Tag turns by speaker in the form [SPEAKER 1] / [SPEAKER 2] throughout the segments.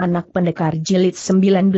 [SPEAKER 1] anak pendekar jilid 19.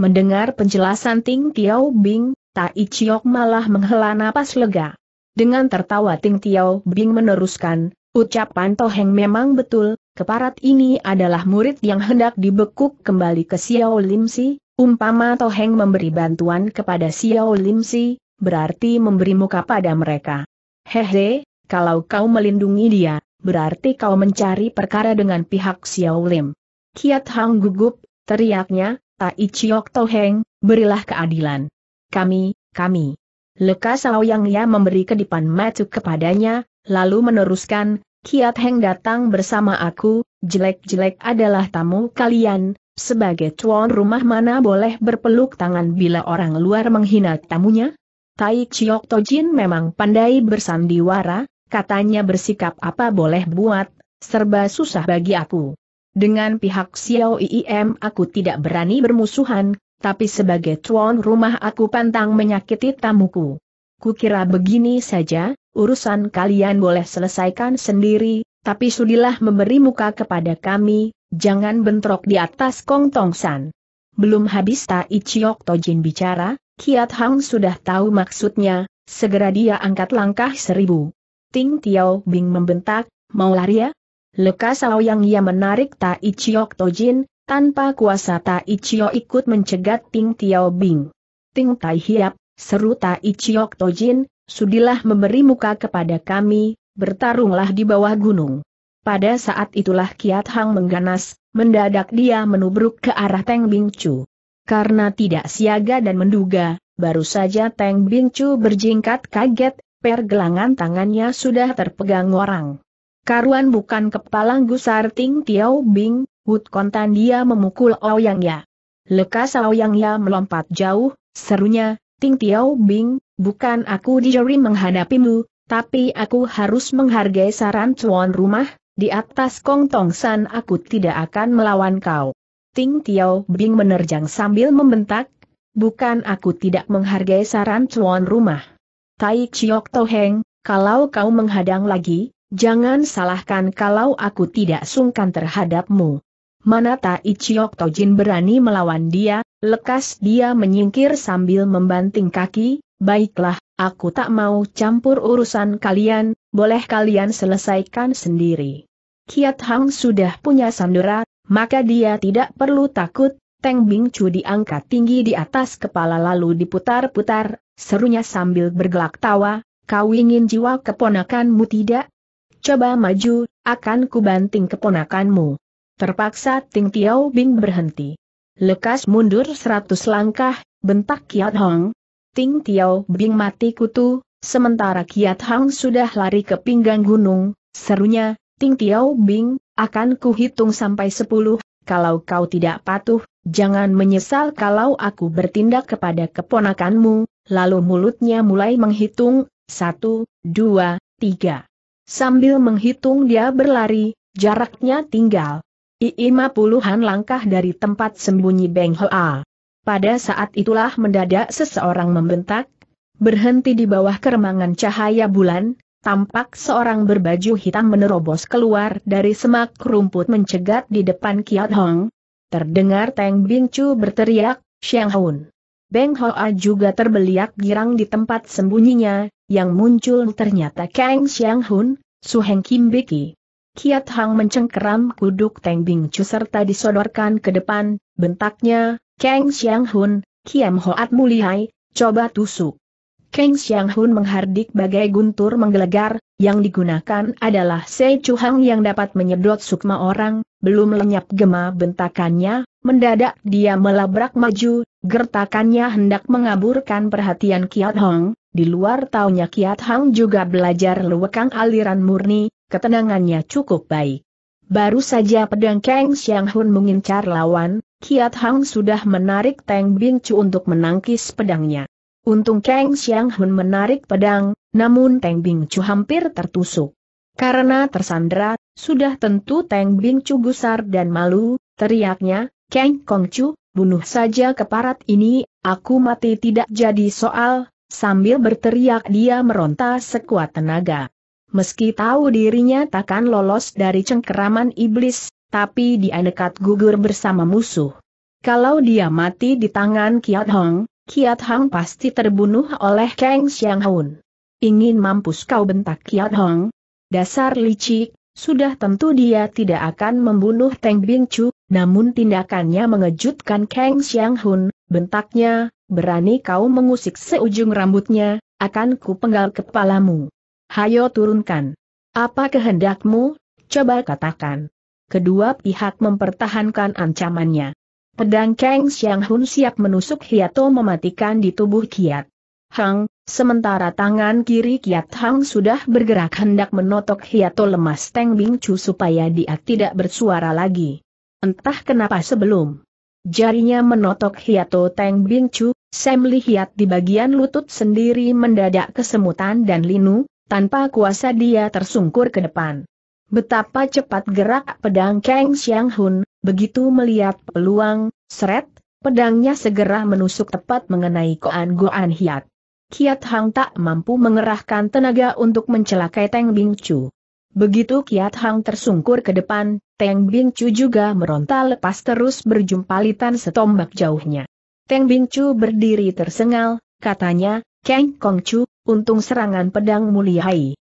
[SPEAKER 1] Mendengar penjelasan Ting Tiao Bing, Tai Chiok malah menghela napas lega. Dengan tertawa Ting Tiao Bing meneruskan, ucapan Toheng memang betul, keparat ini adalah murid yang hendak dibekuk kembali ke Xiao Lim Si, umpama Toheng memberi bantuan kepada Xiao Lim Si, berarti memberi muka pada mereka. Hehe, kalau kau melindungi dia, berarti kau mencari perkara dengan pihak Xiao Lim. Kiat Hang gugup, teriaknya, Tai Chiok Toheng, berilah keadilan. Kami, kami. Lekas Saoyang Ya memberi kedipan mata kepadanya, lalu meneruskan, Kiat Heng datang bersama aku, jelek-jelek adalah tamu kalian, sebagai tuan rumah mana boleh berpeluk tangan bila orang luar menghina tamunya? Tai Chiok Tojin memang pandai bersandiwara, katanya bersikap apa boleh buat, serba susah bagi aku. Dengan pihak Xiao IIM aku tidak berani bermusuhan, tapi sebagai tuan rumah aku pantang menyakiti tamuku. Kukira begini saja, urusan kalian boleh selesaikan sendiri, tapi sudilah memberi muka kepada kami, jangan bentrok di atas Kong Tong San. Belum habis Ta Ichiok Tojin bicara, Kiat Hang sudah tahu maksudnya, segera dia angkat langkah seribu. Ting Tiao Bing membentak, mau lari ya? Lekas Lekasau yang ia menarik Tai Chiok Tojin, tanpa kuasa Tai Chiok ikut mencegat Ting Tiao Bing. Ting Tai Hiap, seru Tai Chiok Tojin, sudilah memberi muka kepada kami, bertarunglah di bawah gunung. Pada saat itulah Kiat Hang mengganas, mendadak dia menubruk ke arah Teng Bing Chu. Karena tidak siaga dan menduga, baru saja Teng Bing Chu berjingkat kaget, pergelangan tangannya sudah terpegang orang. Karuan bukan kepalang gusar Ting Tiao Bing, Wut Kontan dia memukul Ouyang Ya. Lekas Ouyang Ya melompat jauh, serunya, Ting Tiao Bing, bukan aku dijeri menghadapimu, tapi aku harus menghargai saran tuan rumah, di atas Kong Tong San aku tidak akan melawan kau. Ting Tiao Bing menerjang sambil membentak, bukan aku tidak menghargai saran tuan rumah. Tai Chiok Toheng, kalau kau menghadang lagi, Jangan salahkan kalau aku tidak sungkan terhadapmu. Manata Ichiok Tojin berani melawan dia, lekas dia menyingkir sambil membanting kaki, baiklah, aku tak mau campur urusan kalian, boleh kalian selesaikan sendiri. Kiat Hang sudah punya sandera, maka dia tidak perlu takut, Teng Bing Chu diangkat tinggi di atas kepala lalu diputar-putar, serunya sambil bergelak tawa, kau ingin jiwa keponakanmu tidak? coba maju, akan kubanting keponakanmu. Terpaksa Ting Tiao Bing berhenti. Lekas mundur seratus langkah, bentak Kiat Hong. Ting Tiao Bing mati kutu, sementara Kiat Hong sudah lari ke pinggang gunung, serunya, Ting Tiao Bing, akan kuhitung sampai sepuluh, kalau kau tidak patuh, jangan menyesal kalau aku bertindak kepada keponakanmu, lalu mulutnya mulai menghitung, satu, dua, tiga. Sambil menghitung dia berlari, jaraknya tinggal. Iima puluhan langkah dari tempat sembunyi Beng Hoa. Pada saat itulah mendadak seseorang membentak, berhenti di bawah keremangan cahaya bulan, tampak seorang berbaju hitam menerobos keluar dari semak rumput mencegat di depan Kiat Hong. Terdengar Teng Bing Chu berteriak, Xiang Hun. Beng Hoa juga terbeliak girang di tempat sembunyinya, yang muncul ternyata Kang Xiang Hun, Su Heng Kim Biki. Kiat Hang mencengkeram kuduk Teng Bing Chu serta disodorkan ke depan, bentaknya, Kang Xiang Hun, Kiam Hoat Mulihai, coba tusuk. Kang Xiang Hun menghardik bagai guntur menggelegar, yang digunakan adalah Sei Chu Hang yang dapat menyedot sukma orang, belum lenyap gema bentakannya, mendadak dia melabrak maju, gertakannya hendak mengaburkan perhatian Kiat Hong, di luar taunya Kiat Hang juga belajar lewekang aliran murni, ketenangannya cukup baik. Baru saja pedang Kang Xiang Hun mengincar lawan, Kiat Hang sudah menarik Teng Bing Chu untuk menangkis pedangnya. Untung Kang Xiang Hun menarik pedang, namun Teng Bing Chu hampir tertusuk. Karena tersandra, sudah tentu Teng Bing Chu gusar dan malu, teriaknya, Kang Kong Chu, bunuh saja keparat ini, aku mati tidak jadi soal, Sambil berteriak dia meronta sekuat tenaga. Meski tahu dirinya takkan lolos dari cengkeraman iblis, tapi dia nekat gugur bersama musuh. Kalau dia mati di tangan Kiat Hong, Kiat Hong pasti terbunuh oleh Kang Xiang Hun. Ingin mampus kau bentak Kiat Hong? Dasar licik, sudah tentu dia tidak akan membunuh Teng Bing Chu, namun tindakannya mengejutkan Kang Xiang Hun, bentaknya, berani kau mengusik seujung rambutnya, akan ku penggal kepalamu. Hayo turunkan. Apa kehendakmu? Coba katakan. Kedua pihak mempertahankan ancamannya. Pedang Kang Xiang Hun siap menusuk Hiato mematikan di tubuh Kiat Hang, sementara tangan kiri Kiat Hang sudah bergerak hendak menotok Hiato lemas Teng Bing Chu supaya dia tidak bersuara lagi. Entah kenapa sebelum Jarinya menotok Hiato Teng Bing Chu, Sam di bagian lutut sendiri mendadak kesemutan dan linu, tanpa kuasa dia tersungkur ke depan. Betapa cepat gerak pedang Kang Xiang Hun, begitu melihat peluang, seret, pedangnya segera menusuk tepat mengenai Koan Goan Hiat. Kiat Hang tak mampu mengerahkan tenaga untuk mencelakai Teng Bing Chu. Begitu Kiat Hang tersungkur ke depan, Teng Bing Chu juga meronta lepas terus berjumpalitan setombak jauhnya. Teng Bing Chu berdiri tersengal, katanya, keng Kong Chu, untung serangan pedang muliai.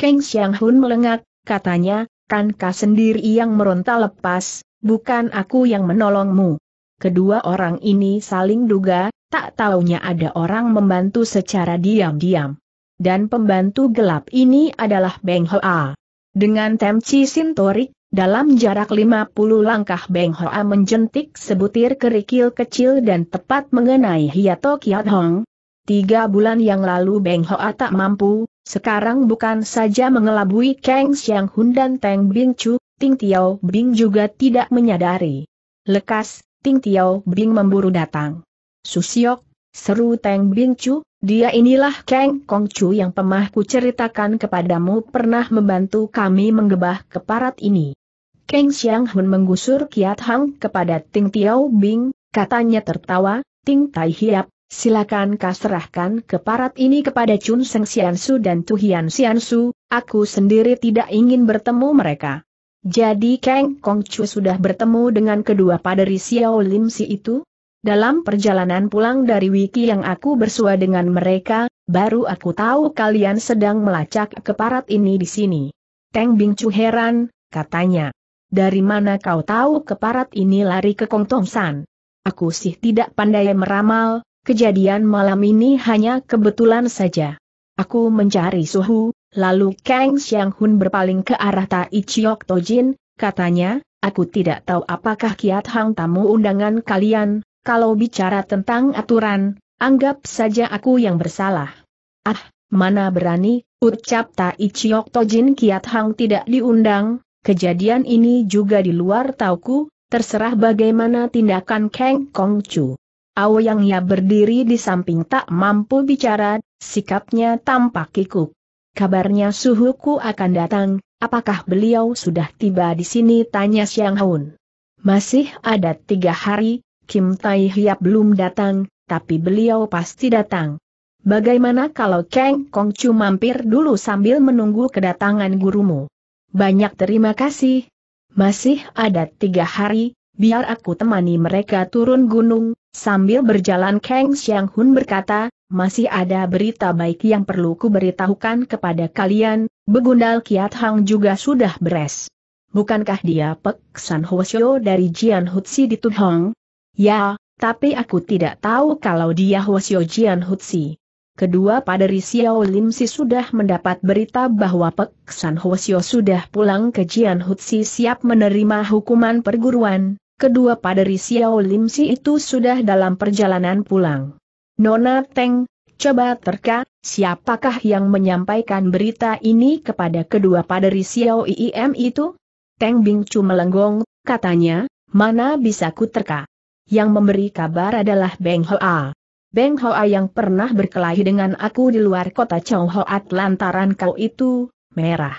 [SPEAKER 1] keng Xiang Hun melengak, katanya, kan kah sendiri yang meronta lepas, bukan aku yang menolongmu. Kedua orang ini saling duga, tak taunya ada orang membantu secara diam-diam. Dan pembantu gelap ini adalah Beng Hoa. Dengan temci sintorik, dalam jarak 50 langkah Beng Hoa menjentik sebutir kerikil kecil dan tepat mengenai Hiato Kiat Hong. Tiga bulan yang lalu Beng Hoa tak mampu, sekarang bukan saja mengelabui Kang Xiang Hun dan Teng Bing Chu, Ting Tiao Bing juga tidak menyadari. Lekas, Ting Tiao Bing memburu datang. Susiok, seru Teng Bing Chu, dia inilah Kang Kong Chu yang pemahku ceritakan kepadamu pernah membantu kami menggebah keparat ini. Kang Xiang Hun menggusur Kiat Hang kepada Ting Tiao Bing, katanya tertawa, Ting Tai Hiap, silakan kau serahkan keparat ini kepada Chun Seng Su dan Tu Hian Su, aku sendiri tidak ingin bertemu mereka. Jadi Kang Kong Chu sudah bertemu dengan kedua paderi Xiao Lim Si itu? Dalam perjalanan pulang dari Wiki yang aku bersua dengan mereka, baru aku tahu kalian sedang melacak keparat ini di sini. Teng Bingcu heran, katanya. Dari mana kau tahu keparat ini lari ke Kong Tong Aku sih tidak pandai meramal, kejadian malam ini hanya kebetulan saja. Aku mencari suhu, lalu Kang Xiang Hun berpaling ke arah Tai Chiok Tojin, katanya, aku tidak tahu apakah kiat hang tamu undangan kalian, kalau bicara tentang aturan, anggap saja aku yang bersalah. Ah, mana berani, ucap Tai Chiok Tojin Kiat Hang tidak diundang, kejadian ini juga di luar tauku, terserah bagaimana tindakan Kang Kong Chu. ya berdiri di samping tak mampu bicara, sikapnya tampak kikuk. Kabarnya suhuku akan datang, apakah beliau sudah tiba di sini tanya Xiang Hun. Masih ada tiga hari, Kim Tai Hiap belum datang, tapi beliau pasti datang. Bagaimana kalau Kang Kong Chu mampir dulu sambil menunggu kedatangan gurumu? Banyak terima kasih. Masih ada tiga hari, biar aku temani mereka turun gunung, sambil berjalan Kang Xiang Hun berkata, masih ada berita baik yang perlu ku beritahukan kepada kalian, Begundal Kiat Hang juga sudah beres. Bukankah dia Pek San Hwasyo dari Jian Hutsi di Tuhong? Ya, tapi aku tidak tahu kalau dia Hwasyo Jian Hutsi. Kedua paderi Xiao Lim Si sudah mendapat berita bahwa Pek San Hwasyo sudah pulang ke Jian Hutsi siap menerima hukuman perguruan. Kedua paderi Xiao Lim Si itu sudah dalam perjalanan pulang. Nona Teng, coba terka, siapakah yang menyampaikan berita ini kepada kedua paderi Xiao IIM itu? Teng Chu melenggong, katanya, mana bisa ku terka? Yang memberi kabar adalah Beng Hoa. Beng Hoa yang pernah berkelahi dengan aku di luar kota Chow Hoat lantaran kau itu, merah.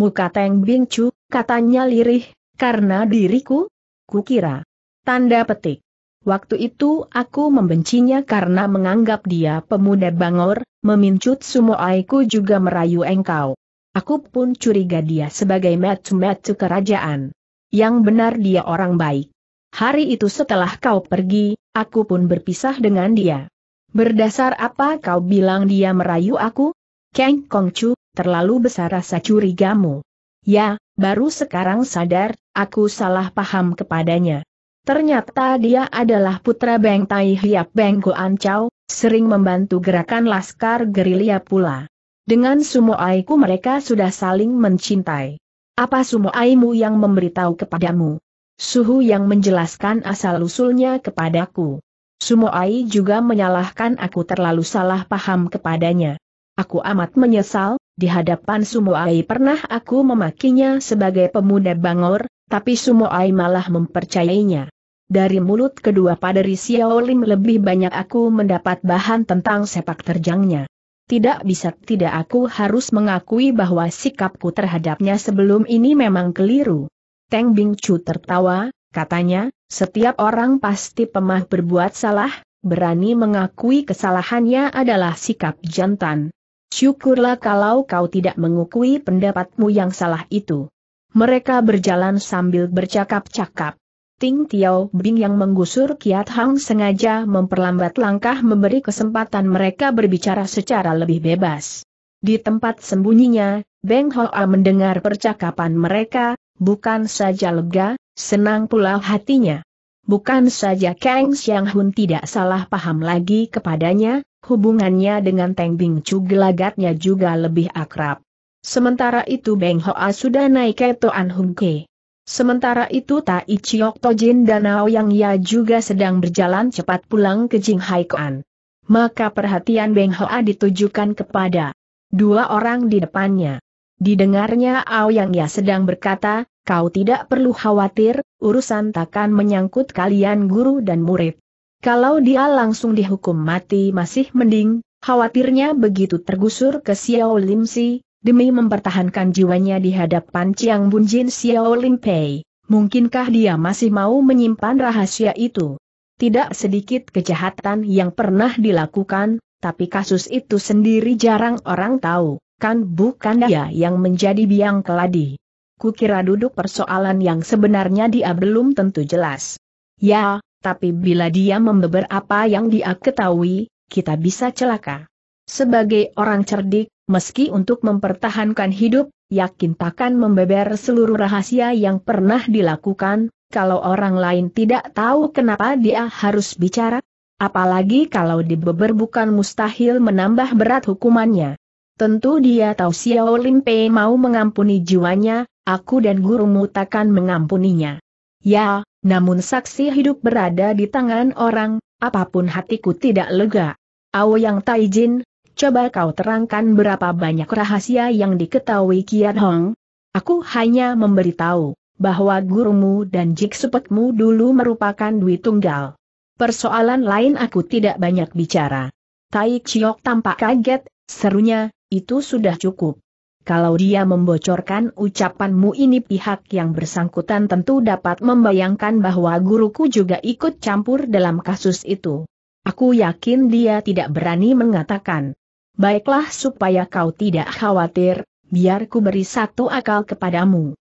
[SPEAKER 1] Muka Teng Bing Chu, katanya lirih, karena diriku? Kukira. Tanda petik. Waktu itu aku membencinya karena menganggap dia pemuda bangor, memincut semua aiku juga merayu engkau. Aku pun curiga dia sebagai metu-metu kerajaan. Yang benar dia orang baik. Hari itu setelah kau pergi, aku pun berpisah dengan dia. Berdasar apa kau bilang dia merayu aku? Kang Kongcu, terlalu besar rasa curigamu. Ya, baru sekarang sadar, aku salah paham kepadanya. Ternyata dia adalah putra Beng Tai Hiap Beng Goan Chow, sering membantu gerakan laskar gerilya pula. Dengan aiku mereka sudah saling mencintai. Apa aimu yang memberitahu kepadamu? Suhu yang menjelaskan asal-usulnya kepadaku. Sumoai juga menyalahkan aku terlalu salah paham kepadanya. Aku amat menyesal, di hadapan Sumoai pernah aku memakinya sebagai pemuda Bangor, tapi Sumoai malah mempercayainya. Dari mulut kedua paderi Xiaolim lebih banyak aku mendapat bahan tentang sepak terjangnya. Tidak bisa tidak aku harus mengakui bahwa sikapku terhadapnya sebelum ini memang keliru. Teng Bing Chu tertawa, katanya, setiap orang pasti pemah berbuat salah, berani mengakui kesalahannya adalah sikap jantan. Syukurlah kalau kau tidak mengakui pendapatmu yang salah itu. Mereka berjalan sambil bercakap-cakap. Ting Tiao Bing yang menggusur Kiat Hang sengaja memperlambat langkah memberi kesempatan mereka berbicara secara lebih bebas. Di tempat sembunyinya, Beng Hoa mendengar percakapan mereka, bukan saja lega, senang pula hatinya. Bukan saja Kang Xiang Hun tidak salah paham lagi kepadanya, hubungannya dengan Teng Bing Chu gelagatnya juga lebih akrab. Sementara itu Beng Hoa sudah naik ke Toan Hung Ke. Sementara itu Tai Chiok Tojin dan yang Ya juga sedang berjalan cepat pulang ke Jing Kuan. Maka perhatian Beng Hoa ditujukan kepada dua orang di depannya. Didengarnya Ao yang Ya sedang berkata, Kau tidak perlu khawatir, urusan takkan menyangkut kalian guru dan murid. Kalau dia langsung dihukum mati masih mending, khawatirnya begitu tergusur ke Xiao Lim Si, demi mempertahankan jiwanya di hadapan Chiang Bunjin Xiao Lim Pei. Mungkinkah dia masih mau menyimpan rahasia itu? Tidak sedikit kejahatan yang pernah dilakukan, tapi kasus itu sendiri jarang orang tahu, kan bukan dia yang menjadi biang keladi kukira duduk persoalan yang sebenarnya dia belum tentu jelas. Ya, tapi bila dia membeber apa yang dia ketahui, kita bisa celaka. Sebagai orang cerdik, meski untuk mempertahankan hidup, yakin takkan membeber seluruh rahasia yang pernah dilakukan, kalau orang lain tidak tahu kenapa dia harus bicara. Apalagi kalau dibeber bukan mustahil menambah berat hukumannya. Tentu dia tahu Xiao Lin Pei mau mengampuni jiwanya, aku dan gurumu takkan mengampuninya. Ya, namun saksi hidup berada di tangan orang, apapun hatiku tidak lega. yang Taijin, coba kau terangkan berapa banyak rahasia yang diketahui Kian Hong. Aku hanya memberitahu bahwa gurumu dan sepetmu dulu merupakan duit tunggal. Persoalan lain aku tidak banyak bicara. Tai Chiok tampak kaget, serunya, itu sudah cukup kalau dia membocorkan ucapanmu ini pihak yang bersangkutan tentu dapat membayangkan bahwa guruku juga ikut campur dalam kasus itu. Aku yakin dia tidak berani mengatakan. Baiklah supaya kau tidak khawatir, biar ku beri satu akal kepadamu.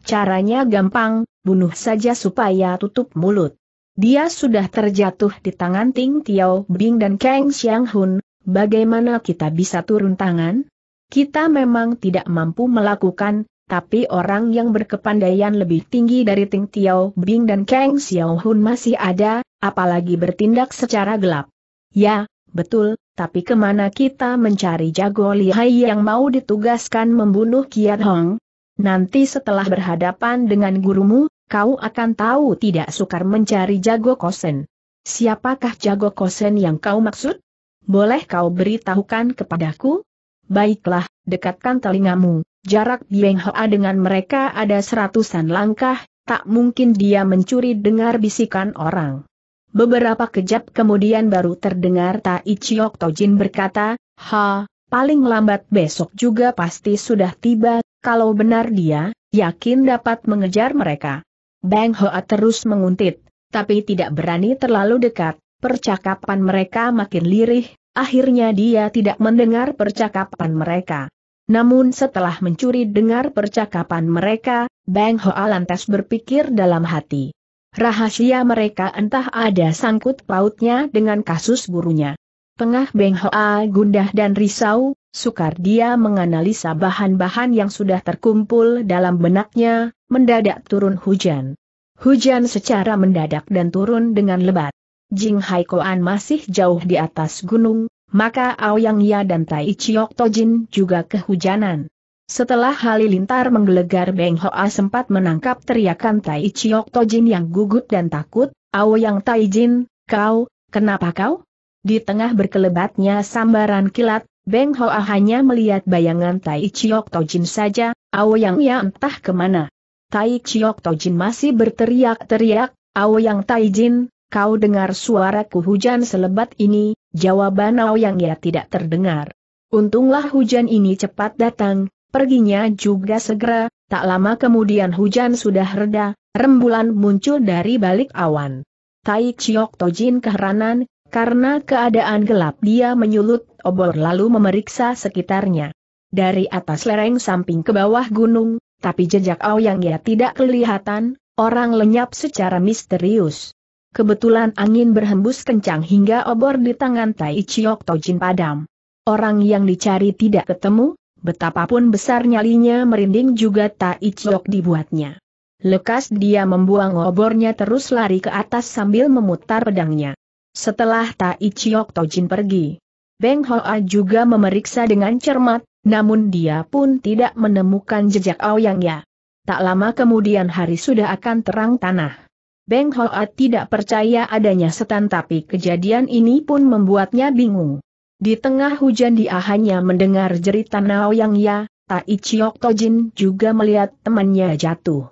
[SPEAKER 1] Caranya gampang, bunuh saja supaya tutup mulut. Dia sudah terjatuh di tangan Ting Tiao Bing dan Kang Xiang Hun, bagaimana kita bisa turun tangan? Kita memang tidak mampu melakukan, tapi orang yang berkepandaian lebih tinggi dari Ting Tiao Bing dan Kang Xiao Hun masih ada, apalagi bertindak secara gelap. Ya, betul, tapi kemana kita mencari jago lihai yang mau ditugaskan membunuh Kiat Hong? Nanti setelah berhadapan dengan gurumu, kau akan tahu tidak sukar mencari jago kosen. Siapakah jago kosen yang kau maksud? Boleh kau beritahukan kepadaku? Baiklah, dekatkan telingamu, jarak Bieng Hoa dengan mereka ada seratusan langkah, tak mungkin dia mencuri dengar bisikan orang. Beberapa kejap kemudian baru terdengar Tai Chiok Tojin berkata, Ha, paling lambat besok juga pasti sudah tiba, kalau benar dia, yakin dapat mengejar mereka. Bang Hoa terus menguntit, tapi tidak berani terlalu dekat, percakapan mereka makin lirih, akhirnya dia tidak mendengar percakapan mereka. Namun setelah mencuri dengar percakapan mereka, Bang Hoa lantas berpikir dalam hati. Rahasia mereka entah ada sangkut pautnya dengan kasus gurunya. Tengah Beng Hoa gundah dan risau, sukar dia menganalisa bahan-bahan yang sudah terkumpul dalam benaknya, mendadak turun hujan. Hujan secara mendadak dan turun dengan lebat. Jing Haikoan masih jauh di atas gunung, maka Aoyang Ya dan Tai Chiok Tojin juga kehujanan. Setelah Halilintar menggelegar Beng Hoa sempat menangkap teriakan Tai Chiok Tojin yang gugup dan takut, Aoyang Taijin, kau, kenapa kau? Di tengah berkelebatnya sambaran kilat, Beng Hoa hanya melihat bayangan Tai Chiok Tojin saja, Aoyang Ya entah kemana. Tai Chiok Tojin masih berteriak-teriak, Aoyang Taijin, kau dengar suaraku hujan selebat ini, jawaban Yang ia tidak terdengar. Untunglah hujan ini cepat datang, perginya juga segera, tak lama kemudian hujan sudah reda, rembulan muncul dari balik awan. Tai Chiok Tojin keheranan, karena keadaan gelap dia menyulut obor lalu memeriksa sekitarnya. Dari atas lereng samping ke bawah gunung, tapi jejak yang ia tidak kelihatan, orang lenyap secara misterius. Kebetulan angin berhembus kencang hingga obor di tangan Tai Chiok Tojin padam. Orang yang dicari tidak ketemu, betapapun besar nyalinya merinding juga Tai Chiok dibuatnya. Lekas dia membuang obornya terus lari ke atas sambil memutar pedangnya. Setelah Tai Chiok Tojin pergi, Beng Hoa juga memeriksa dengan cermat, namun dia pun tidak menemukan jejak Aoyang Ya. Tak lama kemudian hari sudah akan terang tanah. Beng Hoa tidak percaya adanya setan tapi kejadian ini pun membuatnya bingung. Di tengah hujan dia hanya mendengar jeritan Naoyang Ya, Tai Chiok Tojin juga melihat temannya jatuh.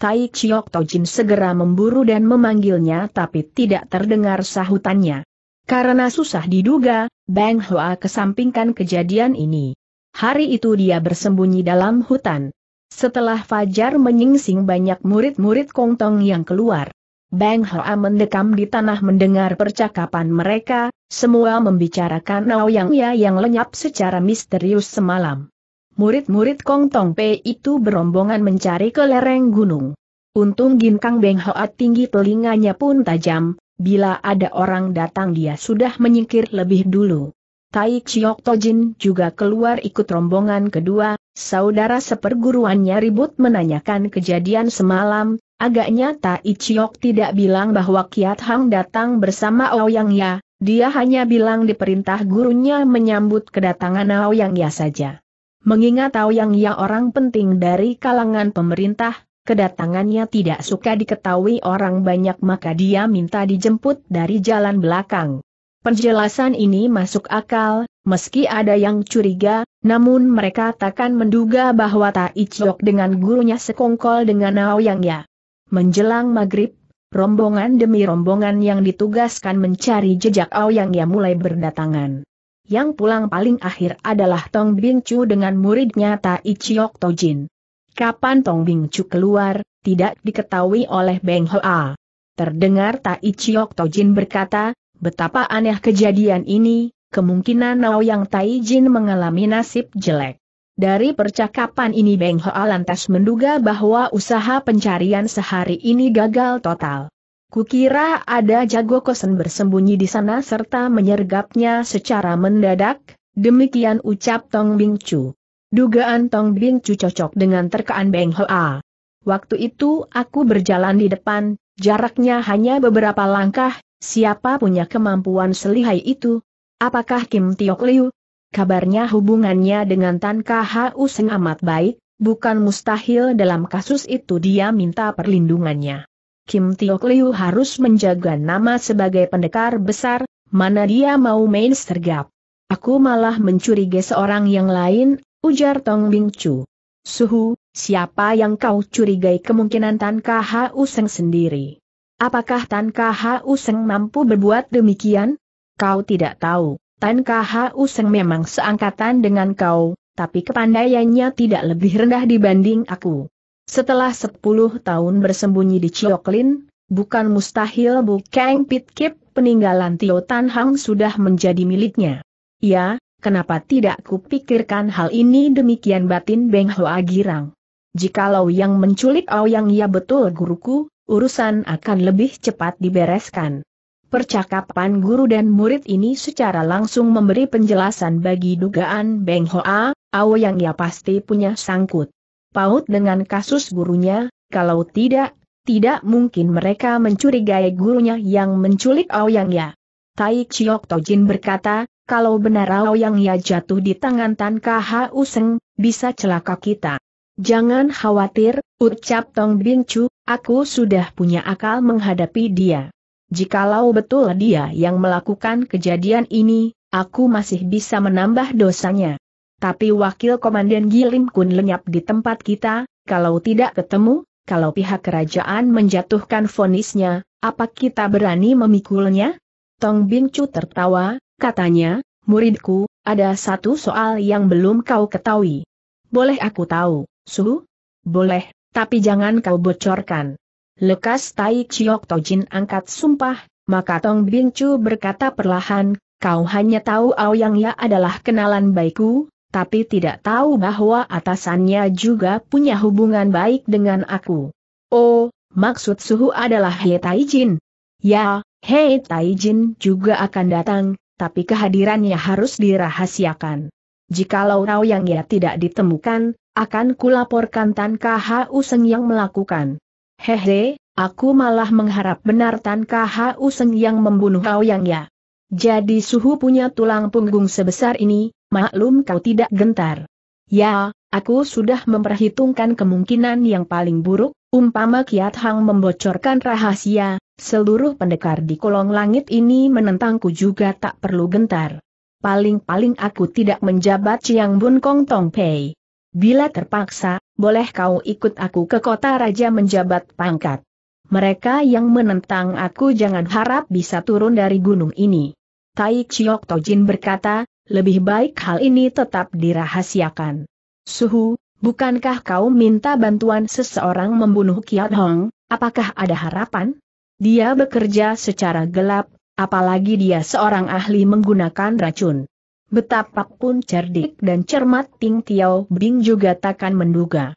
[SPEAKER 1] Tai Chiok Tojin segera memburu dan memanggilnya tapi tidak terdengar sahutannya. Karena susah diduga, Bang Hoa kesampingkan kejadian ini. Hari itu dia bersembunyi dalam hutan. Setelah Fajar menyingsing banyak murid-murid Kongtong yang keluar. Bang Hoa mendekam di tanah mendengar percakapan mereka, semua membicarakan Yang Ya yang lenyap secara misterius semalam. Murid-murid Kong Tong Pei itu berombongan mencari ke lereng gunung. Untung Ginkang Beng Hoa tinggi telinganya pun tajam, bila ada orang datang dia sudah menyingkir lebih dulu. Tai Chiok Tojin juga keluar ikut rombongan kedua, saudara seperguruannya ribut menanyakan kejadian semalam, Agaknya Tai Chiok tidak bilang bahwa Kiat Hang datang bersama Ouyang Ya, dia hanya bilang diperintah gurunya menyambut kedatangan Aoyang Ya saja. Mengingat Aoyang Ya orang penting dari kalangan pemerintah, kedatangannya tidak suka diketahui orang banyak maka dia minta dijemput dari jalan belakang. Penjelasan ini masuk akal, meski ada yang curiga, namun mereka takkan menduga bahwa Tai Chiok dengan gurunya sekongkol dengan Aoyang Ya. Menjelang maghrib, rombongan demi rombongan yang ditugaskan mencari jejak Aoyang yang mulai berdatangan. Yang pulang paling akhir adalah Tong Chu dengan muridnya Tai Chiok Tojin. Kapan Tong Chu keluar, tidak diketahui oleh Beng Hoa. Terdengar Tai Chiok Tojin berkata, betapa aneh kejadian ini, kemungkinan Nao Yang Tai Jin mengalami nasib jelek. Dari percakapan ini Beng Hoa lantas menduga bahwa usaha pencarian sehari ini gagal total. Kukira ada jago kosen bersembunyi di sana serta menyergapnya secara mendadak, demikian ucap Tong Bing Chu. Dugaan Tong Bing Chu cocok dengan terkaan Beng Hoa. Waktu itu aku berjalan di depan, jaraknya hanya beberapa langkah, siapa punya kemampuan selihai itu? Apakah Kim Tiok Liu, kabarnya hubungannya dengan Tan KHU Seng amat baik, bukan mustahil dalam kasus itu dia minta perlindungannya. Kim Tiok Liu harus menjaga nama sebagai pendekar besar, mana dia mau main sergap. Aku malah mencurigai seorang yang lain, ujar Tong Bing Chu. Suhu, siapa yang kau curigai kemungkinan Tan KHU Seng sendiri? Apakah Tan KHU Seng mampu berbuat demikian? Kau tidak tahu. Tan KHU Seng memang seangkatan dengan kau, tapi kepandaiannya tidak lebih rendah dibanding aku. Setelah sepuluh tahun bersembunyi di Cioklin, bukan mustahil Bu Kang Pitkip peninggalan Tio Tan Hang sudah menjadi miliknya. Ya, kenapa tidak kupikirkan hal ini demikian batin Beng Hoa Girang. Jikalau yang menculik yang ya betul guruku, urusan akan lebih cepat dibereskan. Percakapan guru dan murid ini secara langsung memberi penjelasan bagi dugaan Beng Hoa, Ao yang ia pasti punya sangkut. Paut dengan kasus gurunya, kalau tidak, tidak mungkin mereka mencurigai gurunya yang menculik Ao yang ya. Tai Chiok Tojin berkata, kalau benar Ao yang ya jatuh di tangan Tan Kha Useng, bisa celaka kita. Jangan khawatir, ucap Tong Bin Chu, aku sudah punya akal menghadapi dia. Jikalau betul dia yang melakukan kejadian ini, aku masih bisa menambah dosanya. Tapi wakil komandan Gilim Kun lenyap di tempat kita, kalau tidak ketemu, kalau pihak kerajaan menjatuhkan vonisnya, apa kita berani memikulnya? Tong Bin Chu tertawa, katanya, muridku, ada satu soal yang belum kau ketahui. Boleh aku tahu, Su? Boleh, tapi jangan kau bocorkan. Lekas Tai Chiok Tojin angkat sumpah, maka Tong Bing berkata perlahan, kau hanya tahu Yang Ya adalah kenalan baikku, tapi tidak tahu bahwa atasannya juga punya hubungan baik dengan aku. Oh, maksud suhu adalah He Tai Jin. Ya, Hei Tai Jin juga akan datang, tapi kehadirannya harus dirahasiakan. Jikalau Yang Ya tidak ditemukan, akan kulaporkan Tan KHU Seng yang melakukan. Hehe, aku malah mengharap benar Tan Kau Seng yang membunuh kau yang ya. Jadi suhu punya tulang punggung sebesar ini, maklum kau tidak gentar. Ya, aku sudah memperhitungkan kemungkinan yang paling buruk, umpama Kiat Hang membocorkan rahasia, seluruh pendekar di kolong langit ini menentangku juga tak perlu gentar. Paling-paling aku tidak menjabat Siang Bun Kong Tong Pei. Bila terpaksa, boleh kau ikut aku ke kota raja menjabat pangkat. Mereka yang menentang aku jangan harap bisa turun dari gunung ini. Tai Chiok Tojin berkata, lebih baik hal ini tetap dirahasiakan. Suhu, bukankah kau minta bantuan seseorang membunuh Kiat Hong, apakah ada harapan? Dia bekerja secara gelap, apalagi dia seorang ahli menggunakan racun. Betapapun cerdik dan cermat Ting Tiao Bing juga takkan menduga.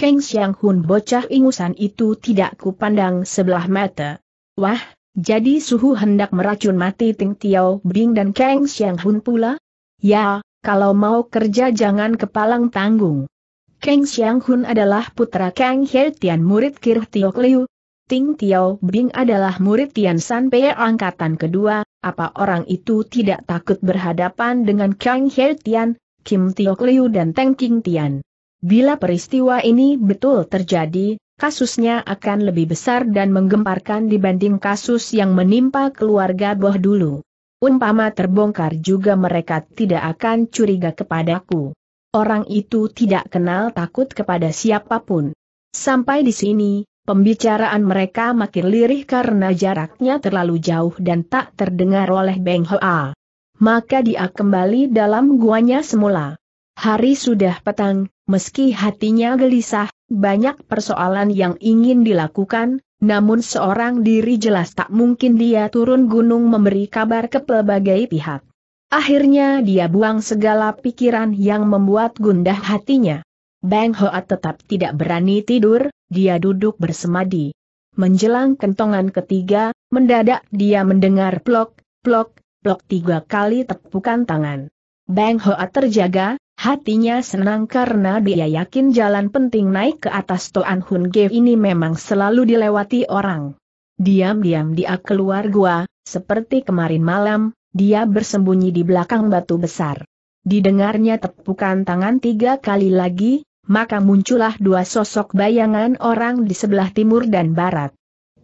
[SPEAKER 1] Keng Xiang Hun bocah ingusan itu tidak kupandang sebelah mata. Wah, jadi suhu hendak meracun mati Ting Tiao Bing dan Keng Xiang Hun pula? Ya, kalau mau kerja jangan kepalang tanggung. Keng Xiang Hun adalah putra Kang He Tian murid Kir Tiok Liu. Ting Tiao Bing adalah murid Tian San Pei angkatan kedua, apa orang itu tidak takut berhadapan dengan Kang He Tian, Kim Tio Liu dan Teng King Tian. Bila peristiwa ini betul terjadi, kasusnya akan lebih besar dan menggemparkan dibanding kasus yang menimpa keluarga Boh dulu. Umpama terbongkar juga mereka tidak akan curiga kepadaku. Orang itu tidak kenal takut kepada siapapun. Sampai di sini, Pembicaraan mereka makin lirih karena jaraknya terlalu jauh dan tak terdengar oleh Beng Hoa. Maka dia kembali dalam guanya semula. Hari sudah petang, meski hatinya gelisah, banyak persoalan yang ingin dilakukan, namun seorang diri jelas tak mungkin dia turun gunung memberi kabar ke pelbagai pihak. Akhirnya dia buang segala pikiran yang membuat gundah hatinya. Bang Hoat tetap tidak berani tidur, dia duduk bersemadi. Menjelang kentongan ketiga, mendadak dia mendengar plok, plok, plok tiga kali tepukan tangan. Bang Hoat terjaga, hatinya senang karena dia yakin jalan penting naik ke atas Toan Hun Ge ini memang selalu dilewati orang. Diam-diam dia keluar gua, seperti kemarin malam, dia bersembunyi di belakang batu besar. Didengarnya tepukan tangan tiga kali lagi, maka muncullah dua sosok bayangan orang di sebelah timur dan barat.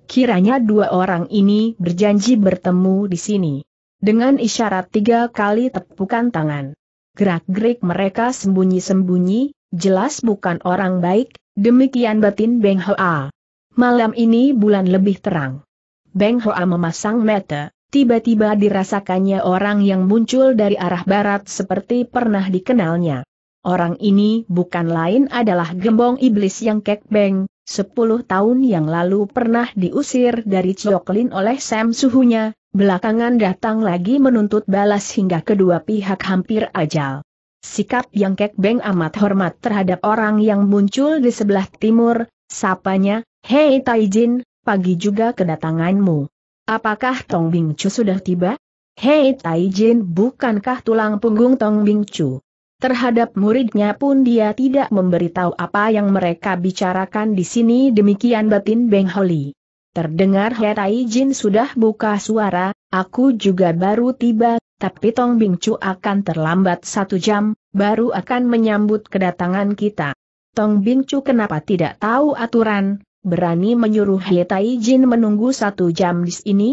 [SPEAKER 1] Kiranya dua orang ini berjanji bertemu di sini. Dengan isyarat tiga kali tepukan tangan. Gerak-gerik mereka sembunyi-sembunyi, jelas bukan orang baik, demikian batin Beng Hoa. Malam ini bulan lebih terang. Beng Hoa memasang mata, tiba-tiba dirasakannya orang yang muncul dari arah barat seperti pernah dikenalnya. Orang ini bukan lain adalah gembong iblis yang kekbeng, sepuluh tahun yang lalu pernah diusir dari Cioklin oleh Sam suhunya, belakangan datang lagi menuntut balas hingga kedua pihak hampir ajal. Sikap yang kekbeng amat hormat terhadap orang yang muncul di sebelah timur, sapanya, Hei Taijin, pagi juga kedatanganmu. Apakah Tong Bingcu sudah tiba? Hei Taijin bukankah tulang punggung Tong Bingcu? Terhadap muridnya pun dia tidak memberitahu apa yang mereka bicarakan di sini demikian batin Beng Holi. Terdengar Herai Jin sudah buka suara, aku juga baru tiba, tapi Tong Bing Chu akan terlambat satu jam, baru akan menyambut kedatangan kita. Tong Bing Chu kenapa tidak tahu aturan, berani menyuruh Hetai Jin menunggu satu jam di sini?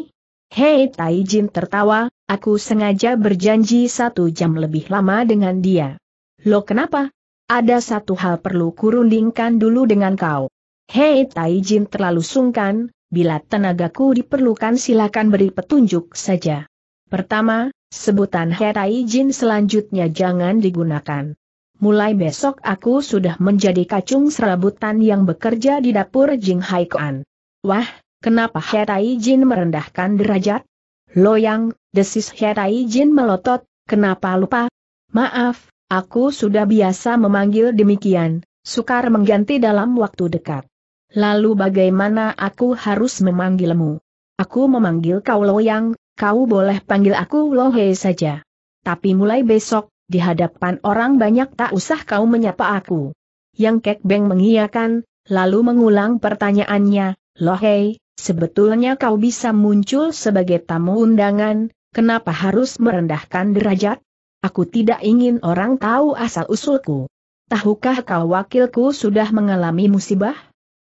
[SPEAKER 1] Hei Tai Jin tertawa, aku sengaja berjanji satu jam lebih lama dengan dia. Lo kenapa? Ada satu hal perlu kurundingkan dulu dengan kau. Hei Tai Jin terlalu sungkan, bila tenagaku diperlukan silakan beri petunjuk saja. Pertama, sebutan Hei Tai Jin selanjutnya jangan digunakan. Mulai besok aku sudah menjadi kacung serabutan yang bekerja di dapur Jing Haikuan. Wah, Kenapa Hetai Jin merendahkan derajat? Loyang, desis Hetai Jin melotot, kenapa lupa? Maaf, aku sudah biasa memanggil demikian, sukar mengganti dalam waktu dekat. Lalu bagaimana aku harus memanggilmu? Aku memanggil kau Loyang, kau boleh panggil aku Lohe saja. Tapi mulai besok, di hadapan orang banyak tak usah kau menyapa aku. Yang Kek Beng mengiyakan, lalu mengulang pertanyaannya, Lohei. Sebetulnya kau bisa muncul sebagai tamu undangan, kenapa harus merendahkan derajat? Aku tidak ingin orang tahu asal-usulku. Tahukah kau wakilku sudah mengalami musibah?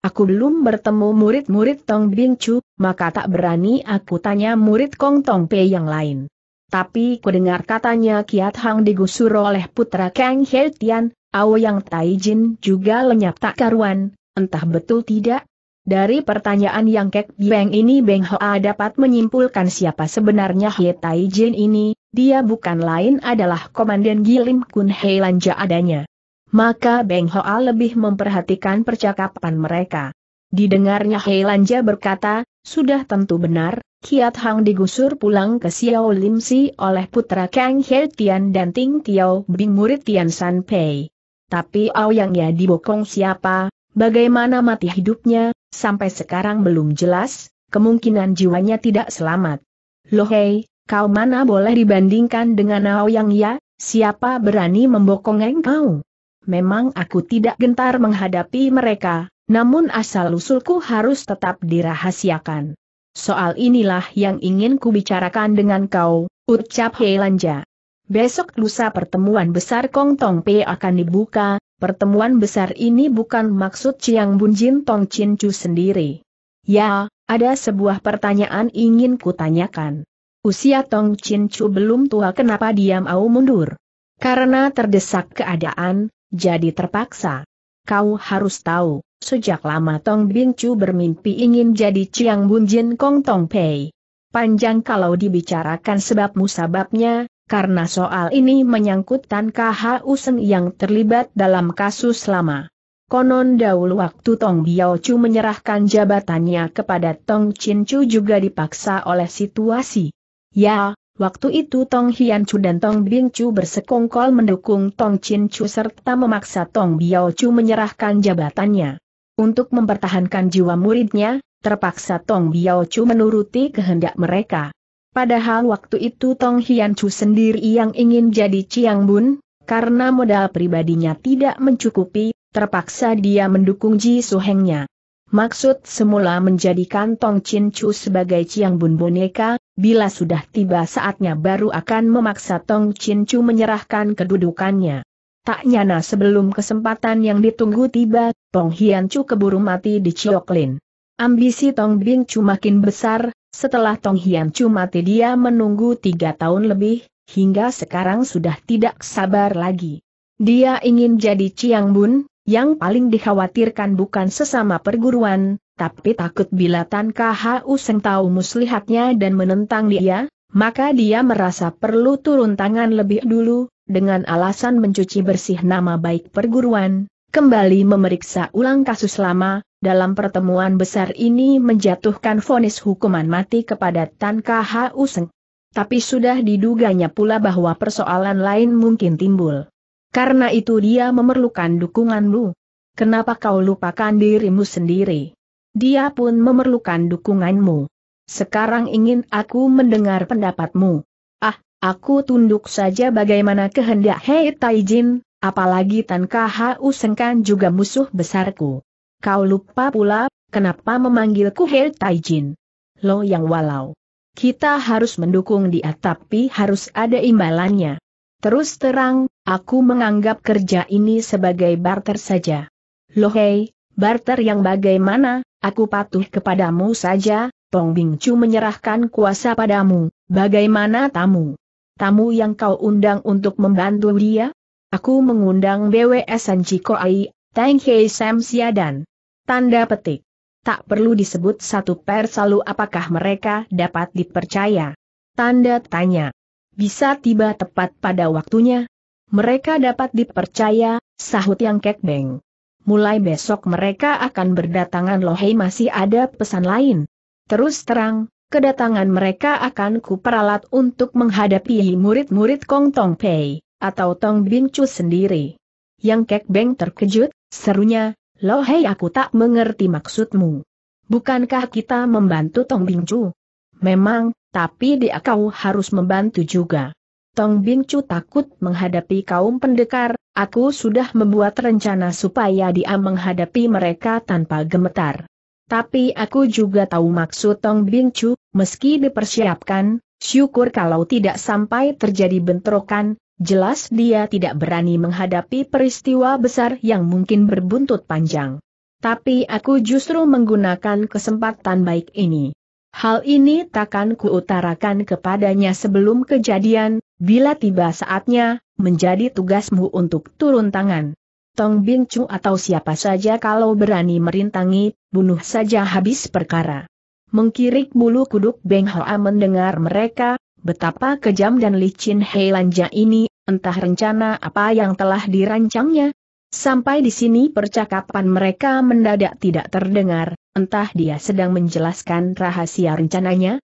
[SPEAKER 1] Aku belum bertemu murid-murid Tong Bing Chu, maka tak berani aku tanya murid Kong Tong Pei yang lain. Tapi kudengar katanya Kiat Hang digusur oleh putra Kang Hei Tian, Ao Yang Tai Jin juga lenyap tak karuan, entah betul tidak, dari pertanyaan yang Kek beng ini Beng Hoa dapat menyimpulkan siapa sebenarnya He Tai Jin ini, dia bukan lain adalah Komandan Gilim Kun Hei Lanja adanya. Maka Beng Hoa lebih memperhatikan percakapan mereka. Didengarnya Hei Lanja berkata, sudah tentu benar, Kiat Hang digusur pulang ke Xiao Lim Si oleh putra Kang He Tian dan Ting Tiao Bing murid Tian San Pei. Tapi Ao Yang Ya dibokong siapa, Bagaimana mati hidupnya, sampai sekarang belum jelas, kemungkinan jiwanya tidak selamat. Loh hei, kau mana boleh dibandingkan dengan Yang ya, siapa berani membokong engkau? Memang aku tidak gentar menghadapi mereka, namun asal-usulku harus tetap dirahasiakan. Soal inilah yang ingin kubicarakan dengan kau, ucap Heilanja. Besok lusa pertemuan besar Kong Tong Pei akan dibuka, pertemuan besar ini bukan maksud Chiang Bunjin Tong Chin Chu sendiri. Ya, ada sebuah pertanyaan ingin kutanyakan. Usia Tong Chin Chu belum tua kenapa dia mau mundur? Karena terdesak keadaan, jadi terpaksa. Kau harus tahu, sejak lama Tong Bing Chu bermimpi ingin jadi Chiang Bunjin Kong Tong Pei. Panjang kalau dibicarakan sebab musababnya, karena soal ini menyangkut Tan KHU Seng yang terlibat dalam kasus lama. Konon dahulu waktu Tong Biao Chu menyerahkan jabatannya kepada Tong Chin Chu juga dipaksa oleh situasi. Ya, waktu itu Tong Hian Chu dan Tong Bing Chu bersekongkol mendukung Tong Chin Chu serta memaksa Tong Biao Chu menyerahkan jabatannya. Untuk mempertahankan jiwa muridnya, terpaksa Tong Biao Chu menuruti kehendak mereka. Padahal waktu itu Tong Hian Chu sendiri yang ingin jadi Chiang Bun, karena modal pribadinya tidak mencukupi, terpaksa dia mendukung Ji Hengnya. Maksud semula menjadikan Tong Chin Chu sebagai Chiang Bun boneka, bila sudah tiba saatnya baru akan memaksa Tong Chin Chu menyerahkan kedudukannya. Tak nyana sebelum kesempatan yang ditunggu tiba, Tong Hian Chu keburu mati di Chioklin. Ambisi Tong Bing Chu makin besar, setelah Tong Hian Chu mati dia menunggu tiga tahun lebih, hingga sekarang sudah tidak sabar lagi. Dia ingin jadi Chiang Bun, yang paling dikhawatirkan bukan sesama perguruan, tapi takut bila Tan KHU Seng tahu muslihatnya dan menentang dia, maka dia merasa perlu turun tangan lebih dulu, dengan alasan mencuci bersih nama baik perguruan, kembali memeriksa ulang kasus lama, dalam pertemuan besar ini menjatuhkan vonis hukuman mati kepada Tan KH Useng. Tapi sudah diduganya pula bahwa persoalan lain mungkin timbul. Karena itu dia memerlukan dukunganmu. Kenapa kau lupakan dirimu sendiri? Dia pun memerlukan dukunganmu. Sekarang ingin aku mendengar pendapatmu. Ah, aku tunduk saja bagaimana kehendak Hei Taijin, apalagi Tan KH Useng kan juga musuh besarku. Kau lupa pula, kenapa memanggilku He Taijin? Lo yang walau. Kita harus mendukung dia tapi harus ada imbalannya. Terus terang, aku menganggap kerja ini sebagai barter saja. hei, barter yang bagaimana, aku patuh kepadamu saja, Tong Bing Chu menyerahkan kuasa padamu, bagaimana tamu? Tamu yang kau undang untuk membantu dia? Aku mengundang BWS Sanjiko Ai, Tang Hei Sam Siadan. Tanda petik. Tak perlu disebut satu per selalu apakah mereka dapat dipercaya. Tanda tanya. Bisa tiba tepat pada waktunya? Mereka dapat dipercaya, sahut yang Beng. Mulai besok mereka akan berdatangan lohei masih ada pesan lain. Terus terang, kedatangan mereka akan kuperalat untuk menghadapi murid-murid Kong Tong Pei, atau Tong Bin Chu sendiri. Yang Kek Beng terkejut, Serunya, hei aku tak mengerti maksudmu. Bukankah kita membantu Tong Bingcu? Memang, tapi dia kau harus membantu juga. Tong Bingcu takut menghadapi kaum pendekar, aku sudah membuat rencana supaya dia menghadapi mereka tanpa gemetar. Tapi aku juga tahu maksud Tong Bingcu, meski dipersiapkan, syukur kalau tidak sampai terjadi bentrokan, Jelas dia tidak berani menghadapi peristiwa besar yang mungkin berbuntut panjang. Tapi aku justru menggunakan kesempatan baik ini. Hal ini takkan kuutarakan kepadanya sebelum kejadian, bila tiba saatnya, menjadi tugasmu untuk turun tangan. Tong Bing Chu atau siapa saja kalau berani merintangi, bunuh saja habis perkara. Mengkirik bulu kuduk Beng Hoa mendengar mereka, Betapa kejam dan licin Lanja ini, entah rencana apa yang telah dirancangnya. Sampai di sini percakapan mereka mendadak tidak terdengar, entah dia sedang menjelaskan rahasia rencananya.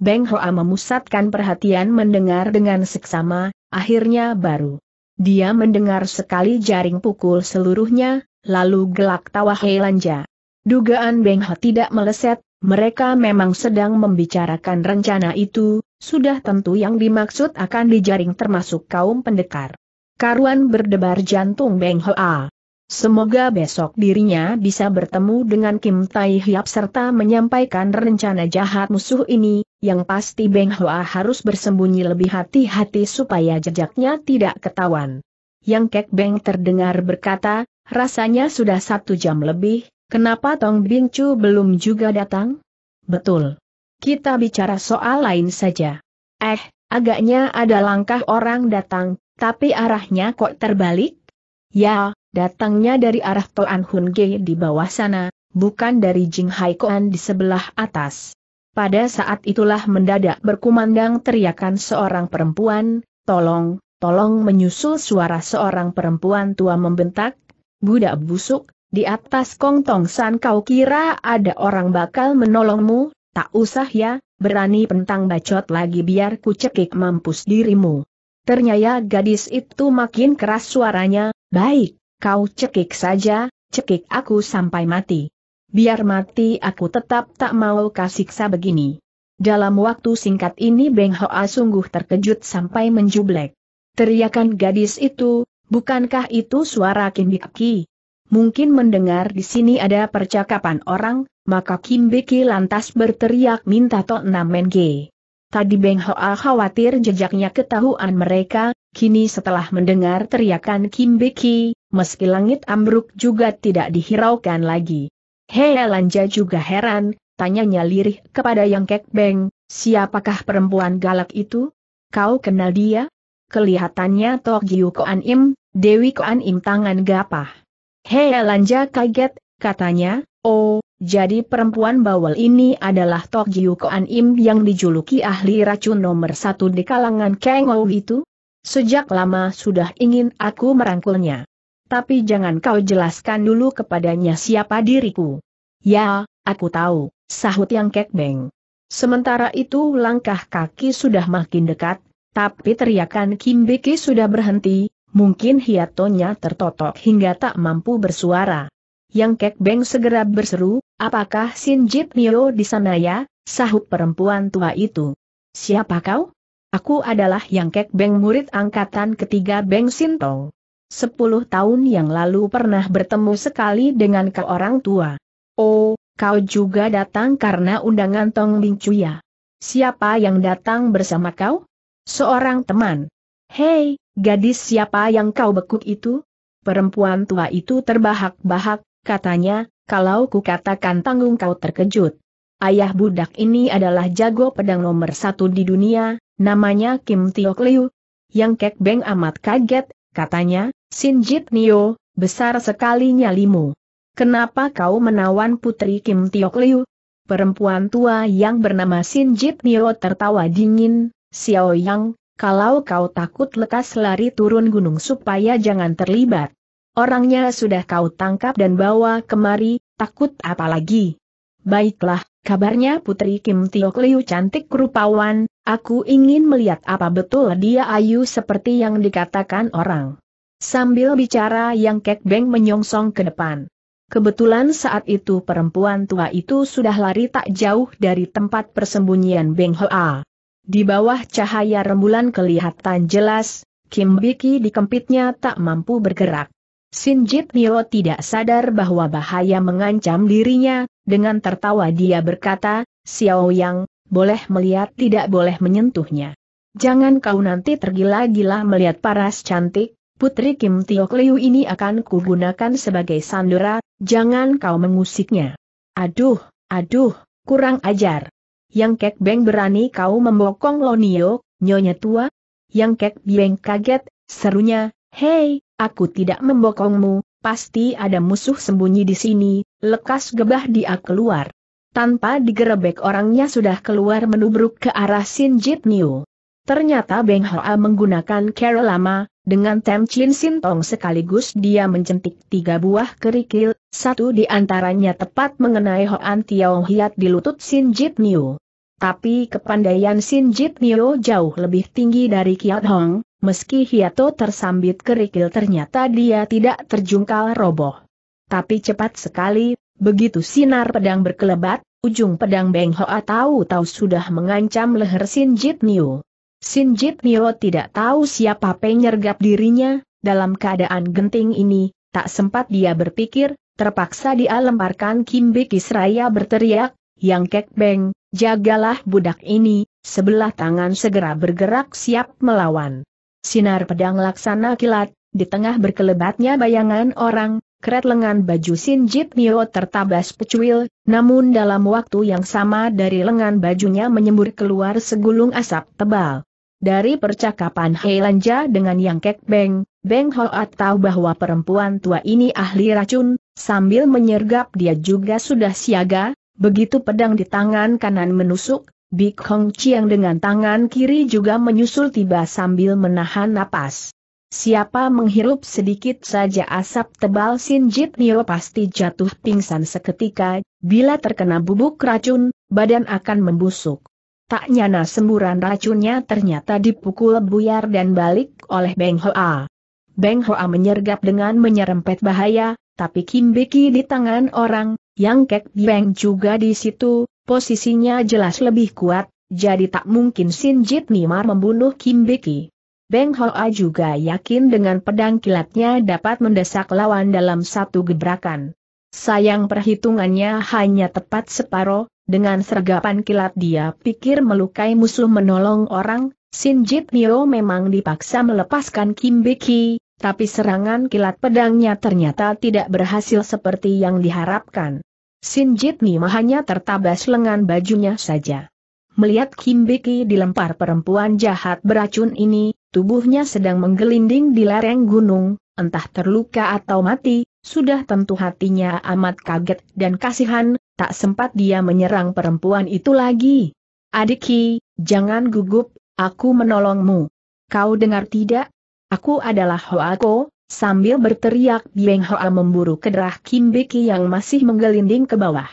[SPEAKER 1] Beng Hoa memusatkan perhatian mendengar dengan seksama, akhirnya baru. Dia mendengar sekali jaring pukul seluruhnya, lalu gelak tawa Lanja. Dugaan Beng Ho tidak meleset, mereka memang sedang membicarakan rencana itu, sudah tentu yang dimaksud akan dijaring termasuk kaum pendekar. Karuan berdebar jantung Beng Hoa. Semoga besok dirinya bisa bertemu dengan Kim Tai Hiap serta menyampaikan rencana jahat musuh ini, yang pasti Beng Hoa harus bersembunyi lebih hati-hati supaya jejaknya tidak ketahuan. Yang Kek Beng terdengar berkata, rasanya sudah satu jam lebih, Kenapa Tong Bing Chu belum juga datang? Betul. Kita bicara soal lain saja. Eh, agaknya ada langkah orang datang, tapi arahnya kok terbalik? Ya, datangnya dari arah Toan Hun Ge di bawah sana, bukan dari Jing Hai Koan di sebelah atas. Pada saat itulah mendadak berkumandang teriakan seorang perempuan, tolong, tolong menyusul suara seorang perempuan tua membentak, budak busuk, di atas Kong Tong San kau kira ada orang bakal menolongmu, tak usah ya, berani pentang bacot lagi biar ku cekik mampus dirimu. Ternyata gadis itu makin keras suaranya, baik, kau cekik saja, cekik aku sampai mati. Biar mati aku tetap tak mau kasiksa begini. Dalam waktu singkat ini Beng Hoa sungguh terkejut sampai menjublek. Teriakan gadis itu, bukankah itu suara Kim Ki? mungkin mendengar di sini ada percakapan orang, maka Kim Beki lantas berteriak minta Tok Namen Ge. Tadi Beng Hoa khawatir jejaknya ketahuan mereka, kini setelah mendengar teriakan Kim Beki, meski langit ambruk juga tidak dihiraukan lagi. Hei Lanja juga heran, tanyanya lirih kepada Yang Kek Beng, siapakah perempuan galak itu? Kau kenal dia? Kelihatannya Tok Giu Koan Im, Dewi Koan Im tangan gapah. Hei Lanja kaget, katanya, oh, jadi perempuan bawal ini adalah Tok Jiu Koan Im yang dijuluki ahli racun nomor satu di kalangan Kang Ou itu? Sejak lama sudah ingin aku merangkulnya. Tapi jangan kau jelaskan dulu kepadanya siapa diriku. Ya, aku tahu, sahut yang kekbeng. Sementara itu langkah kaki sudah makin dekat, tapi teriakan Kim Biki sudah berhenti, mungkin hiatonya tertotok hingga tak mampu bersuara. Yang Kek Beng segera berseru, apakah Sin Nio di sana ya, sahut perempuan tua itu. Siapa kau? Aku adalah Yang Kek Beng murid angkatan ketiga Beng Tong. Sepuluh tahun yang lalu pernah bertemu sekali dengan ke orang tua. Oh, kau juga datang karena undangan Tong Bing Chuya. Siapa yang datang bersama kau? Seorang teman. Hei, Gadis siapa yang kau bekuk itu? Perempuan tua itu terbahak-bahak, katanya, kalau ku katakan tanggung kau terkejut. Ayah budak ini adalah jago pedang nomor satu di dunia, namanya Kim Tio Liu. Yang Kek Beng amat kaget, katanya, Sin Jit Nio, besar sekali nyalimu. Kenapa kau menawan putri Kim Tio Liu? Perempuan tua yang bernama Sin Jit Nio tertawa dingin, Xiao Yang, kalau kau takut lekas lari turun gunung supaya jangan terlibat. Orangnya sudah kau tangkap dan bawa kemari, takut apa lagi? Baiklah, kabarnya Putri Kim Tiok Liu cantik rupawan, aku ingin melihat apa betul dia ayu seperti yang dikatakan orang. Sambil bicara yang Kek Beng menyongsong ke depan. Kebetulan saat itu perempuan tua itu sudah lari tak jauh dari tempat persembunyian Beng Hoa. Di bawah cahaya rembulan kelihatan jelas, Kim Biki dikempitnya tak mampu bergerak. Sinjit Nilo tidak sadar bahwa bahaya mengancam dirinya, dengan tertawa dia berkata, Xiao Yang, boleh melihat tidak boleh menyentuhnya. Jangan kau nanti tergila-gila melihat paras cantik, putri Kim Tio Liu ini akan kugunakan sebagai sandera, jangan kau mengusiknya. Aduh, aduh, kurang ajar. Yang Kek Beng berani kau membokong Lonio, nyonya tua? Yang Kek Beng kaget, serunya, hei, aku tidak membokongmu, pasti ada musuh sembunyi di sini, lekas gebah dia keluar. Tanpa digerebek orangnya sudah keluar menubruk ke arah Sin Jit Ternyata Beng Hoa menggunakan cara lama, dengan Tem Chin Sintong sekaligus dia mencentik tiga buah kerikil, satu di antaranya tepat mengenai Hoan Tiao Hiat di lutut Sin Jit Nio. Tapi kepandaian Sin Jit Nio jauh lebih tinggi dari Kiat Hong, meski Hiato tersambit kerikil ternyata dia tidak terjungkal roboh. Tapi cepat sekali, begitu sinar pedang berkelebat, ujung pedang Beng Hoa tahu-tahu sudah mengancam leher Sin Jit Nio. Sinjit Mio tidak tahu siapa penyergap dirinya, dalam keadaan genting ini, tak sempat dia berpikir, terpaksa dia lemparkan Kimbi Kisraya berteriak, yang kek Beng, jagalah budak ini, sebelah tangan segera bergerak siap melawan. Sinar pedang laksana kilat, di tengah berkelebatnya bayangan orang, keret lengan baju Sinjit Mio tertabas pecuil, namun dalam waktu yang sama dari lengan bajunya menyembur keluar segulung asap tebal. Dari percakapan Heilanja dengan Yang Kek Beng, Beng Hoat tahu bahwa perempuan tua ini ahli racun, sambil menyergap dia juga sudah siaga, begitu pedang di tangan kanan menusuk, Big Hong Chiang dengan tangan kiri juga menyusul tiba sambil menahan napas. Siapa menghirup sedikit saja asap tebal Sinjit Nio pasti jatuh pingsan seketika, bila terkena bubuk racun, badan akan membusuk. Tak nyana semburan racunnya ternyata dipukul buyar dan balik oleh Beng Hoa. Beng Hoa menyergap dengan menyerempet bahaya, tapi Kim Beki di tangan orang, yang Kek Beng juga di situ, posisinya jelas lebih kuat, jadi tak mungkin Sin Jit Nimar membunuh Kim Beki. Beng Hoa juga yakin dengan pedang kilatnya dapat mendesak lawan dalam satu gebrakan. Sayang perhitungannya hanya tepat separoh, dengan sergapan kilat dia pikir melukai musuh menolong orang, Sin Jit Nio memang dipaksa melepaskan Kim Beki, tapi serangan kilat pedangnya ternyata tidak berhasil seperti yang diharapkan. Sin Jit Nio hanya tertabas lengan bajunya saja. Melihat Kim Beki dilempar perempuan jahat beracun ini, tubuhnya sedang menggelinding di lereng gunung, entah terluka atau mati, sudah tentu hatinya amat kaget dan kasihan, tak sempat dia menyerang perempuan itu lagi. Adiki, jangan gugup, aku menolongmu. Kau dengar tidak? Aku adalah Hoako, sambil berteriak Bieng Hoa memburu ke derah Kim Biki yang masih menggelinding ke bawah.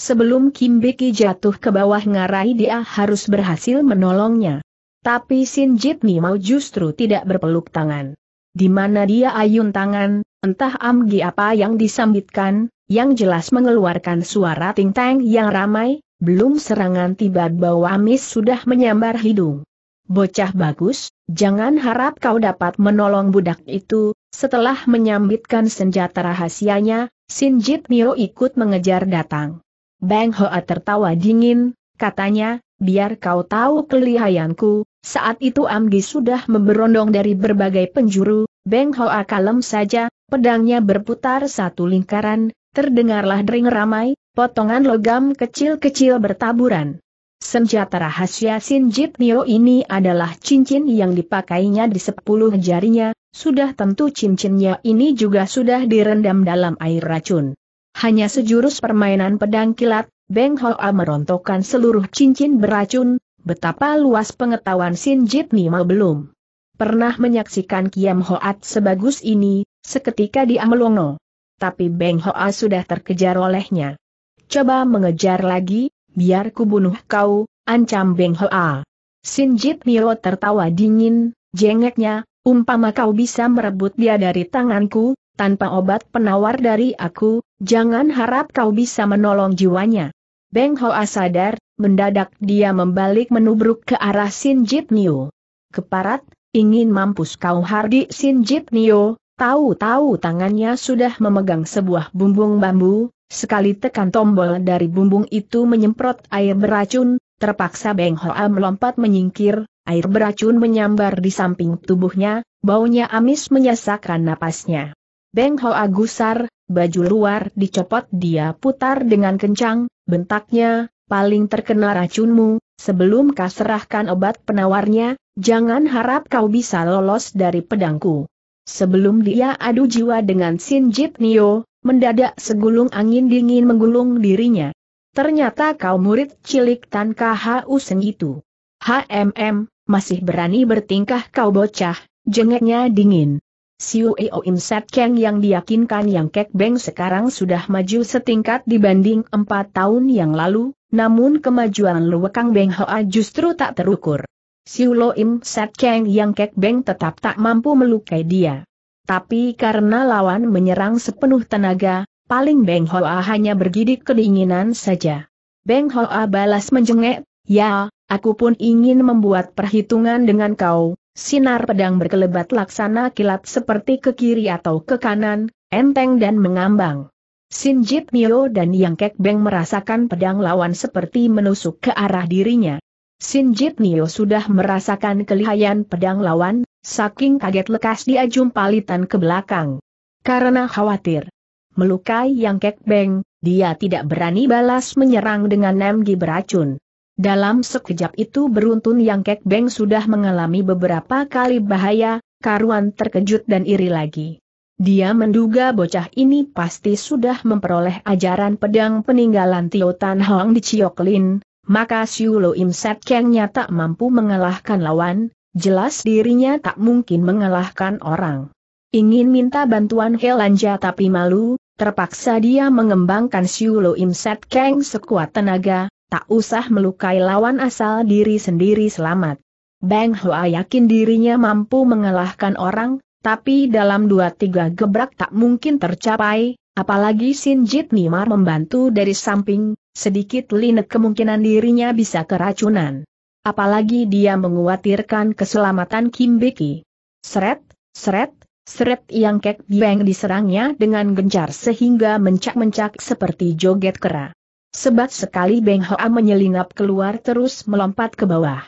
[SPEAKER 1] Sebelum Kim Biki jatuh ke bawah ngarai dia harus berhasil menolongnya. Tapi Sin ni mau justru tidak berpeluk tangan di mana dia ayun tangan, entah amgi apa yang disambitkan, yang jelas mengeluarkan suara ting-tang yang ramai, belum serangan tiba bawa amis sudah menyambar hidung. Bocah bagus, jangan harap kau dapat menolong budak itu, setelah menyambitkan senjata rahasianya, Sinjit Nio ikut mengejar datang. Bang Hoa tertawa dingin, katanya, biar kau tahu kelihayanku, saat itu Amgi sudah memberondong dari berbagai penjuru, Beng Hoa kalem saja, pedangnya berputar satu lingkaran, terdengarlah dering ramai, potongan logam kecil-kecil bertaburan. Senjata rahasia Sinjit Nio ini adalah cincin yang dipakainya di sepuluh jarinya, sudah tentu cincinnya ini juga sudah direndam dalam air racun. Hanya sejurus permainan pedang kilat, Beng Hoa merontokkan seluruh cincin beracun, Betapa luas pengetahuan Sin Jit Nima belum pernah menyaksikan Kiam Hoat sebagus ini, seketika di Amelongo. Tapi Beng Hoa sudah terkejar olehnya. Coba mengejar lagi, biar kubunuh kau, ancam Beng Hoa. Sinjit Nio tertawa dingin, jengeknya, umpama kau bisa merebut dia dari tanganku, tanpa obat penawar dari aku, jangan harap kau bisa menolong jiwanya. Beng Hoa sadar, mendadak dia membalik menubruk ke arah Sinjit Nio. Keparat, ingin mampus kau hardi Sinjit Nio, tahu-tahu tangannya sudah memegang sebuah bumbung bambu, sekali tekan tombol dari bumbung itu menyemprot air beracun, terpaksa Beng Hoa melompat menyingkir, air beracun menyambar di samping tubuhnya, baunya amis menyesakkan napasnya. Beng Hoa gusar, baju luar dicopot dia putar dengan kencang, bentaknya, paling terkena racunmu, sebelum kau serahkan obat penawarnya, jangan harap kau bisa lolos dari pedangku. Sebelum dia adu jiwa dengan Jip Nio, mendadak segulung angin dingin menggulung dirinya. Ternyata kau murid cilik Tan KHU Sen itu. HMM, masih berani bertingkah kau bocah, jengeknya dingin. Siu Eo Im Set Keng yang diyakinkan Yang Kek Beng sekarang sudah maju setingkat dibanding empat tahun yang lalu, namun kemajuan Luwekang Beng Hoa justru tak terukur. Siulo Im Sat keng Yang Kek Beng tetap tak mampu melukai dia. Tapi karena lawan menyerang sepenuh tenaga, paling Beng Hoa hanya bergidik kedinginan saja. Beng Hoa balas menjengek, ya, aku pun ingin membuat perhitungan dengan kau, sinar pedang berkelebat laksana kilat seperti ke kiri atau ke kanan, enteng dan mengambang. Sin Jip Mio dan Yang Kek Beng merasakan pedang lawan seperti menusuk ke arah dirinya. Sin Jip Mio sudah merasakan kelihayan pedang lawan, saking kaget lekas dia jumpalitan ke belakang. Karena khawatir melukai Yang Kek Beng, dia tidak berani balas menyerang dengan nemgi beracun. Dalam sekejap itu beruntun Yang Kek Beng sudah mengalami beberapa kali bahaya, Karuan terkejut dan iri lagi. Dia menduga bocah ini pasti sudah memperoleh ajaran pedang peninggalan Tio Tan Hong di Cioklin, maka Siu Lo Im Set Kengnya tak mampu mengalahkan lawan, jelas dirinya tak mungkin mengalahkan orang. Ingin minta bantuan Helanja tapi malu, terpaksa dia mengembangkan Siu Lo Im Set Keng sekuat tenaga, tak usah melukai lawan asal diri sendiri selamat. Bang Hoa yakin dirinya mampu mengalahkan orang, tapi dalam dua tiga gebrak tak mungkin tercapai, apalagi Sinjit Nimar membantu dari samping, sedikit linek kemungkinan dirinya bisa keracunan. Apalagi dia menguatirkan keselamatan Kim Beki. Seret, seret, seret yang Kek Bieng diserangnya dengan gencar sehingga mencak-mencak seperti joget kera. Sebat sekali Beng Hoa menyelinap keluar terus melompat ke bawah.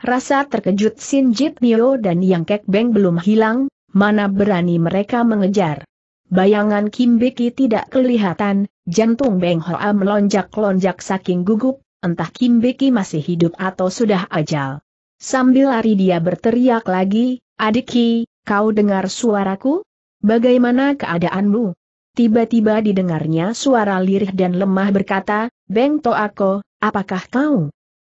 [SPEAKER 1] Rasa terkejut Sin Jit Nio dan Yang Kek Beng belum hilang, mana berani mereka mengejar. Bayangan Kim Beki tidak kelihatan, jantung Beng Hoa melonjak-lonjak saking gugup, entah Kim Beki masih hidup atau sudah ajal. Sambil lari dia berteriak lagi, Adiki, kau dengar suaraku? Bagaimana keadaanmu? Tiba-tiba didengarnya suara lirih dan lemah berkata, Beng Toako, apakah kau?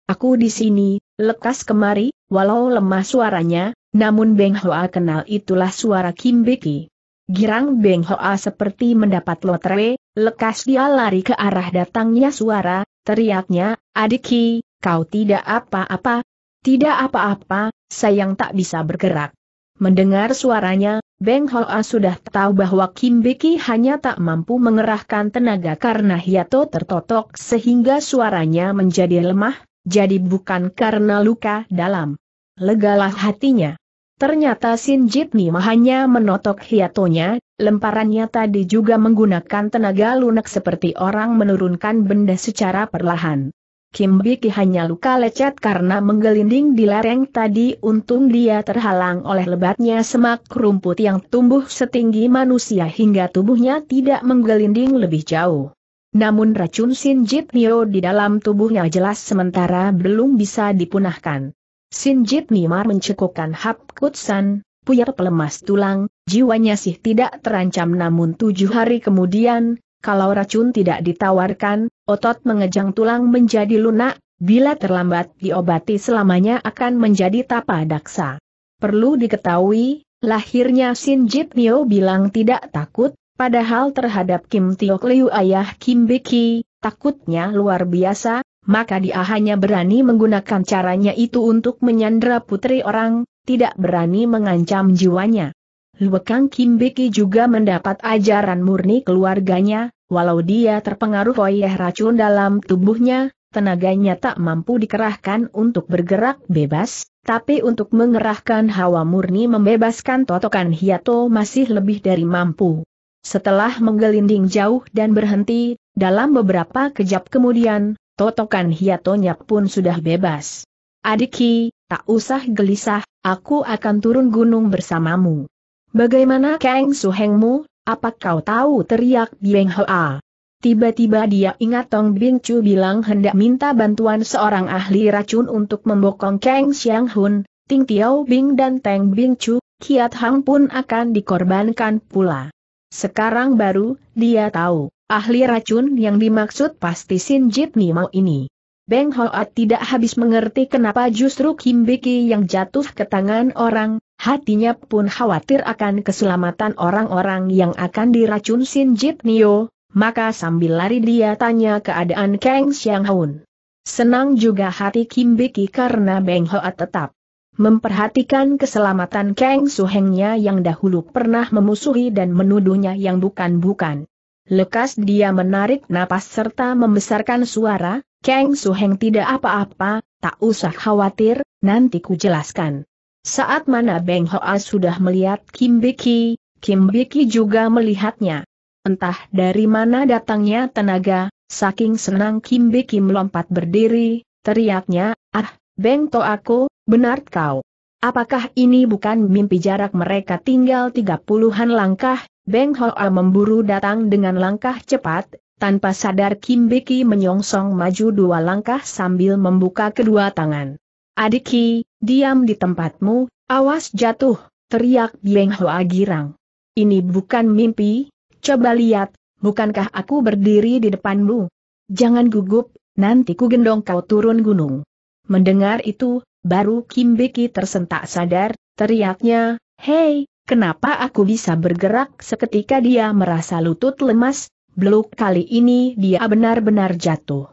[SPEAKER 1] Aku di sini, lekas kemari, walau lemah suaranya, namun Beng Hoa kenal itulah suara Kim Beki. Girang Beng Hoa seperti mendapat lotre, lekas dia lari ke arah datangnya suara, teriaknya, Ki, kau tidak apa-apa. Tidak apa-apa, sayang tak bisa bergerak. Mendengar suaranya, Beng Hoa sudah tahu bahwa Kim Beki hanya tak mampu mengerahkan tenaga karena hiato tertotok sehingga suaranya menjadi lemah, jadi bukan karena luka dalam legalah hatinya. Ternyata Sinjit Nima hanya menotok hiatonya, lemparannya tadi juga menggunakan tenaga lunak seperti orang menurunkan benda secara perlahan. Kim Biki hanya luka lecet karena menggelinding di lereng tadi untung dia terhalang oleh lebatnya semak rumput yang tumbuh setinggi manusia hingga tubuhnya tidak menggelinding lebih jauh. Namun racun Sinjit Nio di dalam tubuhnya jelas sementara belum bisa dipunahkan. Sinjit Nimar mencekukkan Hap Kutsan, puyar pelemas tulang, jiwanya sih tidak terancam namun tujuh hari kemudian, kalau racun tidak ditawarkan, otot mengejang tulang menjadi lunak, bila terlambat diobati selamanya akan menjadi tapa daksa. Perlu diketahui, lahirnya Sinjit Nio bilang tidak takut, padahal terhadap Kim Tiok Liu ayah Kim Biki, takutnya luar biasa, maka dia hanya berani menggunakan caranya itu untuk menyandra putri orang, tidak berani mengancam jiwanya. Luwekang Kim Beki juga mendapat ajaran murni keluarganya, walau dia terpengaruh oleh racun dalam tubuhnya, tenaganya tak mampu dikerahkan untuk bergerak bebas, tapi untuk mengerahkan hawa murni membebaskan totokan Hiato masih lebih dari mampu. Setelah menggelinding jauh dan berhenti, dalam beberapa kejap kemudian, totokan hiatonya pun sudah bebas. Adiki, tak usah gelisah, aku akan turun gunung bersamamu. Bagaimana Kang Suhengmu, apa kau tahu teriak Bieng Hoa. Tiba-tiba dia ingat Tong Bin Chu bilang hendak minta bantuan seorang ahli racun untuk membokong Kang Xiang Hun, Ting Tiao Bing dan Teng Bin Chu, Kiat Hang pun akan dikorbankan pula. Sekarang baru, dia tahu. Ahli racun yang dimaksud pasti Sinjit Nimo ini. Beng Hoat tidak habis mengerti kenapa justru Kim Biki yang jatuh ke tangan orang, hatinya pun khawatir akan keselamatan orang-orang yang akan diracun Sinjit Nio, maka sambil lari dia tanya keadaan Kang Xiang Haun. Senang juga hati Kim Biki karena Beng Hoat tetap memperhatikan keselamatan Kang Suhengnya yang dahulu pernah memusuhi dan menuduhnya yang bukan-bukan. Lekas dia menarik napas serta membesarkan suara, Kang Suheng tidak apa-apa, tak usah khawatir, nanti ku jelaskan. Saat mana Beng Hoa sudah melihat Kim Biki, Kim Biki juga melihatnya. Entah dari mana datangnya tenaga, saking senang Kim Biki melompat berdiri, teriaknya, ah, Beng To aku, benar kau. Apakah ini bukan mimpi jarak mereka tinggal tiga puluhan langkah, Beng Hoa memburu datang dengan langkah cepat, tanpa sadar Kim Beki menyongsong maju dua langkah sambil membuka kedua tangan. Adiki, diam di tempatmu, awas jatuh, teriak Beng Hoa girang. Ini bukan mimpi, coba lihat, bukankah aku berdiri di depanmu? Jangan gugup, nanti ku gendong kau turun gunung. Mendengar itu, baru Kim Beki tersentak sadar, teriaknya, Hei, Kenapa aku bisa bergerak seketika dia merasa lutut lemas, beluk kali ini dia benar-benar jatuh.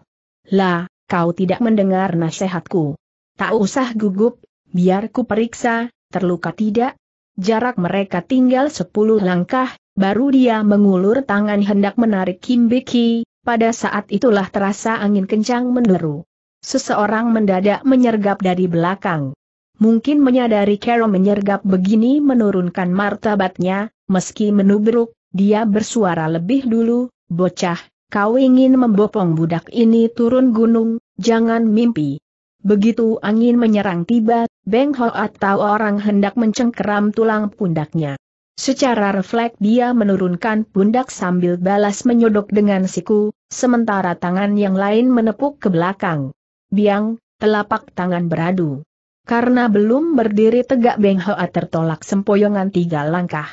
[SPEAKER 1] Lah, kau tidak mendengar nasihatku. Tak usah gugup, biar ku periksa, terluka tidak? Jarak mereka tinggal sepuluh langkah, baru dia mengulur tangan hendak menarik Kim Kimbeki, pada saat itulah terasa angin kencang meneru. Seseorang mendadak menyergap dari belakang mungkin menyadari Carol menyergap begini menurunkan martabatnya, meski menubruk, dia bersuara lebih dulu, bocah, kau ingin membopong budak ini turun gunung, jangan mimpi. Begitu angin menyerang tiba, Beng Ho atau orang hendak mencengkeram tulang pundaknya. Secara refleks dia menurunkan pundak sambil balas menyodok dengan siku, sementara tangan yang lain menepuk ke belakang. Biang, telapak tangan beradu. Karena belum berdiri tegak Beng Hoa tertolak sempoyongan tiga langkah.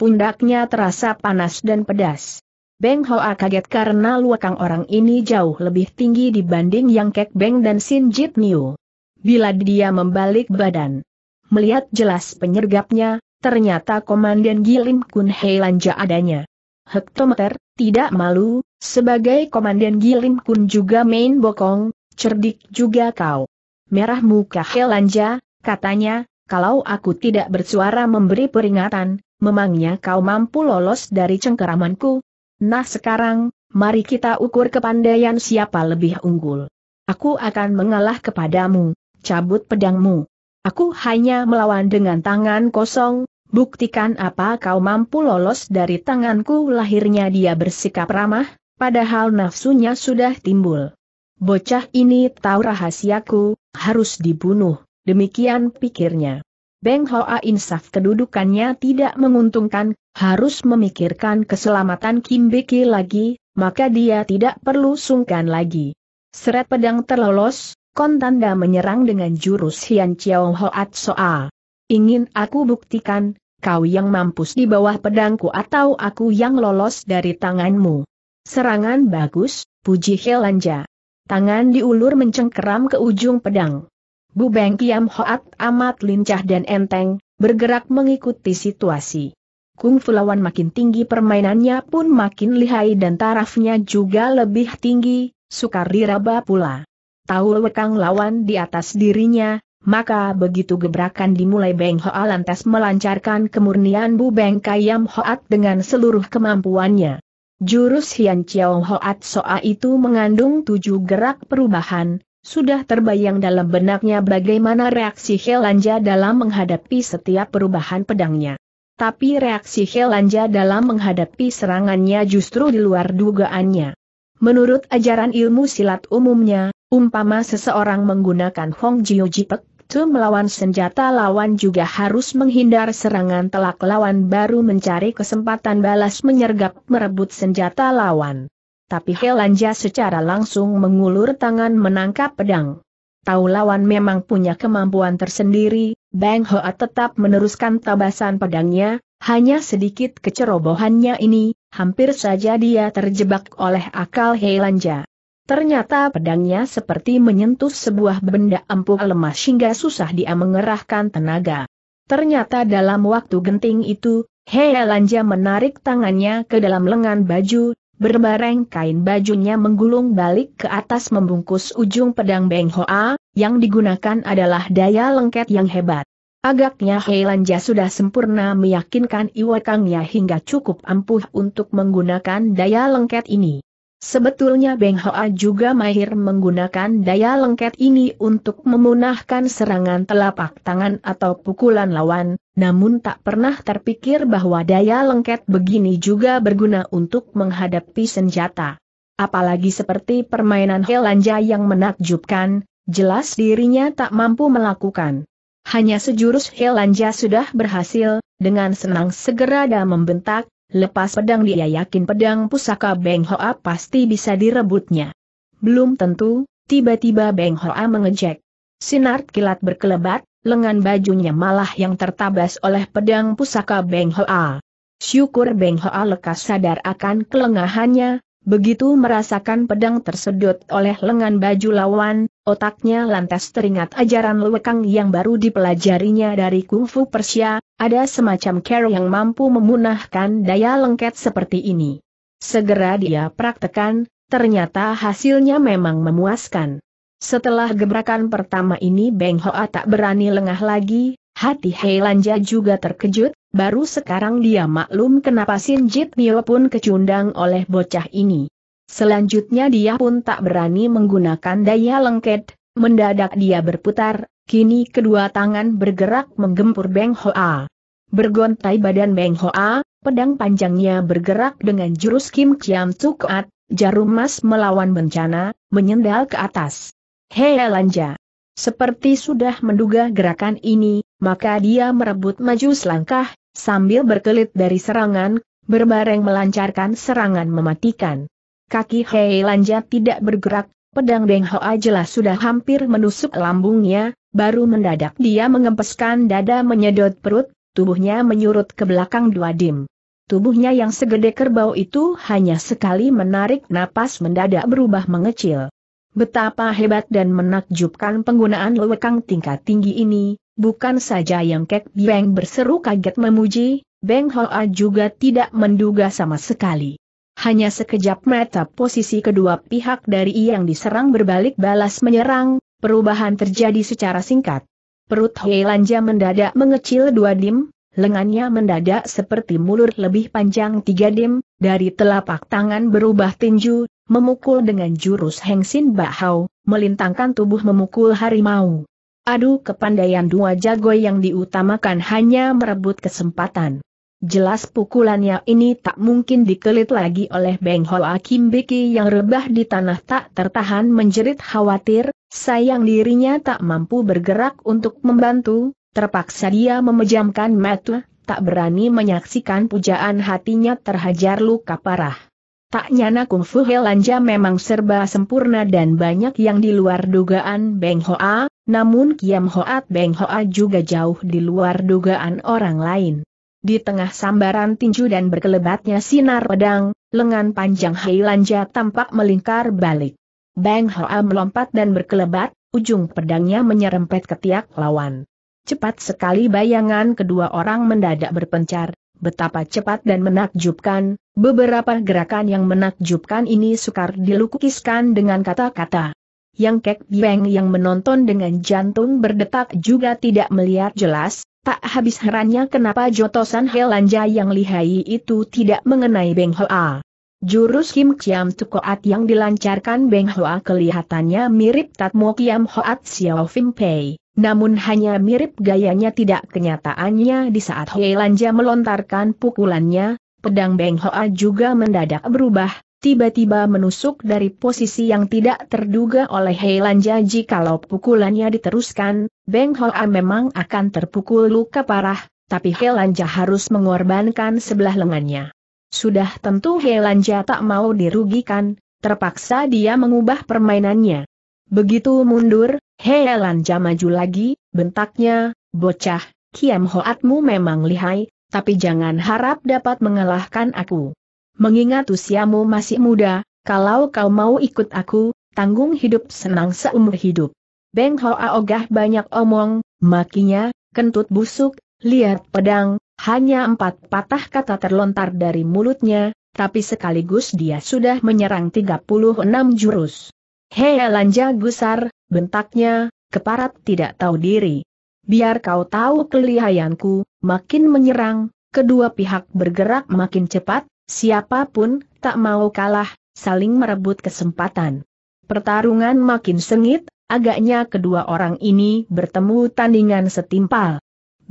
[SPEAKER 1] Pundaknya terasa panas dan pedas. Beng Hoa kaget karena luakang orang ini jauh lebih tinggi dibanding Yang Kek Beng dan Sin Jit Niu. Bila dia membalik badan, melihat jelas penyergapnya, ternyata Komandan Gilim Kun Hei lanja adanya. Hektometer, tidak malu, sebagai Komandan Gilim Kun juga main bokong, cerdik juga kau merah muka Helanja, katanya, kalau aku tidak bersuara memberi peringatan, memangnya kau mampu lolos dari cengkeramanku? Nah sekarang, mari kita ukur kepandaian siapa lebih unggul. Aku akan mengalah kepadamu, cabut pedangmu. Aku hanya melawan dengan tangan kosong, buktikan apa kau mampu lolos dari tanganku lahirnya dia bersikap ramah, padahal nafsunya sudah timbul. Bocah ini tahu rahasiaku, harus dibunuh, demikian pikirnya. Beng Hoa insaf kedudukannya tidak menguntungkan, harus memikirkan keselamatan Kim Beki lagi, maka dia tidak perlu sungkan lagi. Seret pedang terlolos, Kontanda menyerang dengan jurus Hian Chiao Hoat Soa. Ingin aku buktikan, kau yang mampus di bawah pedangku atau aku yang lolos dari tanganmu. Serangan bagus, puji Helanja. Tangan diulur mencengkeram ke ujung pedang. Bu Beng Kiam Hoat amat lincah dan enteng, bergerak mengikuti situasi. Kung Fu lawan makin tinggi permainannya pun makin lihai dan tarafnya juga lebih tinggi, sukar diraba pula. Tahu Wekang lawan di atas dirinya, maka begitu gebrakan dimulai Beng Hoa lantas melancarkan kemurnian Bu Beng Kiam Hoat dengan seluruh kemampuannya. Jurus Hian Chiao Hoat Soa itu mengandung tujuh gerak perubahan, sudah terbayang dalam benaknya bagaimana reaksi Helanja dalam menghadapi setiap perubahan pedangnya. Tapi reaksi Helanja dalam menghadapi serangannya justru di luar dugaannya. Menurut ajaran ilmu silat umumnya, umpama seseorang menggunakan Hong Jiu Jipek, itu melawan senjata lawan juga harus menghindar serangan telak lawan baru mencari kesempatan balas menyergap merebut senjata lawan. Tapi Helanja secara langsung mengulur tangan menangkap pedang. Tahu lawan memang punya kemampuan tersendiri, Bang Hoa tetap meneruskan tabasan pedangnya, hanya sedikit kecerobohannya ini, hampir saja dia terjebak oleh akal Helanja. Ternyata pedangnya seperti menyentuh sebuah benda empuk lemas hingga susah dia mengerahkan tenaga. Ternyata dalam waktu genting itu, Hei Lanja menarik tangannya ke dalam lengan baju, berbareng kain bajunya menggulung balik ke atas membungkus ujung pedang Beng Hoa, yang digunakan adalah daya lengket yang hebat. Agaknya Hei Lanja sudah sempurna meyakinkan Iwakangnya hingga cukup ampuh untuk menggunakan daya lengket ini. Sebetulnya Beng Hoa juga mahir menggunakan daya lengket ini untuk memunahkan serangan telapak tangan atau pukulan lawan, namun tak pernah terpikir bahwa daya lengket begini juga berguna untuk menghadapi senjata. Apalagi seperti permainan Helanja yang menakjubkan, jelas dirinya tak mampu melakukan. Hanya sejurus Helanja sudah berhasil, dengan senang segera dia membentak, Lepas pedang dia yakin pedang pusaka Beng Hoa pasti bisa direbutnya. Belum tentu, tiba-tiba Beng Hoa mengejek. Sinar kilat berkelebat, lengan bajunya malah yang tertabas oleh pedang pusaka Beng Hoa. Syukur Beng Hoa lekas sadar akan kelengahannya, begitu merasakan pedang tersedot oleh lengan baju lawan, Otaknya lantas teringat ajaran Luekang yang baru dipelajarinya dari kungfu Persia, ada semacam care yang mampu memunahkan daya lengket seperti ini. Segera dia praktekan, ternyata hasilnya memang memuaskan. Setelah gebrakan pertama ini Beng Hoa tak berani lengah lagi, hati Hei Lanja juga terkejut, baru sekarang dia maklum kenapa Sin Jit Mio pun kecundang oleh bocah ini. Selanjutnya dia pun tak berani menggunakan daya lengket, mendadak dia berputar, kini kedua tangan bergerak menggempur Beng Hoa. Bergontai badan Beng Hoa, pedang panjangnya bergerak dengan jurus Kim Kiam Tukat, jarum emas melawan bencana, menyendal ke atas. Hei Lanja! Seperti sudah menduga gerakan ini, maka dia merebut maju selangkah, sambil berkelit dari serangan, berbareng melancarkan serangan mematikan. Kaki Hei Lanja tidak bergerak, pedang Deng Hoa jelas sudah hampir menusuk lambungnya, baru mendadak dia mengempeskan dada menyedot perut, tubuhnya menyurut ke belakang dua dim. Tubuhnya yang segede kerbau itu hanya sekali menarik napas mendadak berubah mengecil. Betapa hebat dan menakjubkan penggunaan lewekang tingkat tinggi ini, bukan saja yang Kek Beng berseru kaget memuji, Beng Hoa juga tidak menduga sama sekali. Hanya sekejap mata posisi kedua pihak dari yang diserang berbalik balas menyerang, perubahan terjadi secara singkat. Perut Hei mendadak mengecil dua dim, lengannya mendadak seperti mulur lebih panjang tiga dim, dari telapak tangan berubah tinju, memukul dengan jurus Hengsin Bahau, melintangkan tubuh memukul harimau. Aduh, kepandaian dua jago yang diutamakan hanya merebut kesempatan. Jelas pukulannya ini tak mungkin dikelit lagi oleh Beng Hoa Kim Biki yang rebah di tanah tak tertahan menjerit khawatir, sayang dirinya tak mampu bergerak untuk membantu, terpaksa dia memejamkan mata, tak berani menyaksikan pujaan hatinya terhajar luka parah. Tak nyana Kung Fu Helanja memang serba sempurna dan banyak yang di luar dugaan Beng Hoa, namun Kiam Hoat Beng Hoa juga jauh di luar dugaan orang lain. Di tengah sambaran tinju dan berkelebatnya sinar pedang, lengan panjang Hailanja tampak melingkar balik. Bang Hoa melompat dan berkelebat, ujung pedangnya menyerempet ketiak lawan. Cepat sekali bayangan kedua orang mendadak berpencar, betapa cepat dan menakjubkan, beberapa gerakan yang menakjubkan ini sukar dilukiskan dengan kata-kata. Yang Kek Bieng yang menonton dengan jantung berdetak juga tidak melihat jelas, Tak habis herannya kenapa jotosan Helanja yang lihai itu tidak mengenai Beng Hoa. Jurus Kim Kiam Tukoat yang dilancarkan Beng Hoa kelihatannya mirip Tatmo Kiam Hoat Xiao Fim Pei, namun hanya mirip gayanya tidak kenyataannya di saat Helanja melontarkan pukulannya, pedang Beng Hoa juga mendadak berubah, tiba-tiba menusuk dari posisi yang tidak terduga oleh Jaji. Kalau pukulannya diteruskan, Beng Hoa memang akan terpukul luka parah, tapi Heilanja harus mengorbankan sebelah lengannya. Sudah tentu Heilanja tak mau dirugikan, terpaksa dia mengubah permainannya. Begitu mundur, Heilanja maju lagi, bentaknya, bocah, Kiam Hoatmu memang lihai, tapi jangan harap dapat mengalahkan aku mengingat usiamu masih muda, kalau kau mau ikut aku, tanggung hidup senang seumur hidup. Beng Hoa ogah banyak omong, makinya, kentut busuk, lihat pedang, hanya empat patah kata terlontar dari mulutnya, tapi sekaligus dia sudah menyerang 36 jurus. Hei lanja gusar, bentaknya, keparat tidak tahu diri. Biar kau tahu kelihayanku, makin menyerang, kedua pihak bergerak makin cepat, siapapun tak mau kalah, saling merebut kesempatan. Pertarungan makin sengit, agaknya kedua orang ini bertemu tandingan setimpal.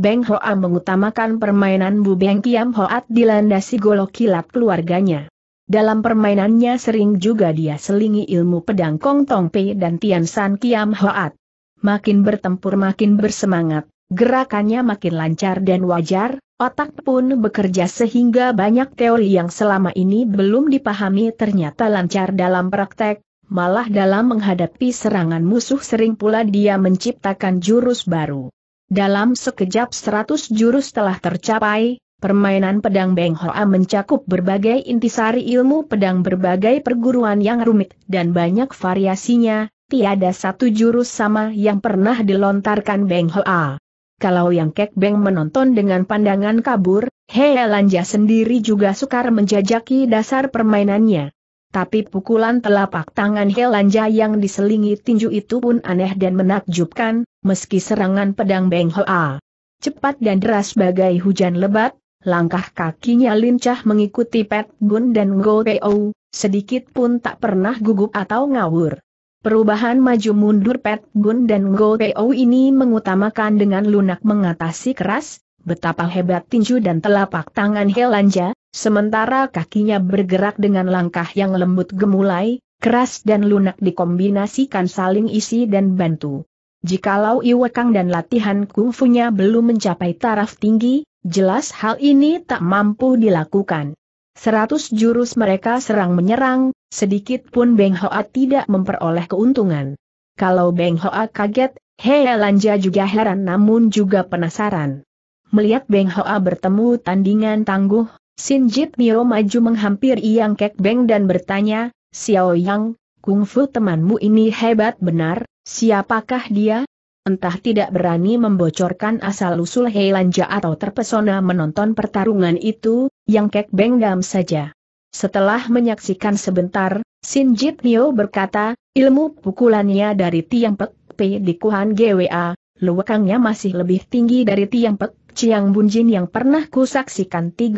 [SPEAKER 1] Beng Hoa mengutamakan permainan Bu Beng Kiam Hoat dilandasi golok kilat keluarganya. Dalam permainannya sering juga dia selingi ilmu pedang Kong Tong Pei dan Tian San Kiam Hoat. Makin bertempur makin bersemangat, Gerakannya makin lancar dan wajar, otak pun bekerja sehingga banyak teori yang selama ini belum dipahami ternyata lancar dalam praktek, malah dalam menghadapi serangan musuh sering pula dia menciptakan jurus baru. Dalam sekejap seratus jurus telah tercapai, permainan pedang Beng Hoa mencakup berbagai intisari ilmu pedang berbagai perguruan yang rumit dan banyak variasinya, tiada satu jurus sama yang pernah dilontarkan Beng Hoa. Kalau yang kek Beng menonton dengan pandangan kabur, Hei Helanja sendiri juga sukar menjajaki dasar permainannya. Tapi pukulan telapak tangan Helanja yang diselingi tinju itu pun aneh dan menakjubkan, meski serangan pedang Beng Hoa cepat dan deras bagai hujan lebat, langkah kakinya lincah mengikuti Pet Gun dan Go Peo, sedikit pun tak pernah gugup atau ngawur. Perubahan maju mundur Pet Gun dan Go Peo ini mengutamakan dengan lunak mengatasi keras, betapa hebat tinju dan telapak tangan Helanja, sementara kakinya bergerak dengan langkah yang lembut gemulai, keras dan lunak dikombinasikan saling isi dan bantu. Jikalau Iwekang dan latihan kungfunya belum mencapai taraf tinggi, jelas hal ini tak mampu dilakukan. Seratus jurus mereka serang menyerang, sedikit pun Beng Hoa tidak memperoleh keuntungan. Kalau Beng Hoa kaget, Hei Lanja juga heran namun juga penasaran. Melihat Beng Hoa bertemu tandingan tangguh, Sin Jit Mio maju menghampiri Yang Kek Beng dan bertanya, Xiao Yang, kungfu temanmu ini hebat benar, siapakah dia? entah tidak berani membocorkan asal-usul Heilanja atau terpesona menonton pertarungan itu, yang kek benggam saja. Setelah menyaksikan sebentar, Jit Nio berkata, ilmu pukulannya dari Tiang Pek P di Kuhan GWA, luwakangnya masih lebih tinggi dari Tiang Pek Ciang Bunjin yang pernah kusaksikan 30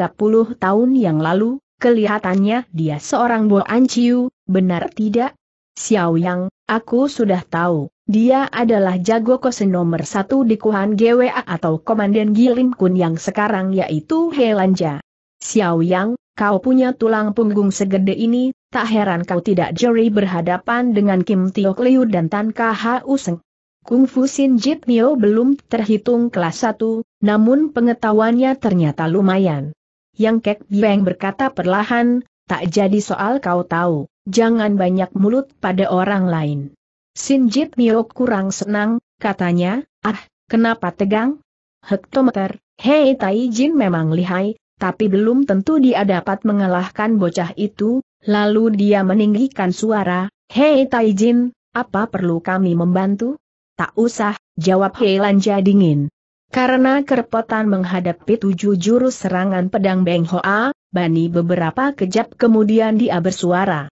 [SPEAKER 1] tahun yang lalu, kelihatannya dia seorang Bo Anciu, benar tidak? Xiao Yang, aku sudah tahu. Dia adalah jago kose nomor satu di Kuhan GWA atau Komandan Gilim Kun yang sekarang yaitu Helanja. Xiao Yang, kau punya tulang punggung segede ini, tak heran kau tidak jeri berhadapan dengan Kim Tio Liu dan Tan Kha Useng. Kung Fu Sin Jit Mio belum terhitung kelas satu, namun pengetahuannya ternyata lumayan. Yang Kek Beng berkata perlahan, tak jadi soal kau tahu, jangan banyak mulut pada orang lain. Sinjit Mio kurang senang, katanya, ah, kenapa tegang? Hektometer, hei Tai Jin memang lihai, tapi belum tentu dia dapat mengalahkan bocah itu, lalu dia meninggikan suara, hei Tai Jin, apa perlu kami membantu? Tak usah, jawab Hei Lanja dingin. Karena kerepotan menghadapi tujuh jurus serangan pedang Beng Hoa, Bani beberapa kejap kemudian dia bersuara.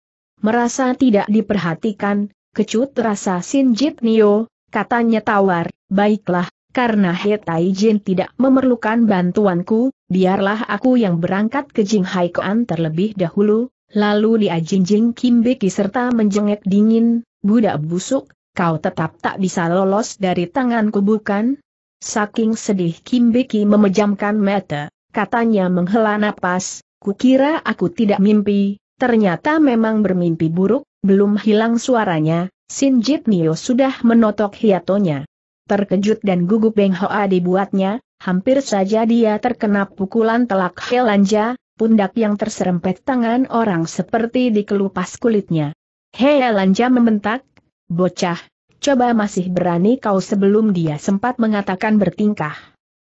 [SPEAKER 1] Merasa tidak diperhatikan, kecut rasa Sinjit Nio, katanya tawar, baiklah, karena He Jin tidak memerlukan bantuanku, biarlah aku yang berangkat ke Hai Kuan terlebih dahulu, lalu dia jinjing Kimbeki serta menjengek dingin, budak busuk, kau tetap tak bisa lolos dari tanganku bukan? Saking sedih Kimbeki memejamkan mata, katanya menghela napas, kukira aku tidak mimpi, ternyata memang bermimpi buruk, belum hilang suaranya, Jit Nio sudah menotok hiatonya. Terkejut dan gugup Beng Hoa dibuatnya, hampir saja dia terkena pukulan telak Helanja, pundak yang terserempet tangan orang seperti dikelupas kulitnya. Helanja membentak, bocah, coba masih berani kau sebelum dia sempat mengatakan bertingkah.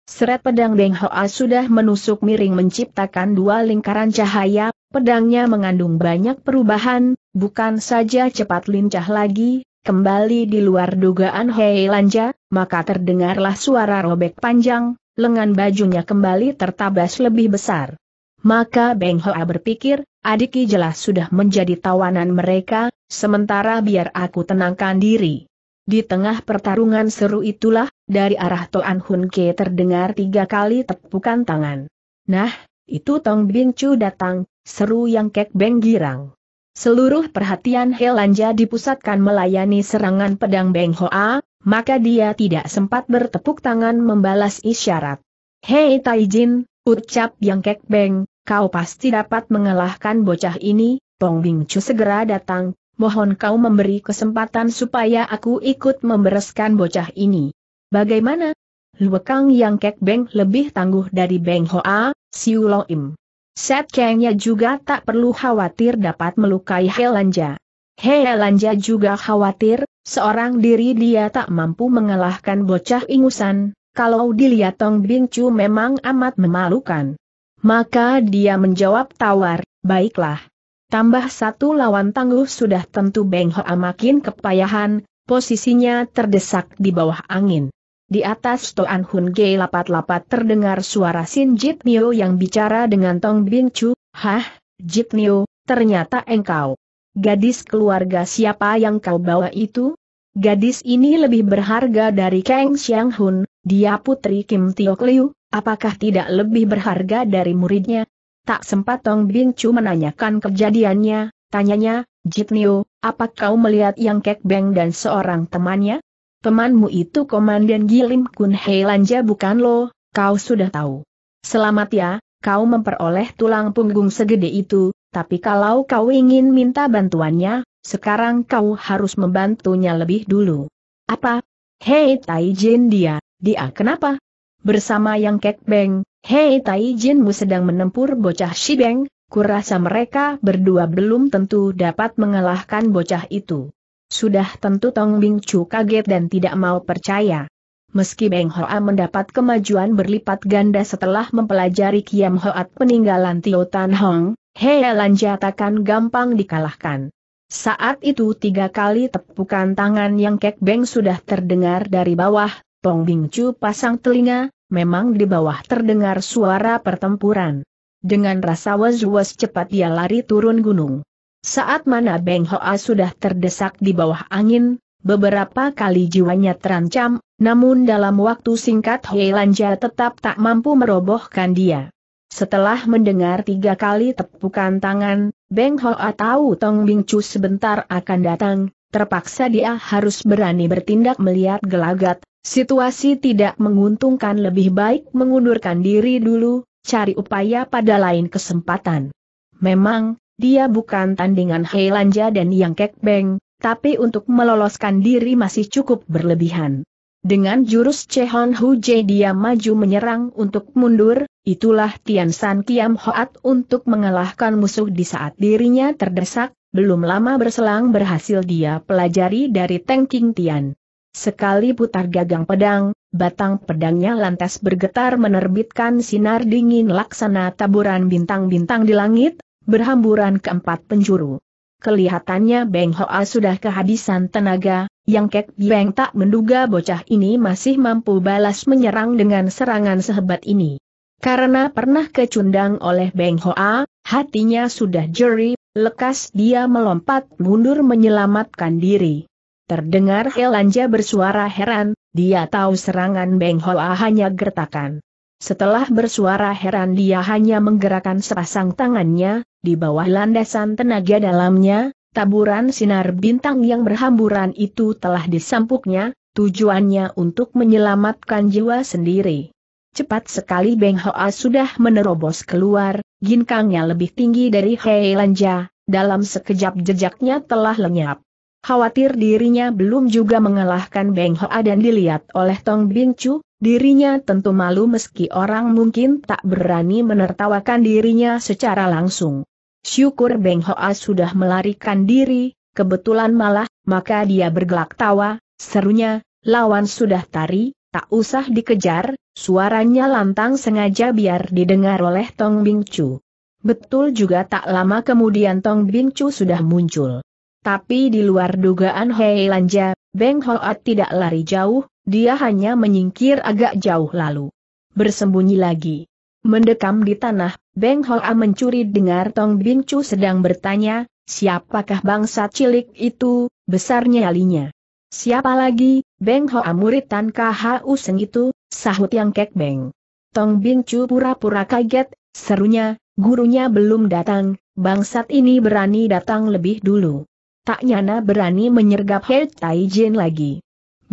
[SPEAKER 1] Seret pedang Beng Hoa sudah menusuk miring menciptakan dua lingkaran cahaya, Pedangnya mengandung banyak perubahan, bukan saja cepat lincah lagi, kembali di luar dugaan Hei Lanja, maka terdengarlah suara robek panjang, lengan bajunya kembali tertabas lebih besar. Maka Beng Hoa berpikir, adiki jelas sudah menjadi tawanan mereka, sementara biar aku tenangkan diri. Di tengah pertarungan seru itulah, dari arah Toan Hun Ke terdengar tiga kali tepukan tangan. Nah, itu Tong Bin Chu datang, seru yang kek beng girang. Seluruh perhatian Helanja dipusatkan melayani serangan pedang Beng Hoa, maka dia tidak sempat bertepuk tangan membalas isyarat. Hei Taijin, ucap yang kek beng, kau pasti dapat mengalahkan bocah ini, Tong Bing Chu segera datang, mohon kau memberi kesempatan supaya aku ikut membereskan bocah ini. Bagaimana? Luekang yang kek beng lebih tangguh dari Beng Hoa, Siu Lo Im. Set Kengnya juga tak perlu khawatir dapat melukai Helanja. Helanja juga khawatir, seorang diri dia tak mampu mengalahkan bocah ingusan, kalau dilihat Tong Bingcu memang amat memalukan. Maka dia menjawab tawar, baiklah. Tambah satu lawan tangguh sudah tentu Beng Hoa makin kepayahan, posisinya terdesak di bawah angin. Di atas Toan Hun Ge lapat-lapat terdengar suara Sin Jit Nio yang bicara dengan Tong Bin Chu, Hah, Jit Nio, ternyata engkau. Gadis keluarga siapa yang kau bawa itu? Gadis ini lebih berharga dari Kang Xiang Hun, dia putri Kim Tio Liu, apakah tidak lebih berharga dari muridnya? Tak sempat Tong Bin Chu menanyakan kejadiannya, tanyanya, Jit Nio, apa kau melihat yang Kek Beng dan seorang temannya? Temanmu itu Komandan Gilim Kun Hei Lanja bukan lo, kau sudah tahu. Selamat ya, kau memperoleh tulang punggung segede itu, tapi kalau kau ingin minta bantuannya, sekarang kau harus membantunya lebih dulu. Apa? Hei Tai Jin dia, dia kenapa? Bersama yang Kek Beng, Hei Tai Jinmu sedang menempur bocah Shibeng, kurasa mereka berdua belum tentu dapat mengalahkan bocah itu. Sudah tentu Tong Bing Chu kaget dan tidak mau percaya. Meski Beng Hoa mendapat kemajuan berlipat ganda setelah mempelajari Kiam Hoat peninggalan Tio Tan Hong, Hei Lan Jatakan gampang dikalahkan. Saat itu tiga kali tepukan tangan yang Kek Beng sudah terdengar dari bawah, Tong Bing Chu pasang telinga, memang di bawah terdengar suara pertempuran. Dengan rasa was-was cepat dia lari turun gunung. Saat mana Beng Hoa sudah terdesak di bawah angin, beberapa kali jiwanya terancam, namun dalam waktu singkat Hei Lanja tetap tak mampu merobohkan dia. Setelah mendengar tiga kali tepukan tangan, Beng Hoa tahu Tong Bing sebentar akan datang, terpaksa dia harus berani bertindak melihat gelagat, situasi tidak menguntungkan lebih baik mengundurkan diri dulu, cari upaya pada lain kesempatan. Memang, dia bukan tandingan Hei Lanja dan Yang Kek Beng, tapi untuk meloloskan diri masih cukup berlebihan. Dengan jurus Chehon Hu Jie dia maju menyerang untuk mundur, itulah Tian San Kiam Hoat untuk mengalahkan musuh di saat dirinya terdesak, belum lama berselang berhasil dia pelajari dari Teng King Tian. Sekali putar gagang pedang, batang pedangnya lantas bergetar menerbitkan sinar dingin laksana taburan bintang-bintang di langit, berhamburan ke empat penjuru. Kelihatannya Beng Hoa sudah kehabisan tenaga, yang Kek Beng tak menduga bocah ini masih mampu balas menyerang dengan serangan sehebat ini. Karena pernah kecundang oleh Beng Hoa, hatinya sudah jeri, lekas dia melompat mundur menyelamatkan diri. Terdengar Helanja bersuara heran, dia tahu serangan Beng Hoa hanya gertakan. Setelah bersuara heran dia hanya menggerakkan sepasang tangannya, di bawah landasan tenaga dalamnya, taburan sinar bintang yang berhamburan itu telah disampuknya, tujuannya untuk menyelamatkan jiwa sendiri. Cepat sekali Beng Hoa sudah menerobos keluar, ginkangnya lebih tinggi dari Hei Lanja, dalam sekejap jejaknya telah lenyap. Khawatir dirinya belum juga mengalahkan Beng Hoa dan dilihat oleh Tong Bing Chu, Dirinya tentu malu meski orang mungkin tak berani menertawakan dirinya secara langsung. Syukur Beng Hoa sudah melarikan diri, kebetulan malah, maka dia bergelak tawa, serunya, lawan sudah tari, tak usah dikejar, suaranya lantang sengaja biar didengar oleh Tong Bing Chu. Betul juga tak lama kemudian Tong Bing Chu sudah muncul. Tapi di luar dugaan Hei Lanja, Beng Hoa tidak lari jauh, dia hanya menyingkir agak jauh lalu. Bersembunyi lagi. Mendekam di tanah, Beng Hoa mencuri dengar Tong Bin sedang bertanya, siapakah bangsa cilik itu, besarnya alinya. Siapa lagi, Beng Hoa murid Tan KHU Seng itu, sahut yang kek Beng. Tong Bin pura-pura kaget, serunya, gurunya belum datang, bangsat ini berani datang lebih dulu. Tak nyana berani menyergap Hei Tai Jin lagi.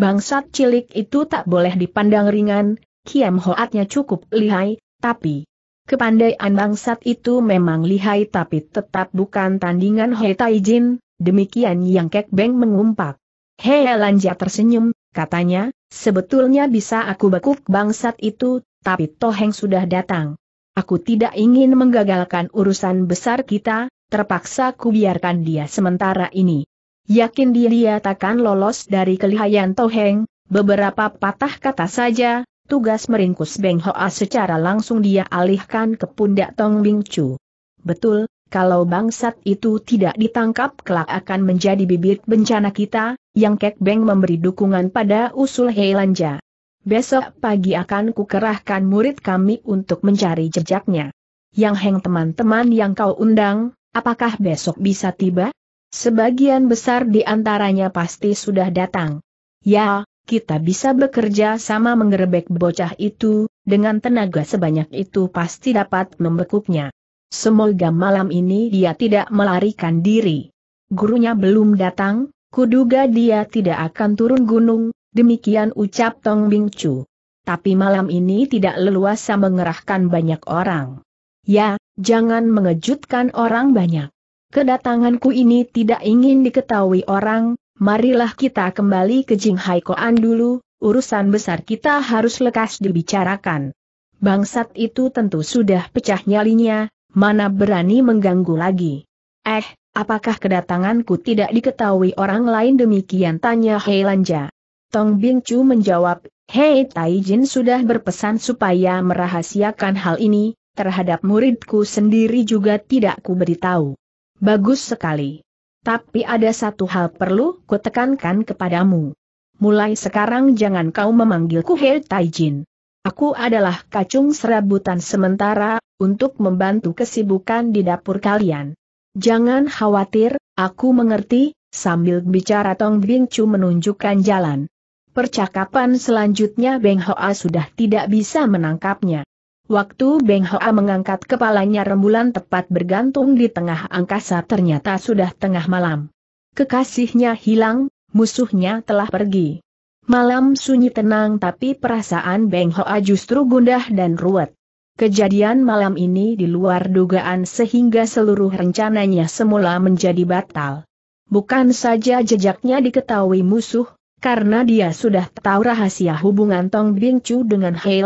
[SPEAKER 1] Bangsat cilik itu tak boleh dipandang ringan, Kiam Hoatnya cukup lihai, tapi kepandaian bangsat itu memang lihai tapi tetap bukan tandingan He Taijin, demikian yang Kek Beng mengumpak. Hei Lanja tersenyum, katanya, sebetulnya bisa aku bekuk bangsat itu, tapi Toheng sudah datang. Aku tidak ingin menggagalkan urusan besar kita, terpaksa ku biarkan dia sementara ini. Yakin dia takkan lolos dari kelihayan Toheng, beberapa patah kata saja, tugas meringkus Beng Hoa secara langsung dia alihkan ke pundak Tong Bing Chu. Betul, kalau bangsat itu tidak ditangkap kelak akan menjadi bibit bencana kita, yang Kek Beng memberi dukungan pada usul Heilanja. Besok pagi akan kukerahkan murid kami untuk mencari jejaknya. Yang Heng teman-teman yang kau undang, apakah besok bisa tiba? Sebagian besar di antaranya pasti sudah datang. Ya, kita bisa bekerja sama menggerebek bocah itu, dengan tenaga sebanyak itu pasti dapat membekuknya. Semoga malam ini dia tidak melarikan diri. Gurunya belum datang, kuduga dia tidak akan turun gunung, demikian ucap Tong Bing Chu. Tapi malam ini tidak leluasa mengerahkan banyak orang. Ya, jangan mengejutkan orang banyak. Kedatanganku ini tidak ingin diketahui orang, marilah kita kembali ke Jinghai Koan dulu, urusan besar kita harus lekas dibicarakan. Bangsat itu tentu sudah pecah nyalinya, mana berani mengganggu lagi. Eh, apakah kedatanganku tidak diketahui orang lain demikian tanya Hei Lanja. Tong Bing Chu menjawab, Hei Taijin sudah berpesan supaya merahasiakan hal ini, terhadap muridku sendiri juga tidak ku beritahu. Bagus sekali. Tapi ada satu hal perlu kutekankan kepadamu. Mulai sekarang jangan kau memanggilku Hei Taijin. Aku adalah kacung serabutan sementara, untuk membantu kesibukan di dapur kalian. Jangan khawatir, aku mengerti, sambil bicara Tong Bing Chu menunjukkan jalan. Percakapan selanjutnya Beng Hoa sudah tidak bisa menangkapnya. Waktu Beng Hoa mengangkat kepalanya rembulan tepat bergantung di tengah angkasa ternyata sudah tengah malam. Kekasihnya hilang, musuhnya telah pergi. Malam sunyi tenang tapi perasaan Beng Hoa justru gundah dan ruwet. Kejadian malam ini di luar dugaan sehingga seluruh rencananya semula menjadi batal. Bukan saja jejaknya diketahui musuh, karena dia sudah tahu rahasia hubungan Tong Bing dengan Hei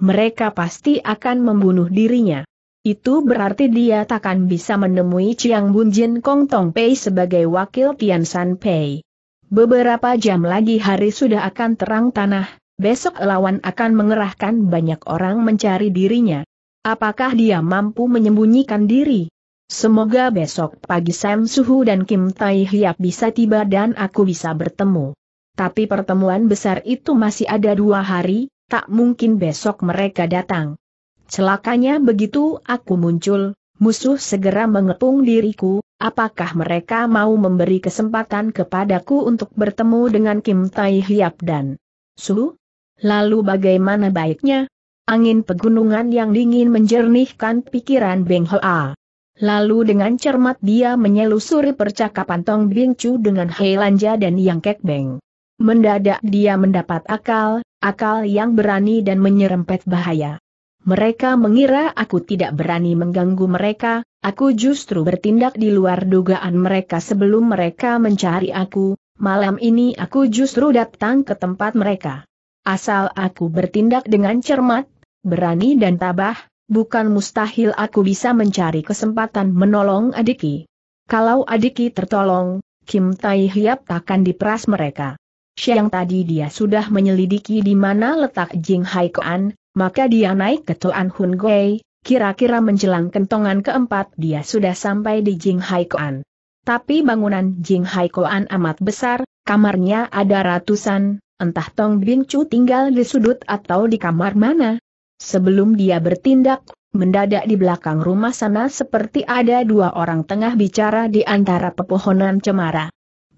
[SPEAKER 1] mereka pasti akan membunuh dirinya. Itu berarti dia takkan bisa menemui Chiang Bun Jin Kong Tong Pei sebagai wakil Tian San Pei. Beberapa jam lagi hari sudah akan terang tanah, besok lawan akan mengerahkan banyak orang mencari dirinya. Apakah dia mampu menyembunyikan diri? Semoga besok pagi Sam Suhu dan Kim Tai Hiap bisa tiba dan aku bisa bertemu. Tapi pertemuan besar itu masih ada dua hari, tak mungkin besok mereka datang. Celakanya begitu aku muncul, musuh segera mengepung diriku, apakah mereka mau memberi kesempatan kepadaku untuk bertemu dengan Kim Tai Hiap dan Su? Lalu bagaimana baiknya? Angin pegunungan yang dingin menjernihkan pikiran Beng Hoa. Lalu dengan cermat dia menyelusuri percakapan Tong Bing Chu dengan Hei Lanja dan Yang Kek Beng. Mendadak dia mendapat akal, akal yang berani dan menyerempet bahaya. Mereka mengira aku tidak berani mengganggu mereka, aku justru bertindak di luar dugaan mereka sebelum mereka mencari aku, malam ini aku justru datang ke tempat mereka. Asal aku bertindak dengan cermat, berani dan tabah, bukan mustahil aku bisa mencari kesempatan menolong Adiki. Kalau Adiki tertolong, Kim Tai Hiap takkan diperas mereka. Siang tadi dia sudah menyelidiki di mana letak Jing Hai Kuan, maka dia naik ke tuan Hun Gui, kira-kira menjelang kentongan keempat dia sudah sampai di Jing Hai Kuan. Tapi bangunan Jing Hai Kuan amat besar, kamarnya ada ratusan, entah Tong Bin Chu tinggal di sudut atau di kamar mana. Sebelum dia bertindak, mendadak di belakang rumah sana seperti ada dua orang tengah bicara di antara pepohonan cemara.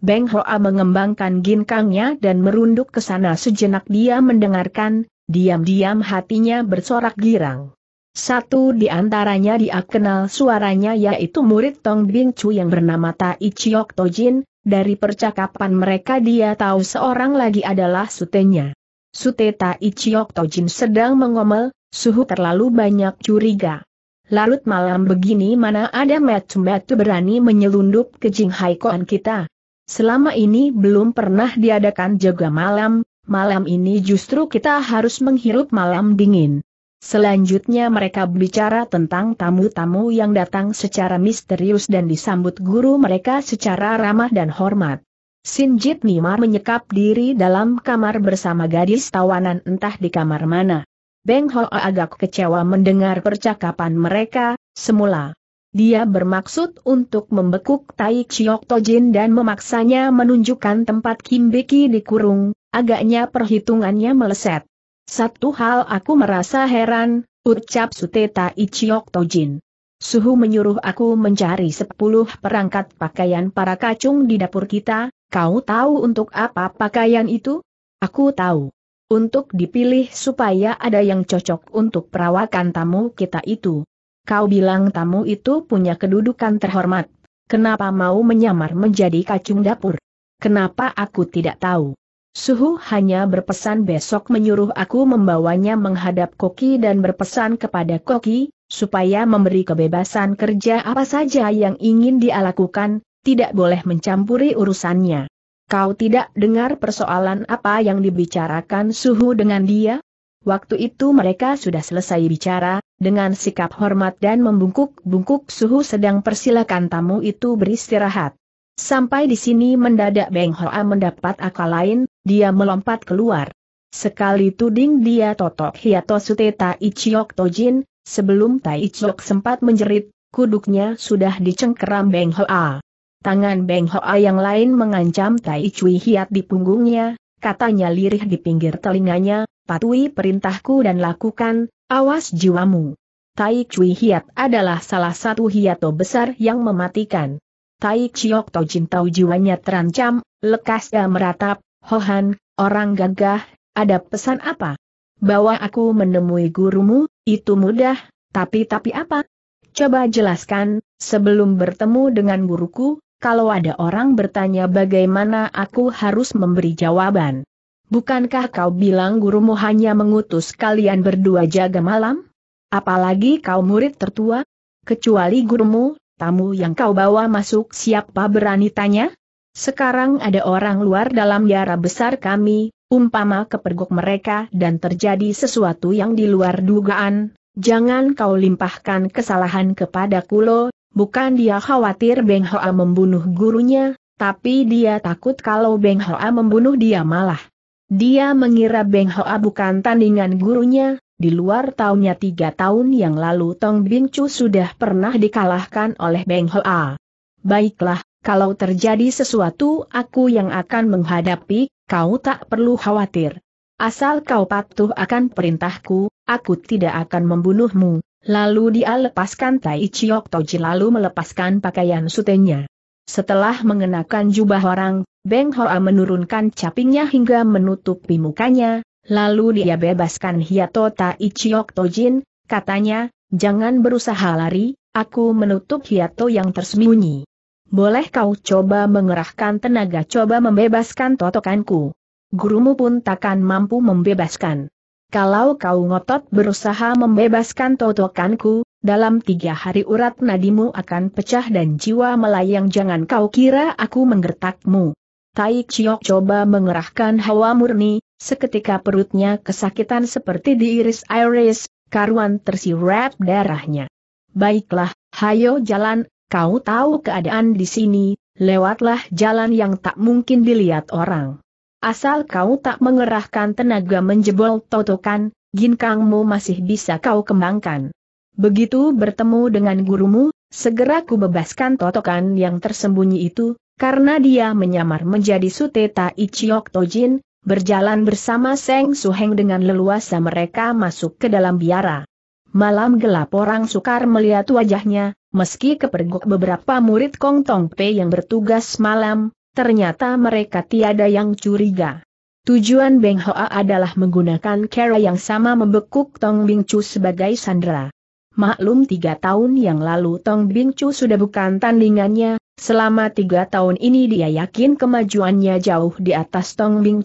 [SPEAKER 1] Beng Hoa mengembangkan ginkangnya dan merunduk ke sana sejenak dia mendengarkan, diam-diam hatinya bersorak girang. Satu di antaranya dia kenal suaranya yaitu murid Tong Bing Chu yang bernama Tai Chiok Tojin, dari percakapan mereka dia tahu seorang lagi adalah sutenya. Sute Tai Chiok Tojin sedang mengomel, suhu terlalu banyak curiga. Larut malam begini mana ada metu-metu berani menyelundup ke Jing Haikoan kita, selama ini belum pernah diadakan jaga malam, malam ini justru kita harus menghirup malam dingin. Selanjutnya mereka berbicara tentang tamu-tamu yang datang secara misterius dan disambut guru mereka secara ramah dan hormat. Sinjit Nimar menyekap diri dalam kamar bersama gadis tawanan entah di kamar mana. Beng Ho agak kecewa mendengar percakapan mereka, semula. Dia bermaksud untuk membekuk Tai Chiok Tojin dan memaksanya menunjukkan tempat Kim Beki dikurung, agaknya perhitungannya meleset. Satu hal aku merasa heran, ucap Sute Tai Chiok Tojin. Suhu menyuruh aku mencari sepuluh perangkat pakaian para kacung di dapur kita, kau tahu untuk apa pakaian itu? Aku tahu. Untuk dipilih supaya ada yang cocok untuk perawakan tamu kita itu. Kau bilang tamu itu punya kedudukan terhormat. Kenapa mau menyamar menjadi kacung dapur? Kenapa aku tidak tahu? Suhu hanya berpesan besok menyuruh aku membawanya menghadap Koki dan berpesan kepada Koki, supaya memberi kebebasan kerja apa saja yang ingin dia lakukan, tidak boleh mencampuri urusannya. Kau tidak dengar persoalan apa yang dibicarakan Suhu dengan dia? Waktu itu mereka sudah selesai bicara, dengan sikap hormat dan membungkuk-bungkuk suhu sedang persilakan tamu itu beristirahat. Sampai di sini mendadak Beng Hoa mendapat akal lain, dia melompat keluar. Sekali tuding dia totok sute tai chiok Tojin, sebelum Tai chiok sempat menjerit, kuduknya sudah dicengkeram Beng Hoa. Tangan Beng Hoa yang lain mengancam Tai chui Hiat di punggungnya, katanya lirih di pinggir telinganya, patuhi perintahku dan lakukan, awas jiwamu. Tai Cui Hiat adalah salah satu hiato besar yang mematikan. Tai Chiok Tojin tahu jiwanya terancam, lekas ia meratap, Hohan, orang gagah, ada pesan apa? Bawa aku menemui gurumu, itu mudah, tapi tapi apa? Coba jelaskan, sebelum bertemu dengan guruku, kalau ada orang bertanya bagaimana aku harus memberi jawaban. Bukankah kau bilang gurumu hanya mengutus kalian berdua jaga malam? Apalagi kau murid tertua? Kecuali gurumu, tamu yang kau bawa masuk siapa berani tanya? Sekarang ada orang luar dalam biara besar kami, umpama kepergok mereka dan terjadi sesuatu yang di luar dugaan, jangan kau limpahkan kesalahan kepada kulo, Bukan dia khawatir Beng Hoa membunuh gurunya, tapi dia takut kalau Beng Hoa membunuh dia malah. Dia mengira Beng Hoa bukan tandingan gurunya, di luar tahunnya tiga tahun yang lalu Tong Bing Chu sudah pernah dikalahkan oleh Beng Hoa. Baiklah, kalau terjadi sesuatu aku yang akan menghadapi, kau tak perlu khawatir. Asal kau patuh akan perintahku, aku tidak akan membunuhmu. Lalu dia lepaskan Tai Chiok Toji lalu melepaskan pakaian sutenya. Setelah mengenakan jubah orang, Beng Hoa menurunkan capingnya hingga menutupi mukanya, lalu dia bebaskan Hiato Tai Chiok Tojin, katanya, jangan berusaha lari, aku menutup Hiato yang tersembunyi. Boleh kau coba mengerahkan tenaga coba membebaskan totokanku. Gurumu pun takkan mampu membebaskan. Kalau kau ngotot berusaha membebaskan totokanku, dalam tiga hari urat nadimu akan pecah dan jiwa melayang jangan kau kira aku menggertakmu. Tai Chiok coba mengerahkan hawa murni, seketika perutnya kesakitan seperti diiris-iris, karuan tersirap darahnya. Baiklah, hayo jalan, kau tahu keadaan di sini, lewatlah jalan yang tak mungkin dilihat orang. Asal kau tak mengerahkan tenaga menjebol totokan, ginkangmu masih bisa kau kembangkan. Begitu bertemu dengan gurumu, segera ku bebaskan totokan yang tersembunyi itu, karena dia menyamar menjadi suteta Ichiok Tojin, berjalan bersama Seng Suheng dengan leluasa mereka masuk ke dalam biara. Malam gelap orang sukar melihat wajahnya, meski kepergok beberapa murid Kong Tong Pei yang bertugas malam, ternyata mereka tiada yang curiga. Tujuan Beng Hoa adalah menggunakan cara yang sama membekuk Tong Bing sebagai sandera. Maklum tiga tahun yang lalu Tong Bing sudah bukan tandingannya, selama tiga tahun ini dia yakin kemajuannya jauh di atas Tong Bing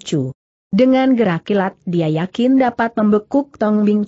[SPEAKER 1] Dengan gerak kilat dia yakin dapat membekuk Tong Bing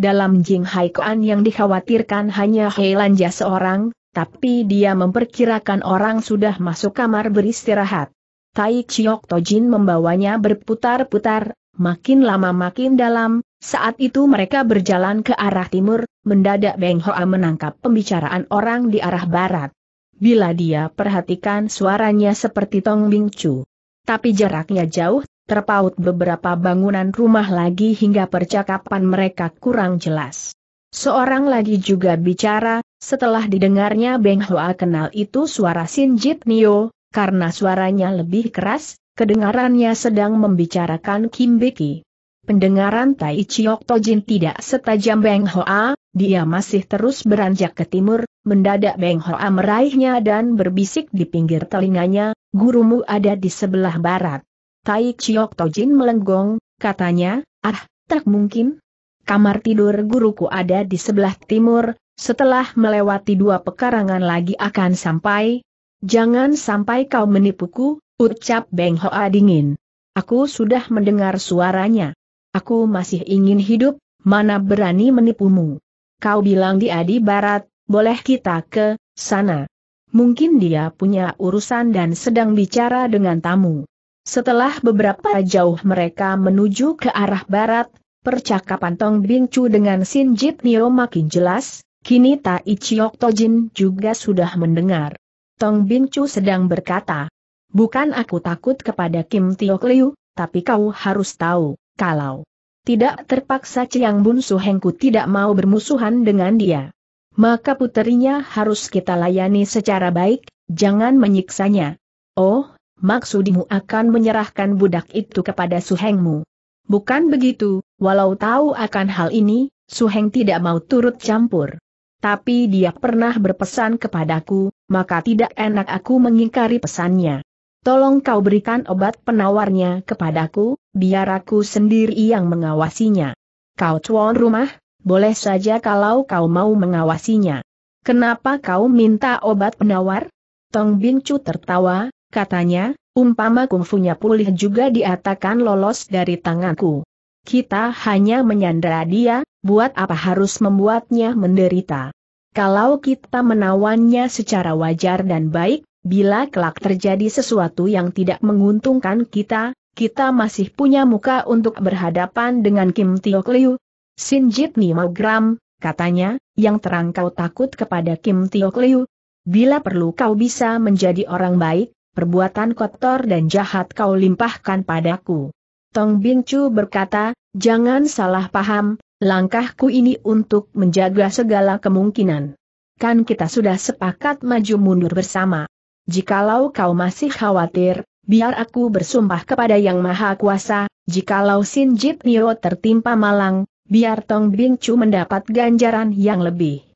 [SPEAKER 1] Dalam Jing Hai Kuan yang dikhawatirkan hanya Hei Lanja seorang, tapi dia memperkirakan orang sudah masuk kamar beristirahat. Tai Chiok Tojin membawanya berputar-putar, makin lama makin dalam, saat itu mereka berjalan ke arah timur, mendadak Beng Hoa menangkap pembicaraan orang di arah barat. Bila dia perhatikan suaranya seperti Tong Bing Chu. Tapi jaraknya jauh, terpaut beberapa bangunan rumah lagi hingga percakapan mereka kurang jelas. Seorang lagi juga bicara, setelah didengarnya Beng Hoa kenal itu suara Sinjit Nio, karena suaranya lebih keras, kedengarannya sedang membicarakan Kim Beki. Pendengaran Tai Chiok Tojin tidak setajam Beng Hoa, dia masih terus beranjak ke timur, mendadak Beng Hoa meraihnya dan berbisik di pinggir telinganya, gurumu ada di sebelah barat. Tai Chiok Tojin melenggong, katanya, ah, tak mungkin. Kamar tidur guruku ada di sebelah timur, setelah melewati dua pekarangan lagi akan sampai. Jangan sampai kau menipuku, ucap Beng Hoa dingin. Aku sudah mendengar suaranya. Aku masih ingin hidup, mana berani menipumu. Kau bilang di adi barat, boleh kita ke sana. Mungkin dia punya urusan dan sedang bicara dengan tamu. Setelah beberapa jauh mereka menuju ke arah barat, percakapan Tong Bingcu dengan Sin Jit Nio makin jelas, Kini Chiok Tojin juga sudah mendengar. Tong Bin Chu sedang berkata, Bukan aku takut kepada Kim Tio Liu, tapi kau harus tahu, kalau tidak terpaksa Chiang Bun Su Hengku tidak mau bermusuhan dengan dia. Maka puterinya harus kita layani secara baik, jangan menyiksanya. Oh, maksudmu akan menyerahkan budak itu kepada Suhengmu. Bukan begitu, walau tahu akan hal ini, Suheng tidak mau turut campur tapi dia pernah berpesan kepadaku, maka tidak enak aku mengingkari pesannya. Tolong kau berikan obat penawarnya kepadaku, biar aku sendiri yang mengawasinya. Kau cuan rumah, boleh saja kalau kau mau mengawasinya. Kenapa kau minta obat penawar? Tong Chu tertawa, katanya, umpama kungfunya pulih juga diatakan lolos dari tanganku. Kita hanya menyandra dia, buat apa harus membuatnya menderita? Kalau kita menawannya secara wajar dan baik, bila kelak terjadi sesuatu yang tidak menguntungkan kita, kita masih punya muka untuk berhadapan dengan Kim Tiok Liu. Sin Jit gram, katanya, yang terang kau takut kepada Kim Tiok Liu. Bila perlu kau bisa menjadi orang baik, perbuatan kotor dan jahat kau limpahkan padaku. Tong Bin Chu berkata, jangan salah paham, langkahku ini untuk menjaga segala kemungkinan. Kan kita sudah sepakat maju mundur bersama. Jikalau kau masih khawatir, biar aku bersumpah kepada Yang Maha Kuasa, jikalau Sin Jit Nio tertimpa malang, biar Tong Bing Chu mendapat ganjaran yang lebih.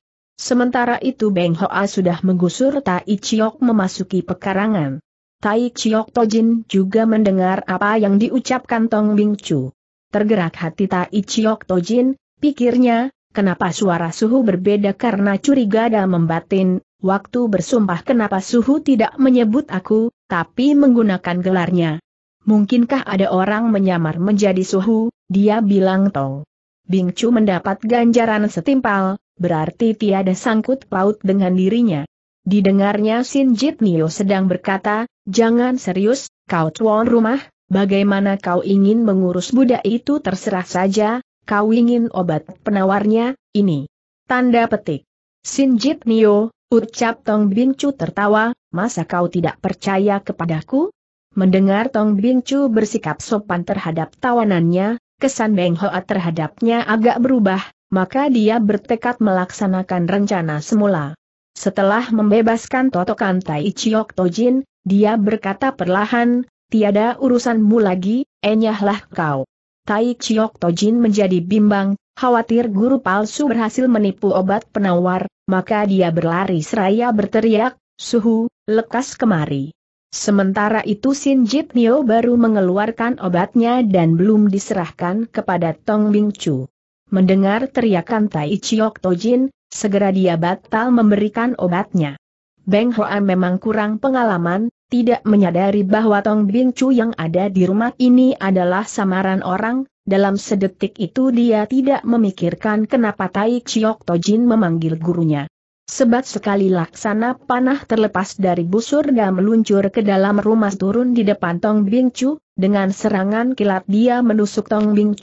[SPEAKER 1] Sementara itu Beng Hoa sudah menggusur Tai Chiok memasuki pekarangan. Tai Chiok Tojin juga mendengar apa yang diucapkan Tong Bing Chu. Tergerak hati Tai Chiok Tojin, pikirnya, kenapa suara suhu berbeda karena curiga dan membatin, waktu bersumpah kenapa suhu tidak menyebut aku, tapi menggunakan gelarnya. Mungkinkah ada orang menyamar menjadi suhu, dia bilang tong. Bing Chu mendapat ganjaran setimpal, berarti tiada sangkut paut dengan dirinya. Didengarnya Sin Jit Nio sedang berkata, jangan serius, kau tuan rumah, Bagaimana kau ingin mengurus budak itu terserah saja, kau ingin obat penawarnya, ini. Tanda petik. Sinjit Nio, ucap Tong Bincu tertawa, masa kau tidak percaya kepadaku? Mendengar Tong Bincu bersikap sopan terhadap tawanannya, kesan Beng Hoa terhadapnya agak berubah, maka dia bertekad melaksanakan rencana semula. Setelah membebaskan Totokan Tai Chiok Tojin, dia berkata perlahan, Tiada urusanmu lagi, enyahlah kau. Tai Chiok Tojin menjadi bimbang, khawatir guru palsu berhasil menipu obat penawar, maka dia berlari seraya berteriak, suhu, lekas kemari. Sementara itu Sin Jit Nio baru mengeluarkan obatnya dan belum diserahkan kepada Tong Bing Chu. Mendengar teriakan Tai Chiok Tojin, segera dia batal memberikan obatnya. Beng Hoa memang kurang pengalaman, tidak menyadari bahwa Tong Bing yang ada di rumah ini adalah samaran orang, dalam sedetik itu dia tidak memikirkan kenapa Tai Chiok Tojin memanggil gurunya. Sebat sekali laksana panah terlepas dari busur dan meluncur ke dalam rumah turun di depan Tong Bing dengan serangan kilat dia menusuk Tong Bing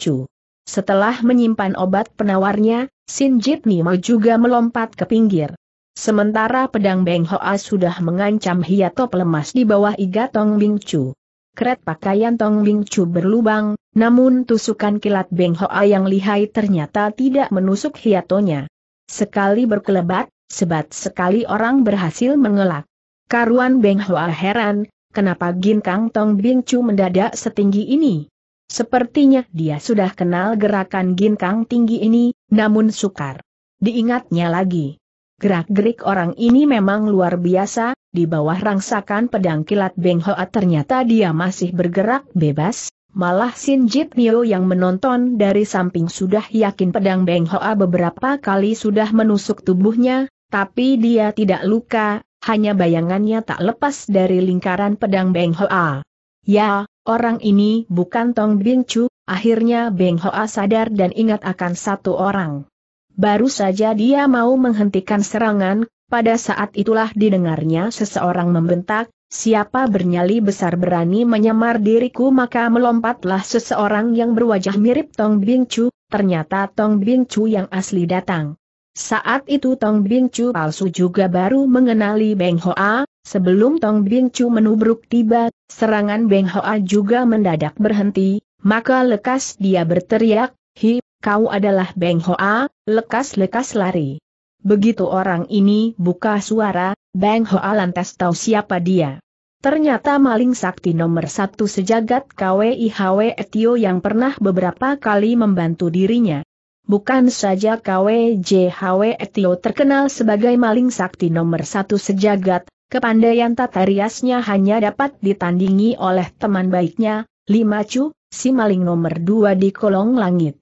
[SPEAKER 1] Setelah menyimpan obat penawarnya, Sin Jit Nimo juga melompat ke pinggir. Sementara pedang Beng Hoa sudah mengancam hiatop lemas di bawah iga Tong Bing Chu. Keret pakaian Tong Bing Chu berlubang, namun tusukan kilat Beng Hoa yang lihai ternyata tidak menusuk hiatonya. Sekali berkelebat, sebat sekali orang berhasil mengelak. Karuan Beng Hoa heran, kenapa Ginkang Tong Bing Chu mendadak setinggi ini? Sepertinya dia sudah kenal gerakan Ginkang tinggi ini, namun sukar. Diingatnya lagi. Gerak-gerik orang ini memang luar biasa, di bawah rangsakan pedang kilat Beng Hoa ternyata dia masih bergerak bebas, malah Sin Jit Nio yang menonton dari samping sudah yakin pedang Beng Hoa beberapa kali sudah menusuk tubuhnya, tapi dia tidak luka, hanya bayangannya tak lepas dari lingkaran pedang Beng Hoa. Ya, orang ini bukan Tong Bing Chu, akhirnya Beng Hoa sadar dan ingat akan satu orang. Baru saja dia mau menghentikan serangan, pada saat itulah didengarnya seseorang membentak, siapa bernyali besar berani menyamar diriku maka melompatlah seseorang yang berwajah mirip Tong Bing Chu, ternyata Tong Bing Chu yang asli datang. Saat itu Tong Bing Chu palsu juga baru mengenali Beng Hoa, sebelum Tong Bing Chu menubruk tiba, serangan Beng Hoa juga mendadak berhenti, maka lekas dia berteriak, Hi, kau adalah Beng Hoa, lekas-lekas lari. Begitu orang ini buka suara, Beng Hoa lantas tahu siapa dia. Ternyata maling sakti nomor satu sejagat KWIHW Etio yang pernah beberapa kali membantu dirinya. Bukan saja KWJHW Etio terkenal sebagai maling sakti nomor satu sejagat, kepandaian tata riasnya hanya dapat ditandingi oleh teman baiknya, Lima Chu, si maling nomor dua di kolong langit.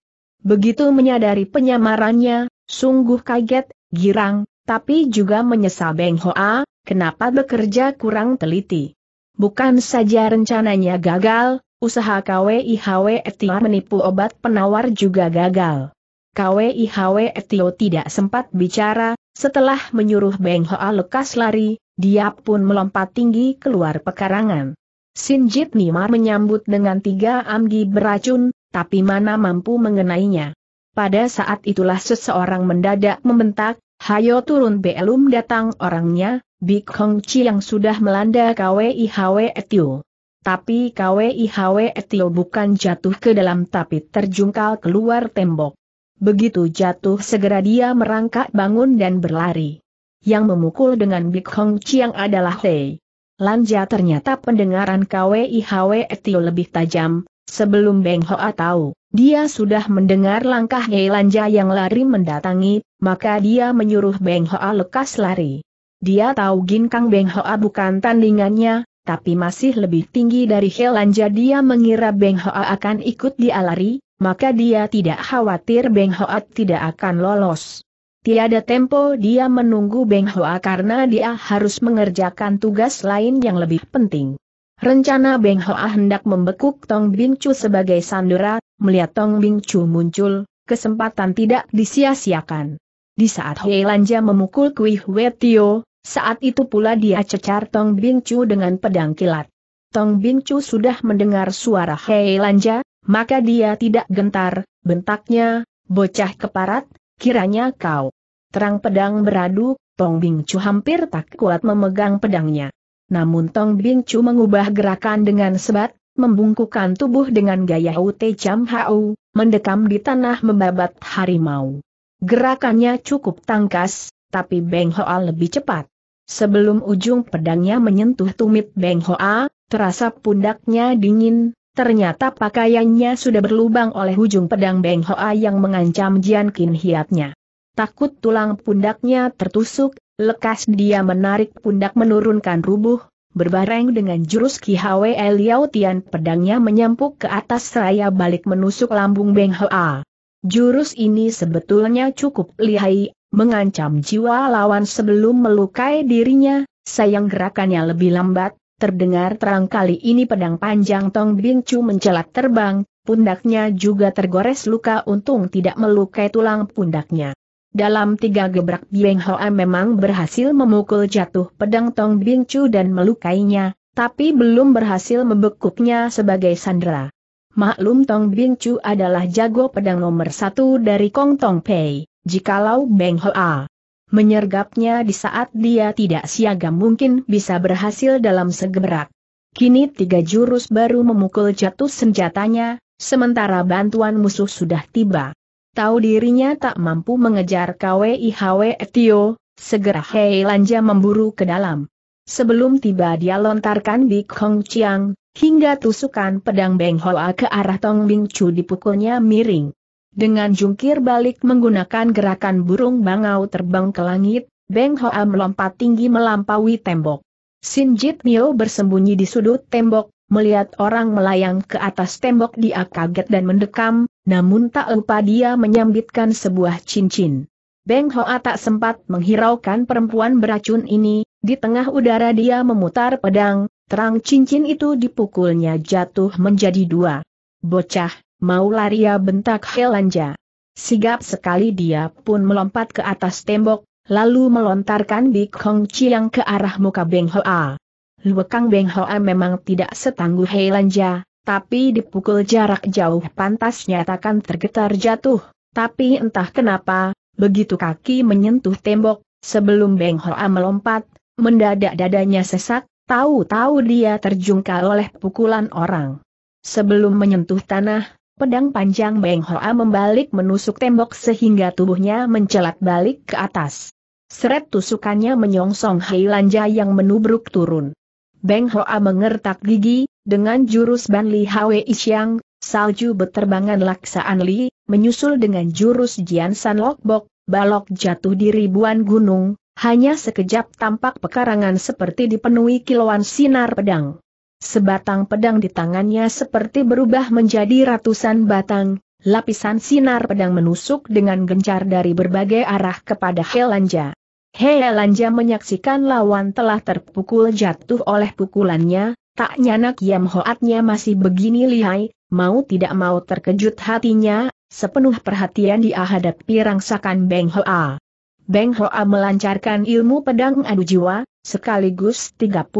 [SPEAKER 1] Begitu menyadari penyamarannya, sungguh kaget, girang, tapi juga menyesal Beng Hoa, kenapa bekerja kurang teliti. Bukan saja rencananya gagal, usaha KWIHW Etio menipu obat penawar juga gagal. KWIHW Etio tidak sempat bicara, setelah menyuruh Beng Hoa lekas lari, dia pun melompat tinggi keluar pekarangan. Sinjit Nimar menyambut dengan tiga amgi beracun, tapi mana mampu mengenainya. Pada saat itulah seseorang mendadak membentak, Hayo turun belum datang orangnya, Big Hong Chi yang sudah melanda KWIHW Etio. Tapi KWIHW Etio bukan jatuh ke dalam tapi terjungkal keluar tembok. Begitu jatuh segera dia merangkak bangun dan berlari. Yang memukul dengan Big Hong Chi yang adalah Hei. Lanja ternyata pendengaran KWIHW Etio lebih tajam, Sebelum Beng Hoa tahu, dia sudah mendengar langkah Heilanja yang lari mendatangi, maka dia menyuruh Beng Hoa lekas lari. Dia tahu Ginkang Beng Hoa bukan tandingannya, tapi masih lebih tinggi dari Helanja dia mengira Beng Hoa akan ikut dia lari, maka dia tidak khawatir Beng Hoa tidak akan lolos. Tiada tempo dia menunggu Beng Hoa karena dia harus mengerjakan tugas lain yang lebih penting. Rencana Beng Hoa hendak membekuk Tong Bing sebagai sandera, melihat Tong Bing muncul, kesempatan tidak disia-siakan. Di saat Hei Lanja memukul Kui Hwe Tio, saat itu pula dia cecar Tong Bing dengan pedang kilat. Tong Bing sudah mendengar suara Hei Lanja, maka dia tidak gentar, bentaknya, bocah keparat, kiranya kau. Terang pedang beradu, Tong Bing hampir tak kuat memegang pedangnya. Namun Tong Bing Chu mengubah gerakan dengan sebat, membungkukan tubuh dengan gaya Ute Cham Hau, mendekam di tanah membabat harimau. Gerakannya cukup tangkas, tapi Beng Hoa lebih cepat. Sebelum ujung pedangnya menyentuh tumit Beng Hoa, terasa pundaknya dingin, ternyata pakaiannya sudah berlubang oleh ujung pedang Beng Hoa yang mengancam Jian Kin Hiatnya. Takut tulang pundaknya tertusuk, Lekas dia menarik pundak menurunkan rubuh, berbareng dengan jurus Ki Hwe Liao Tian pedangnya menyampuk ke atas seraya balik menusuk lambung Beng Hoa. Jurus ini sebetulnya cukup lihai, mengancam jiwa lawan sebelum melukai dirinya, sayang gerakannya lebih lambat, terdengar terang kali ini pedang panjang Tong Bing Chu mencelat terbang, pundaknya juga tergores luka untung tidak melukai tulang pundaknya. Dalam tiga gebrak Bieng Hoa memang berhasil memukul jatuh pedang Tong Bing Chu dan melukainya, tapi belum berhasil membekuknya sebagai sandera. Maklum Tong Bing Chu adalah jago pedang nomor satu dari Kong Tong Pei, jikalau Beng Hoa menyergapnya di saat dia tidak siaga, mungkin bisa berhasil dalam segebrak. Kini tiga jurus baru memukul jatuh senjatanya, sementara bantuan musuh sudah tiba. Tahu dirinya tak mampu mengejar KWIHW Etio, segera Hei Lanja memburu ke dalam. Sebelum tiba dia lontarkan Bik Hong Chiang, hingga tusukan pedang Beng Hoa ke arah Tong Bing Chu dipukulnya miring. Dengan jungkir balik menggunakan gerakan burung bangau terbang ke langit, Beng Hoa melompat tinggi melampaui tembok. Sin Jit Mio bersembunyi di sudut tembok, melihat orang melayang ke atas tembok dia kaget dan mendekam, namun tak lupa dia menyambitkan sebuah cincin. Beng Hoa tak sempat menghiraukan perempuan beracun ini, di tengah udara dia memutar pedang, terang cincin itu dipukulnya jatuh menjadi dua. Bocah, mau laria bentak Helanja. Sigap sekali dia pun melompat ke atas tembok, lalu melontarkan Bik Hong Chiang ke arah muka Beng Hoa. Luekang Beng Hoa memang tidak setangguh Helanja, tapi dipukul jarak jauh pantas nyatakan tergetar jatuh, tapi entah kenapa, begitu kaki menyentuh tembok, sebelum Beng Hoa melompat, mendadak dadanya sesak, tahu-tahu dia terjungkal oleh pukulan orang. Sebelum menyentuh tanah, pedang panjang Beng Hoa membalik menusuk tembok sehingga tubuhnya mencelat balik ke atas. Seret tusukannya menyongsong Lanja yang menubruk turun. Beng Hoa mengertak gigi, dengan jurus Ban Li Hwe Isyang, salju beterbangan laksaan Li, menyusul dengan jurus Jian San Lok Bok, balok jatuh di ribuan gunung, hanya sekejap tampak pekarangan seperti dipenuhi kilauan sinar pedang. Sebatang pedang di tangannya seperti berubah menjadi ratusan batang, lapisan sinar pedang menusuk dengan gencar dari berbagai arah kepada Helanja. Helanja menyaksikan lawan telah terpukul jatuh oleh pukulannya, Tak nyana Kiam Hoatnya masih begini lihai, mau tidak mau terkejut hatinya, sepenuh perhatian dia hadapi rangsakan Beng Hoa. Beng Hoa melancarkan ilmu pedang adu jiwa, sekaligus 36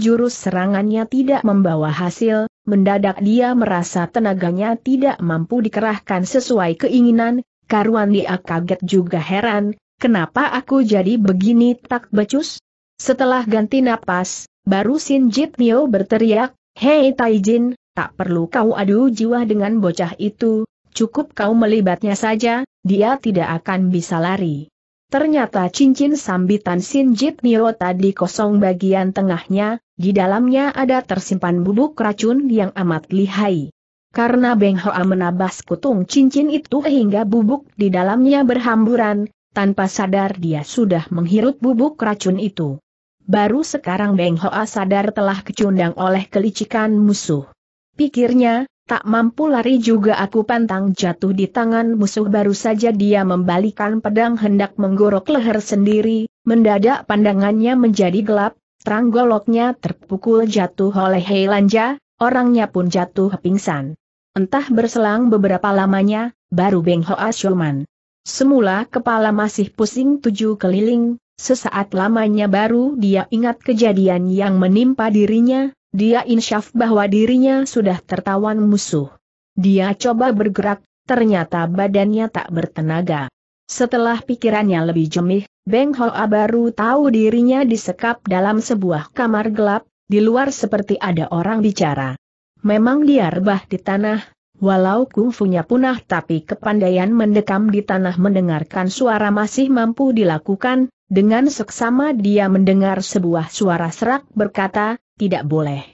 [SPEAKER 1] jurus serangannya tidak membawa hasil, mendadak dia merasa tenaganya tidak mampu dikerahkan sesuai keinginan, karuan dia kaget juga heran, kenapa aku jadi begini tak becus? Setelah ganti napas, Baru Sin Jit Mio berteriak, Hei Taijin, tak perlu kau adu jiwa dengan bocah itu, cukup kau melibatnya saja, dia tidak akan bisa lari. Ternyata cincin sambitan Sinjit Nio tadi kosong bagian tengahnya, di dalamnya ada tersimpan bubuk racun yang amat lihai. Karena Beng Hoa menabas kutung cincin itu hingga bubuk di dalamnya berhamburan, tanpa sadar dia sudah menghirup bubuk racun itu. Baru sekarang Beng Hoa sadar telah kecundang oleh kelicikan musuh. Pikirnya, tak mampu lari juga aku pantang jatuh di tangan musuh baru saja dia membalikan pedang hendak menggorok leher sendiri, mendadak pandangannya menjadi gelap, terang goloknya terpukul jatuh oleh Heilanja, orangnya pun jatuh pingsan. Entah berselang beberapa lamanya, baru Beng Hoa Shoman. Semula kepala masih pusing tujuh keliling, Sesaat lamanya baru dia ingat kejadian yang menimpa dirinya, dia insyaf bahwa dirinya sudah tertawan musuh. Dia coba bergerak, ternyata badannya tak bertenaga. Setelah pikirannya lebih jemih, Beng Hoa baru tahu dirinya disekap dalam sebuah kamar gelap, di luar seperti ada orang bicara. Memang dia rebah di tanah, walau kungfunya punah tapi kepandaian mendekam di tanah mendengarkan suara masih mampu dilakukan, dengan seksama dia mendengar sebuah suara serak berkata, tidak boleh.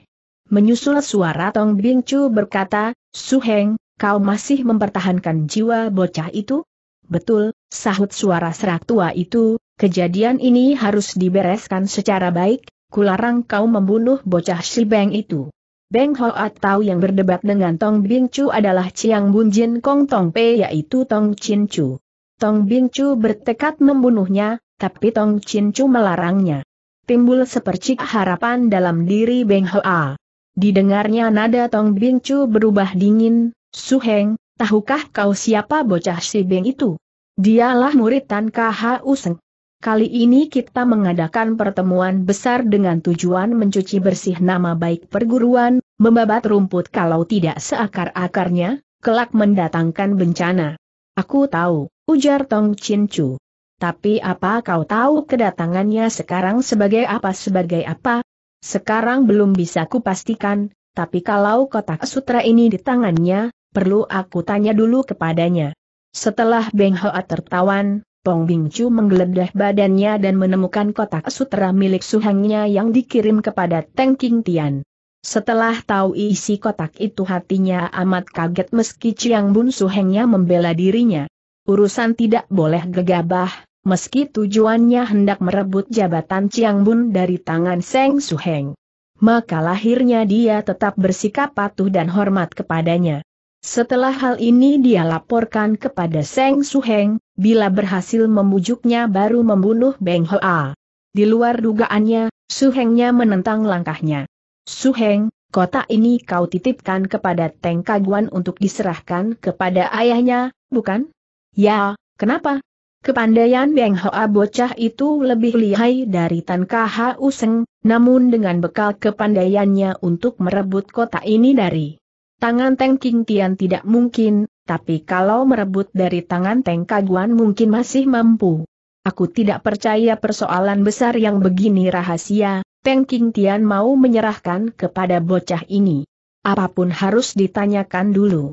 [SPEAKER 1] Menyusul suara Tong Bingcu berkata, Suheng, kau masih mempertahankan jiwa bocah itu? Betul, sahut suara serak tua itu, kejadian ini harus dibereskan secara baik, kularang kau membunuh bocah si Beng itu. Beng Hoat atau yang berdebat dengan Tong Bingcu adalah Chiang Bunjin Kong Tong Pei yaitu Tong Chin Chu. Tong Bingcu bertekad membunuhnya, tapi Tong Chin Chu melarangnya. Timbul sepercik harapan dalam diri Beng Hoa. Didengarnya nada Tong Bing Chu berubah dingin, Su Heng, tahukah kau siapa bocah si Beng itu? Dialah murid Tan K.H.U. Useng. Kali ini kita mengadakan pertemuan besar dengan tujuan mencuci bersih nama baik perguruan, membabat rumput kalau tidak seakar-akarnya, kelak mendatangkan bencana. Aku tahu, ujar Tong Chin Chu. Tapi apa kau tahu kedatangannya sekarang sebagai apa sebagai apa? Sekarang belum bisa kupastikan, tapi kalau kotak sutra ini di tangannya, perlu aku tanya dulu kepadanya. Setelah Beng Hoa tertawan, Pong Bing Chu menggeledah badannya dan menemukan kotak sutra milik suhangnya yang dikirim kepada Teng King Tian. Setelah tahu isi kotak itu hatinya amat kaget meski Chiang Bun suhengnya membela dirinya. Urusan tidak boleh gegabah, meski tujuannya hendak merebut jabatan Chiang Bun dari tangan Seng Heng, Maka lahirnya dia tetap bersikap patuh dan hormat kepadanya. Setelah hal ini dia laporkan kepada Seng Heng, bila berhasil membujuknya baru membunuh Beng A. Di luar dugaannya, Su Hengnya menentang langkahnya. Su Heng, kota ini kau titipkan kepada Teng Kaguan untuk diserahkan kepada ayahnya, bukan? Ya, kenapa? Kepandaian Beng Hoa bocah itu lebih lihai dari Tan Kha Useng, namun dengan bekal kepandaiannya untuk merebut kota ini dari tangan Teng King Tian tidak mungkin, tapi kalau merebut dari tangan Teng Kaguan mungkin masih mampu. Aku tidak percaya persoalan besar yang begini rahasia, Teng King Tian mau menyerahkan kepada bocah ini. Apapun harus ditanyakan dulu.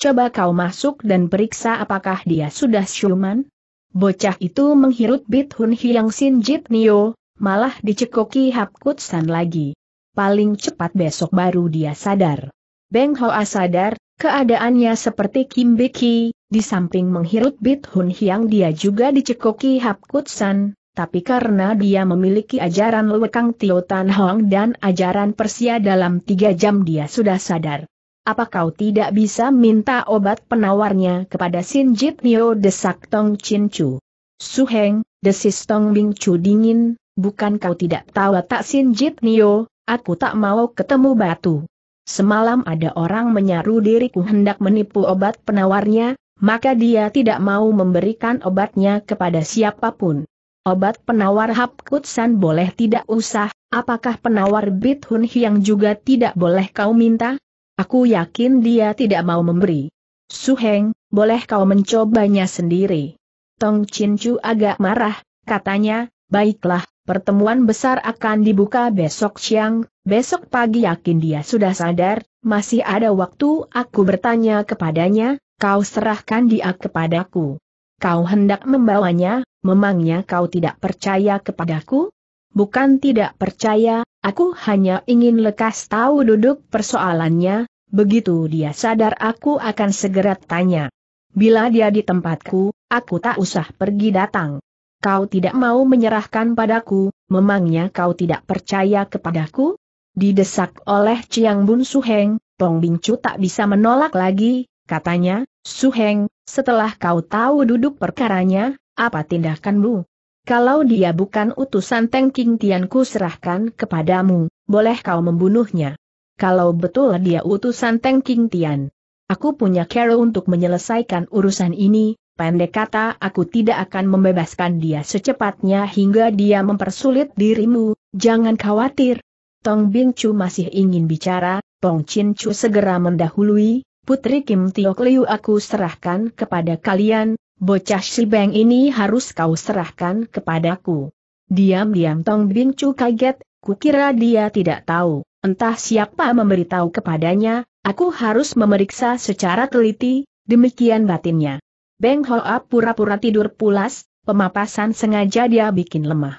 [SPEAKER 1] Coba kau masuk dan periksa apakah dia sudah siuman? Bocah itu menghirup Bit Hun Hiang Sin Jit Nio, malah dicekoki Hap Kut San lagi. Paling cepat besok baru dia sadar. Beng Hoa sadar, keadaannya seperti Kim Beki, di samping menghirup Bit Hun Hiang dia juga dicekoki Hap Kut San, tapi karena dia memiliki ajaran lekang Tio Tan Hong dan ajaran Persia dalam tiga jam dia sudah sadar. Apa kau tidak bisa minta obat penawarnya kepada Jit Nio desak Tong Chin Chu? Suheng, desis Tong Bing Chu dingin, bukan kau tidak tahu tak Jit Nio, aku tak mau ketemu batu. Semalam ada orang menyaru diriku hendak menipu obat penawarnya, maka dia tidak mau memberikan obatnya kepada siapapun. Obat penawar Hap Kutsan boleh tidak usah, apakah penawar Bit Hun Hiang juga tidak boleh kau minta? Aku yakin dia tidak mau memberi. Suheng, boleh kau mencobanya sendiri. Tong Chin agak marah, katanya, baiklah, pertemuan besar akan dibuka besok siang, besok pagi yakin dia sudah sadar, masih ada waktu aku bertanya kepadanya, kau serahkan dia kepadaku. Kau hendak membawanya, memangnya kau tidak percaya kepadaku? Bukan tidak percaya, aku hanya ingin lekas tahu duduk persoalannya, Begitu dia sadar aku akan segera tanya. Bila dia di tempatku, aku tak usah pergi datang. Kau tidak mau menyerahkan padaku, memangnya kau tidak percaya kepadaku? Didesak oleh Ciang Bun Suheng, Tong Bingcu tak bisa menolak lagi, katanya, Suheng, setelah kau tahu duduk perkaranya, apa tindakanmu? Kalau dia bukan utusan Teng King Tianku serahkan kepadamu, boleh kau membunuhnya kalau betul dia utusan Teng King Tian. Aku punya cara untuk menyelesaikan urusan ini, pendek kata aku tidak akan membebaskan dia secepatnya hingga dia mempersulit dirimu, jangan khawatir. Tong Bing Chu masih ingin bicara, Tong Chin Chu segera mendahului, Putri Kim Tio Liu aku serahkan kepada kalian, bocah si Beng ini harus kau serahkan kepadaku. Diam-diam Tong Bing Chu kaget, kukira dia tidak tahu. Entah siapa memberitahu kepadanya, aku harus memeriksa secara teliti, demikian batinnya. Beng Hoa pura-pura tidur pulas, pemapasan sengaja dia bikin lemah.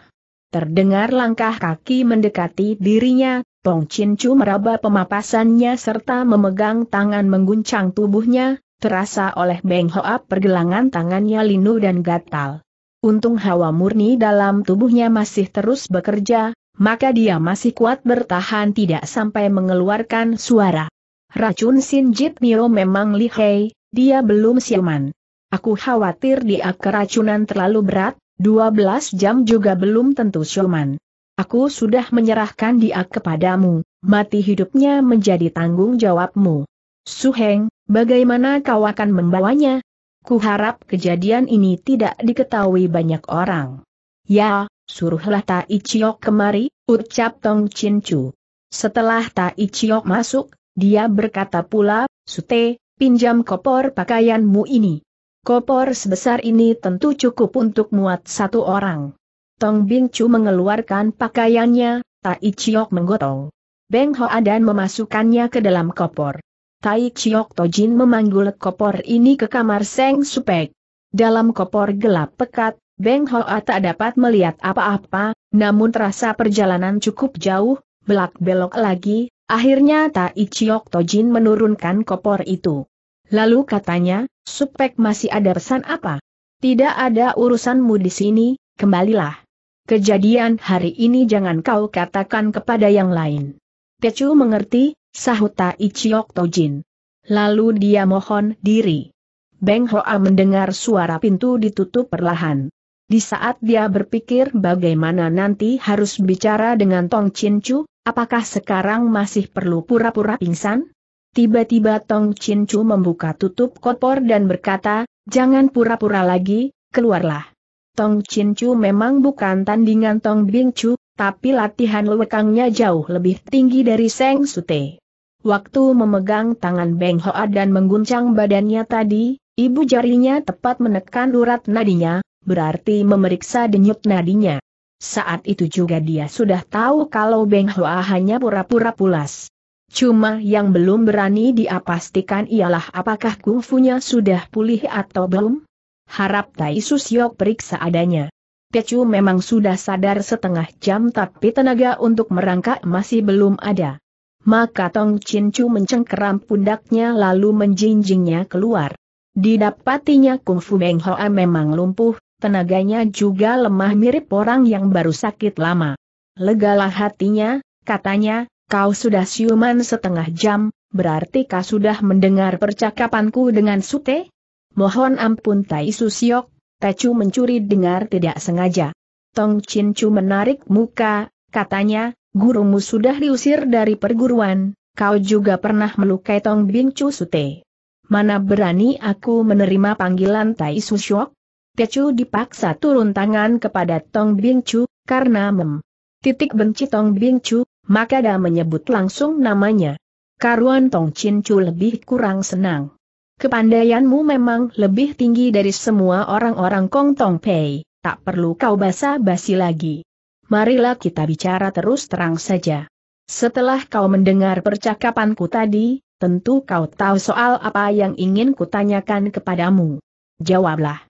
[SPEAKER 1] Terdengar langkah kaki mendekati dirinya, Tong Chin Chu meraba pemapasannya serta memegang tangan mengguncang tubuhnya, terasa oleh Beng Hoa pergelangan tangannya linu dan gatal. Untung hawa murni dalam tubuhnya masih terus bekerja, maka dia masih kuat bertahan tidak sampai mengeluarkan suara. Racun Sinjit Mio memang lihai, dia belum siuman. Aku khawatir dia keracunan terlalu berat, 12 jam juga belum tentu siuman. Aku sudah menyerahkan dia kepadamu, mati hidupnya menjadi tanggung jawabmu. Suheng, bagaimana kau akan membawanya? Kuharap kejadian ini tidak diketahui banyak orang. Ya, Suruhlah Tai Chiok kemari, ucap Tong Chin Chu. Setelah Tai Chiok masuk, dia berkata pula, Sute, pinjam kopor pakaianmu ini. Kopor sebesar ini tentu cukup untuk muat satu orang. Tong Bing Chu mengeluarkan pakaiannya, Tai Chiok menggotong. Beng Ho dan memasukkannya ke dalam kopor. Tai Chiok Tojin memanggul kopor ini ke kamar Seng Supek. Dalam kopor gelap pekat, Beng Hoa tak dapat melihat apa-apa, namun terasa perjalanan cukup jauh, belak-belok lagi, akhirnya Tai Chiok Tojin menurunkan kopor itu. Lalu katanya, Supek masih ada pesan apa? Tidak ada urusanmu di sini, kembalilah. Kejadian hari ini jangan kau katakan kepada yang lain. Tecu mengerti, sahut Tai Chiok Tojin. Lalu dia mohon diri. Beng Hoa mendengar suara pintu ditutup perlahan. Di saat dia berpikir bagaimana nanti harus bicara dengan Tong Chin Chu, apakah sekarang masih perlu pura-pura pingsan? Tiba-tiba Tong Chin Chu membuka tutup kotor dan berkata, jangan pura-pura lagi, keluarlah. Tong Chin Chu memang bukan tandingan Tong Bing Chu, tapi latihan lewekangnya jauh lebih tinggi dari Seng Sute. Waktu memegang tangan Beng Hoa dan mengguncang badannya tadi, ibu jarinya tepat menekan urat nadinya, berarti memeriksa denyut nadinya. Saat itu juga dia sudah tahu kalau Beng Hoa hanya pura-pura pulas. Cuma yang belum berani diapastikan ialah apakah kungfunya sudah pulih atau belum. Harap Tai Susyok periksa adanya. Pecu memang sudah sadar setengah jam tapi tenaga untuk merangkak masih belum ada. Maka Tong Chin Chu mencengkeram pundaknya lalu menjinjingnya keluar. Didapatinya kungfu Beng Hoa memang lumpuh, Tenaganya juga lemah mirip orang yang baru sakit lama. Legalah hatinya, katanya, kau sudah siuman setengah jam, berarti kau sudah mendengar percakapanku dengan Sute? Mohon ampun Tai Susiok, Tecu mencuri dengar tidak sengaja. Tong Chin Chu menarik muka, katanya, gurumu sudah diusir dari perguruan, kau juga pernah melukai Tong Bin Chu Sute. Mana berani aku menerima panggilan Tai Susiok? Tecu dipaksa turun tangan kepada Tong Bing Chu, karena mem. Titik benci Tong Bing Chu, maka dia menyebut langsung namanya. Karuan Tong Chin Chu lebih kurang senang. Kepandaianmu memang lebih tinggi dari semua orang-orang Kong Tong Pei, tak perlu kau basa-basi lagi. Marilah kita bicara terus terang saja. Setelah kau mendengar percakapanku tadi, tentu kau tahu soal apa yang ingin kutanyakan kepadamu. Jawablah.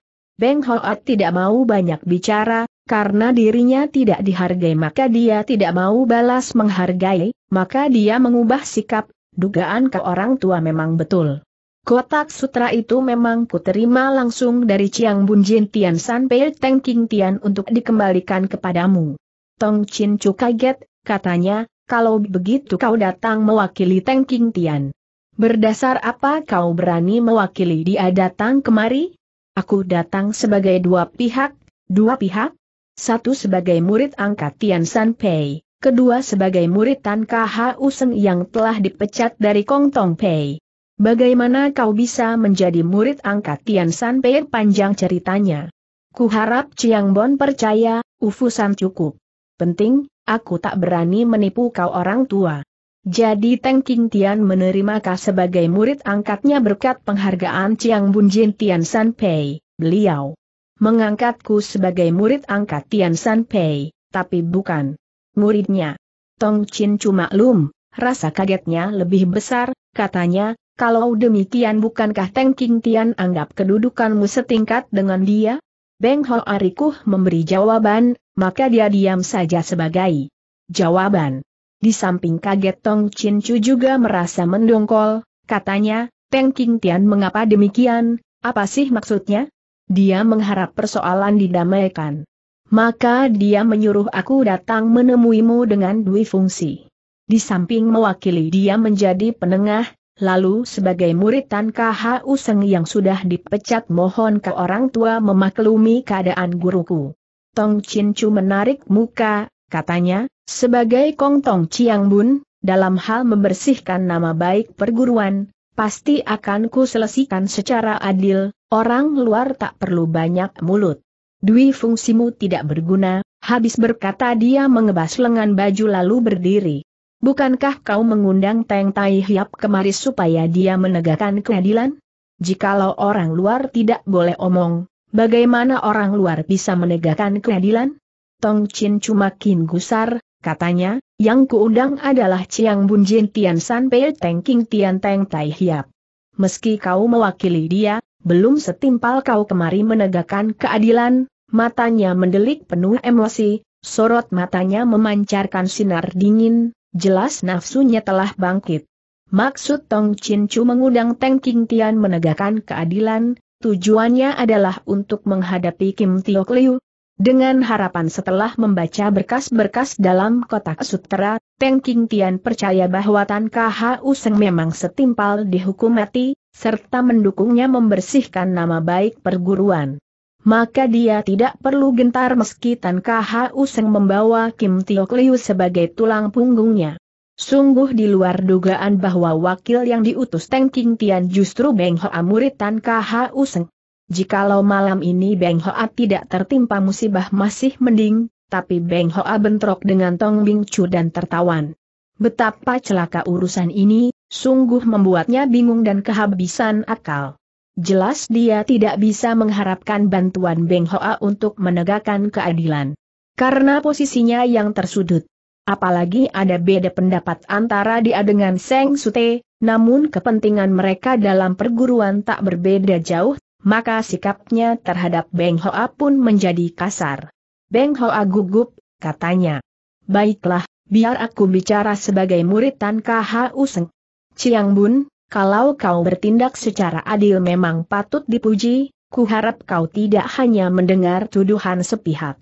[SPEAKER 1] Beng Hoat tidak mau banyak bicara, karena dirinya tidak dihargai maka dia tidak mau balas menghargai, maka dia mengubah sikap, dugaan ke orang tua memang betul. Kotak sutra itu memang kuterima langsung dari Chiang Jin Tian San Pei Teng King Tian untuk dikembalikan kepadamu. Tong Chin Chu kaget, katanya, kalau begitu kau datang mewakili Teng King Tian. Berdasar apa kau berani mewakili dia datang kemari? Aku datang sebagai dua pihak, dua pihak? Satu sebagai murid angkat Tian San Pei, kedua sebagai murid Tan KH Useng yang telah dipecat dari Kong Tong Pei. Bagaimana kau bisa menjadi murid angkat Tian San Pei panjang ceritanya? Kuharap Chiang Bon percaya, ufusan cukup. Penting, aku tak berani menipu kau orang tua. Jadi Teng King Tian menerima Ka sebagai murid angkatnya berkat penghargaan Chiang Bun Jin Tian San Pei, beliau mengangkatku sebagai murid angkat Tian San Pei, tapi bukan muridnya. Tong Chin cuma lum, rasa kagetnya lebih besar, katanya, kalau demikian bukankah Teng King Tian anggap kedudukanmu setingkat dengan dia? Beng Ho Arikuh memberi jawaban, maka dia diam saja sebagai jawaban. Di samping kaget Tong Chin Chu juga merasa mendongkol, katanya, Peng King Tian mengapa demikian, apa sih maksudnya? Dia mengharap persoalan didamaikan. Maka dia menyuruh aku datang menemuimu dengan dui fungsi. Di samping mewakili dia menjadi penengah, lalu sebagai murid Tan KHU Seng yang sudah dipecat mohon ke orang tua memaklumi keadaan guruku. Tong Chin Chu menarik muka, katanya, sebagai Kong Tong Chiang Bun, dalam hal membersihkan nama baik perguruan, pasti akan ku selesaikan secara adil, orang luar tak perlu banyak mulut. Dwi fungsimu tidak berguna, habis berkata dia mengebas lengan baju lalu berdiri. Bukankah kau mengundang Teng Tai Hiap kemari supaya dia menegakkan keadilan? Jikalau orang luar tidak boleh omong, Bagaimana orang luar bisa menegakkan keadilan? Tong Chin cuma kin gusar, Katanya, yang kuundang adalah Chiang Bun Jin Tian San Pei Teng King Tian Teng Tai Hiap. Meski kau mewakili dia, belum setimpal kau kemari menegakkan keadilan, matanya mendelik penuh emosi, sorot matanya memancarkan sinar dingin, jelas nafsunya telah bangkit. Maksud Tong Chin Chu mengundang Teng King Tian menegakkan keadilan, tujuannya adalah untuk menghadapi Kim Tio Liu, dengan harapan setelah membaca berkas-berkas dalam kotak sutera, Teng King Tian percaya bahwa Tan KHU Seng memang setimpal dihukum mati, serta mendukungnya membersihkan nama baik perguruan. Maka dia tidak perlu gentar meski Tan KHU Seng membawa Kim Tiok Liu sebagai tulang punggungnya. Sungguh di luar dugaan bahwa wakil yang diutus Teng King Tian justru Beng Hoa murid Tan KHU Seng. Jikalau malam ini Beng Hoa tidak tertimpa musibah masih mending, tapi Beng Hoa bentrok dengan Tong Bing Chu dan tertawan. Betapa celaka urusan ini, sungguh membuatnya bingung dan kehabisan akal. Jelas dia tidak bisa mengharapkan bantuan Beng Hoa untuk menegakkan keadilan. Karena posisinya yang tersudut. Apalagi ada beda pendapat antara dia dengan Seng Sute, namun kepentingan mereka dalam perguruan tak berbeda jauh, maka sikapnya terhadap Beng Hoa pun menjadi kasar. Beng Hoa gugup, katanya. Baiklah, biar aku bicara sebagai murid Tan Kha Useng. Ciang Bun, kalau kau bertindak secara adil memang patut dipuji, kuharap kau tidak hanya mendengar tuduhan sepihak.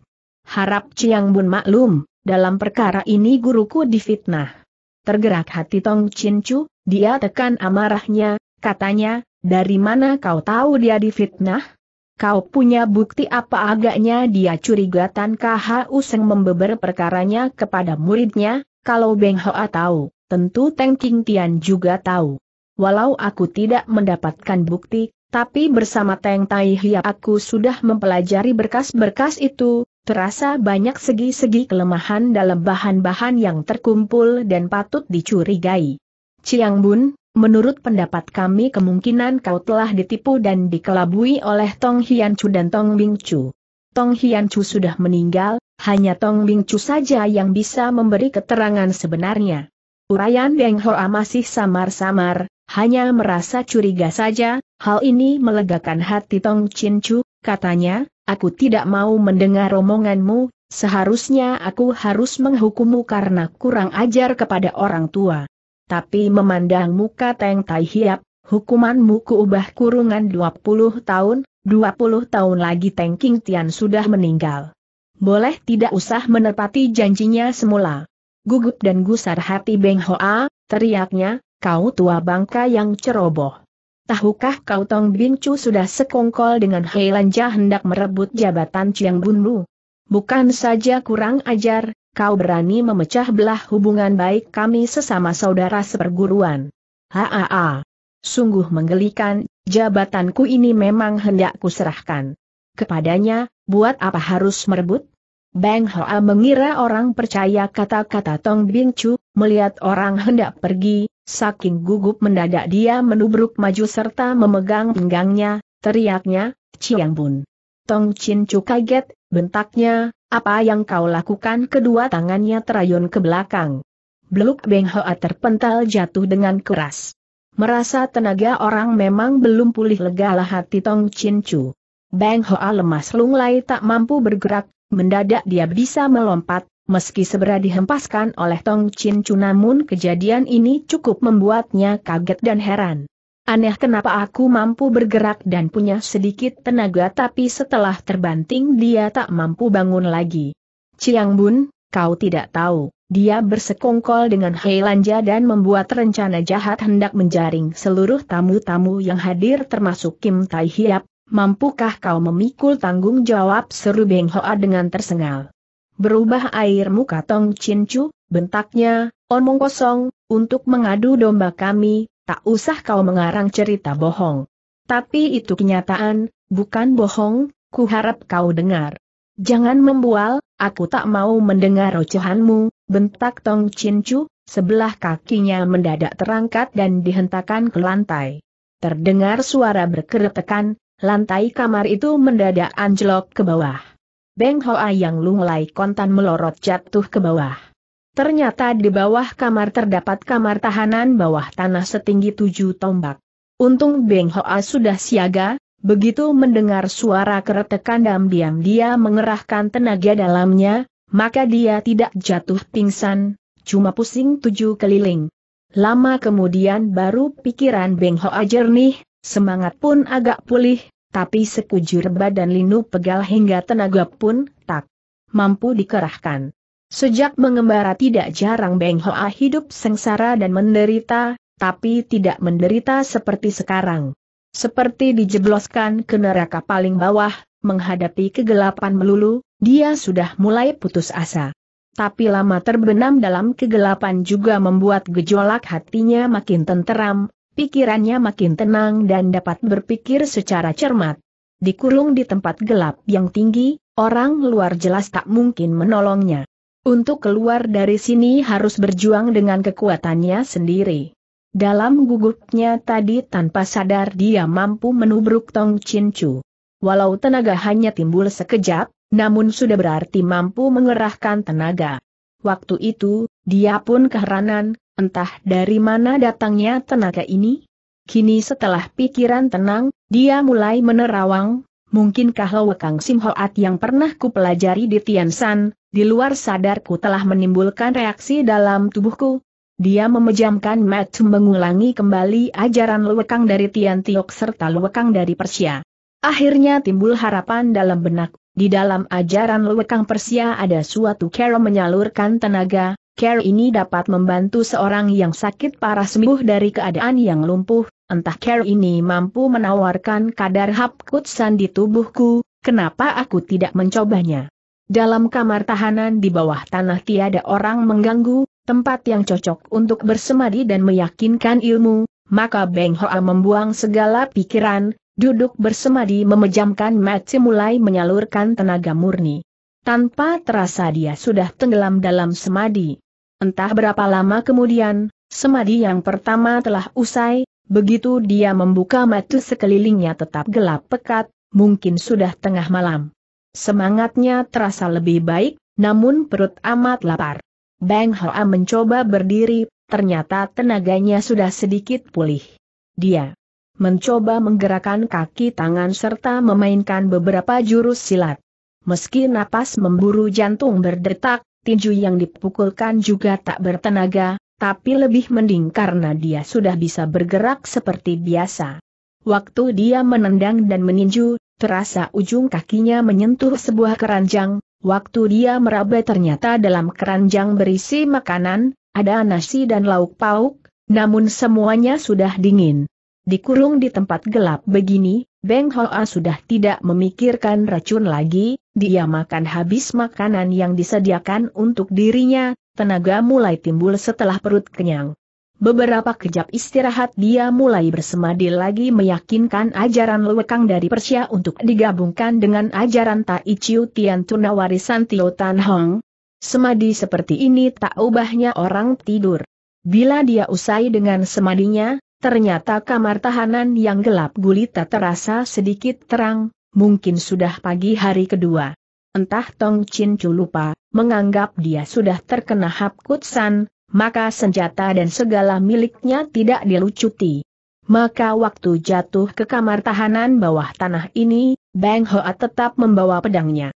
[SPEAKER 1] Harap Ciang Bun maklum, dalam perkara ini guruku difitnah. Tergerak hati Tong Chin Chu, dia tekan amarahnya, katanya, dari mana kau tahu dia difitnah? Kau punya bukti apa agaknya dia curiga Tan KHU membeber perkaranya kepada muridnya, kalau Beng Hoa tahu, tentu Teng King Tian juga tahu. Walau aku tidak mendapatkan bukti, tapi bersama Teng Tai Hia aku sudah mempelajari berkas-berkas itu, terasa banyak segi-segi kelemahan dalam bahan-bahan yang terkumpul dan patut dicurigai. Ciang Bun, Menurut pendapat kami kemungkinan kau telah ditipu dan dikelabui oleh Tong Hian Chu dan Tong Bing Chu. Tong Hian Chu sudah meninggal, hanya Tong Bing Chu saja yang bisa memberi keterangan sebenarnya. Urayan Deng Hoa masih samar-samar, hanya merasa curiga saja, hal ini melegakan hati Tong Chin Chu, katanya, aku tidak mau mendengar omonganmu, seharusnya aku harus menghukummu karena kurang ajar kepada orang tua tapi memandang muka Teng Tai Hiap, hukumanmu kuubah kurungan 20 tahun, 20 tahun lagi Teng King Tian sudah meninggal. Boleh tidak usah menepati janjinya semula. Gugup dan gusar hati Beng Hoa, teriaknya, kau tua bangka yang ceroboh. Tahukah kau Tong Bin Chu sudah sekongkol dengan Hei Lanja hendak merebut jabatan Chiang Bun Lu? Bukan saja kurang ajar, kau berani memecah belah hubungan baik kami sesama saudara seperguruan. Haa. Sungguh menggelikan, jabatanku ini memang hendak kuserahkan. Kepadanya, buat apa harus merebut? Bang Hoa mengira orang percaya kata-kata Tong Bing melihat orang hendak pergi, saking gugup mendadak dia menubruk maju serta memegang pinggangnya, teriaknya, Ciang Bun. Tong Chin Chu kaget, bentaknya, apa yang kau lakukan kedua tangannya terayun ke belakang. Beluk Beng Hoa terpental jatuh dengan keras. Merasa tenaga orang memang belum pulih legalah hati Tong Chin Chu. Beng Hoa lemas lunglai tak mampu bergerak, mendadak dia bisa melompat, meski segera dihempaskan oleh Tong Chin Chu namun kejadian ini cukup membuatnya kaget dan heran. Aneh kenapa aku mampu bergerak dan punya sedikit tenaga tapi setelah terbanting dia tak mampu bangun lagi. Ciang Bun, kau tidak tahu, dia bersekongkol dengan Lanja dan membuat rencana jahat hendak menjaring seluruh tamu-tamu yang hadir termasuk Kim Tai Hiap, mampukah kau memikul tanggung jawab seru Beng Hoa dengan tersengal. Berubah air muka Tong Chin Chu, bentaknya, omong kosong, untuk mengadu domba kami, tak usah kau mengarang cerita bohong. Tapi itu kenyataan, bukan bohong, ku harap kau dengar. Jangan membual, aku tak mau mendengar ocehanmu, bentak Tong Chin sebelah kakinya mendadak terangkat dan dihentakkan ke lantai. Terdengar suara berkeretekan, lantai kamar itu mendadak anjlok ke bawah. Beng Hoa yang lunglai kontan melorot jatuh ke bawah. Ternyata di bawah kamar terdapat kamar tahanan bawah tanah setinggi tujuh tombak. Untung Beng Hoa sudah siaga, begitu mendengar suara keretekan diam-diam dia mengerahkan tenaga dalamnya, maka dia tidak jatuh pingsan, cuma pusing tujuh keliling. Lama kemudian baru pikiran Beng Hoa jernih, semangat pun agak pulih, tapi sekujur badan Linu pegal hingga tenaga pun tak mampu dikerahkan. Sejak mengembara tidak jarang Beng Hoa hidup sengsara dan menderita, tapi tidak menderita seperti sekarang. Seperti dijebloskan ke neraka paling bawah, menghadapi kegelapan melulu, dia sudah mulai putus asa. Tapi lama terbenam dalam kegelapan juga membuat gejolak hatinya makin tenteram, pikirannya makin tenang dan dapat berpikir secara cermat. Dikurung di tempat gelap yang tinggi, orang luar jelas tak mungkin menolongnya. Untuk keluar dari sini harus berjuang dengan kekuatannya sendiri. Dalam gugupnya tadi tanpa sadar dia mampu menubruk Tong Chin Chu. Walau tenaga hanya timbul sekejap, namun sudah berarti mampu mengerahkan tenaga. Waktu itu, dia pun keheranan, entah dari mana datangnya tenaga ini. Kini setelah pikiran tenang, dia mulai menerawang, Mungkinkah Lo Wekang Sim Hoat yang pernah kupelajari di Tiansan, di luar sadarku telah menimbulkan reaksi dalam tubuhku? Dia memejamkan Matt mengulangi kembali ajaran Luwekang dari Tian Tiok serta Luwekang dari Persia. Akhirnya timbul harapan dalam benak, di dalam ajaran Luwekang Persia ada suatu cara menyalurkan tenaga, care ini dapat membantu seorang yang sakit parah sembuh dari keadaan yang lumpuh, entah care ini mampu menawarkan kadar hap kutsan di tubuhku, kenapa aku tidak mencobanya? Dalam kamar tahanan di bawah tanah tiada orang mengganggu, tempat yang cocok untuk bersemadi dan meyakinkan ilmu, maka Beng Hoa membuang segala pikiran, duduk bersemadi memejamkan mata mulai menyalurkan tenaga murni. Tanpa terasa dia sudah tenggelam dalam semadi. Entah berapa lama kemudian, semadi yang pertama telah usai, Begitu dia membuka mata sekelilingnya tetap gelap pekat, mungkin sudah tengah malam. Semangatnya terasa lebih baik, namun perut amat lapar. Bang Hoa mencoba berdiri, ternyata tenaganya sudah sedikit pulih. Dia mencoba menggerakkan kaki tangan serta memainkan beberapa jurus silat. Meski napas memburu jantung berdetak, tinju yang dipukulkan juga tak bertenaga, tapi lebih mending karena dia sudah bisa bergerak seperti biasa. Waktu dia menendang dan meninju, terasa ujung kakinya menyentuh sebuah keranjang, waktu dia meraba ternyata dalam keranjang berisi makanan, ada nasi dan lauk pauk, namun semuanya sudah dingin. Dikurung di tempat gelap begini, Beng Hoa sudah tidak memikirkan racun lagi, dia makan habis makanan yang disediakan untuk dirinya, tenaga mulai timbul setelah perut kenyang. Beberapa kejap istirahat dia mulai bersemadi lagi meyakinkan ajaran lewekang dari Persia untuk digabungkan dengan ajaran Tai Chiu Tian Tuna warisan Tio Tan Hong. Semadi seperti ini tak ubahnya orang tidur. Bila dia usai dengan semadinya, ternyata kamar tahanan yang gelap gulita terasa sedikit terang, mungkin sudah pagi hari kedua entah Tong Chin Chu lupa, menganggap dia sudah terkena hapkutsan, maka senjata dan segala miliknya tidak dilucuti. Maka waktu jatuh ke kamar tahanan bawah tanah ini, Beng Hoa tetap membawa pedangnya.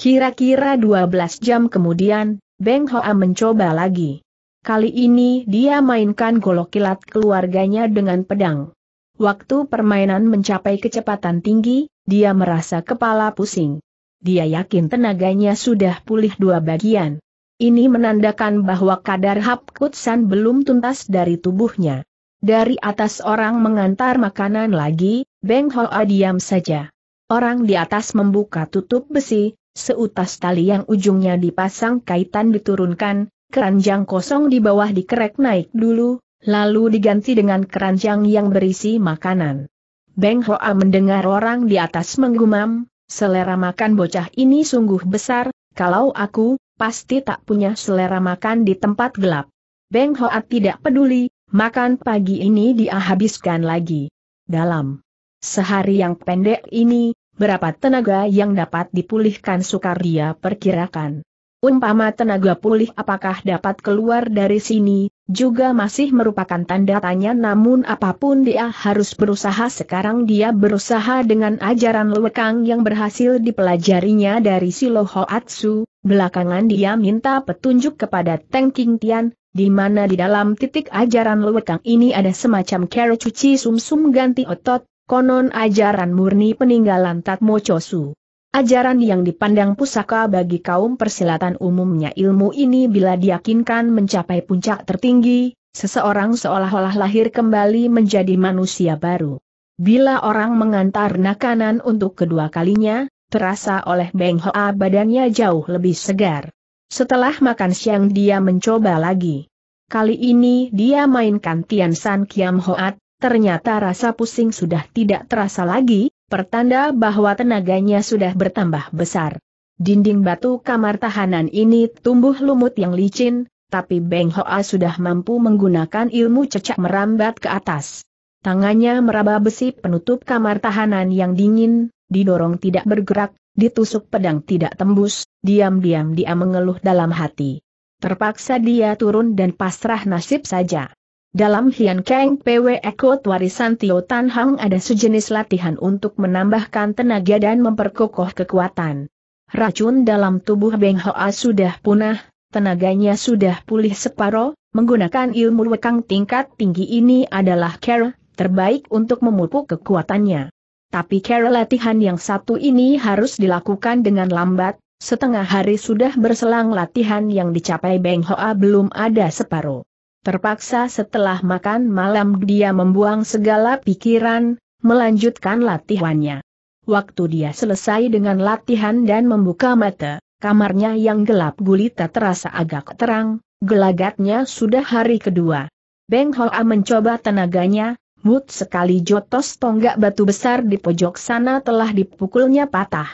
[SPEAKER 1] Kira-kira 12 jam kemudian, Bang Hoa mencoba lagi. Kali ini dia mainkan golok kilat keluarganya dengan pedang. Waktu permainan mencapai kecepatan tinggi, dia merasa kepala pusing dia yakin tenaganya sudah pulih dua bagian. Ini menandakan bahwa kadar Hapkutsan belum tuntas dari tubuhnya. Dari atas orang mengantar makanan lagi, Beng Hoa diam saja. Orang di atas membuka tutup besi, seutas tali yang ujungnya dipasang kaitan diturunkan, keranjang kosong di bawah dikerek naik dulu, lalu diganti dengan keranjang yang berisi makanan. Beng Hoa mendengar orang di atas menggumam, selera makan bocah ini sungguh besar, kalau aku, pasti tak punya selera makan di tempat gelap. Beng Hoat tidak peduli, makan pagi ini dia habiskan lagi. Dalam sehari yang pendek ini, berapa tenaga yang dapat dipulihkan sukar dia perkirakan. Umpama tenaga pulih apakah dapat keluar dari sini, juga masih merupakan tanda tanya namun apapun dia harus berusaha sekarang dia berusaha dengan ajaran lewekang yang berhasil dipelajarinya dari Silo Hoatsu, belakangan dia minta petunjuk kepada Teng King Tian, di mana di dalam titik ajaran lewekang ini ada semacam kera cuci sumsum ganti otot, konon ajaran murni peninggalan Tatmo Chosu. Ajaran yang dipandang pusaka bagi kaum persilatan umumnya ilmu ini bila diyakinkan mencapai puncak tertinggi, seseorang seolah-olah lahir kembali menjadi manusia baru. Bila orang mengantar nakanan untuk kedua kalinya, terasa oleh Beng Hoa badannya jauh lebih segar. Setelah makan siang dia mencoba lagi. Kali ini dia mainkan Tian San Kiam Hoat, ternyata rasa pusing sudah tidak terasa lagi, pertanda bahwa tenaganya sudah bertambah besar. Dinding batu kamar tahanan ini tumbuh lumut yang licin, tapi Beng Hoa sudah mampu menggunakan ilmu cecak merambat ke atas. Tangannya meraba besi penutup kamar tahanan yang dingin, didorong tidak bergerak, ditusuk pedang tidak tembus, diam-diam dia mengeluh dalam hati. Terpaksa dia turun dan pasrah nasib saja. Dalam Hian Kang PW Ekot Warisan Tio Tan Hang ada sejenis latihan untuk menambahkan tenaga dan memperkokoh kekuatan. Racun dalam tubuh Beng Hoa sudah punah, tenaganya sudah pulih separoh, menggunakan ilmu wekang tingkat tinggi ini adalah care, terbaik untuk memupuk kekuatannya. Tapi care latihan yang satu ini harus dilakukan dengan lambat, setengah hari sudah berselang latihan yang dicapai Beng Hoa belum ada separoh. Terpaksa setelah makan malam dia membuang segala pikiran, melanjutkan latihannya. Waktu dia selesai dengan latihan dan membuka mata, kamarnya yang gelap gulita terasa agak terang, gelagatnya sudah hari kedua. Beng Hoa mencoba tenaganya, mut sekali jotos tonggak batu besar di pojok sana telah dipukulnya patah.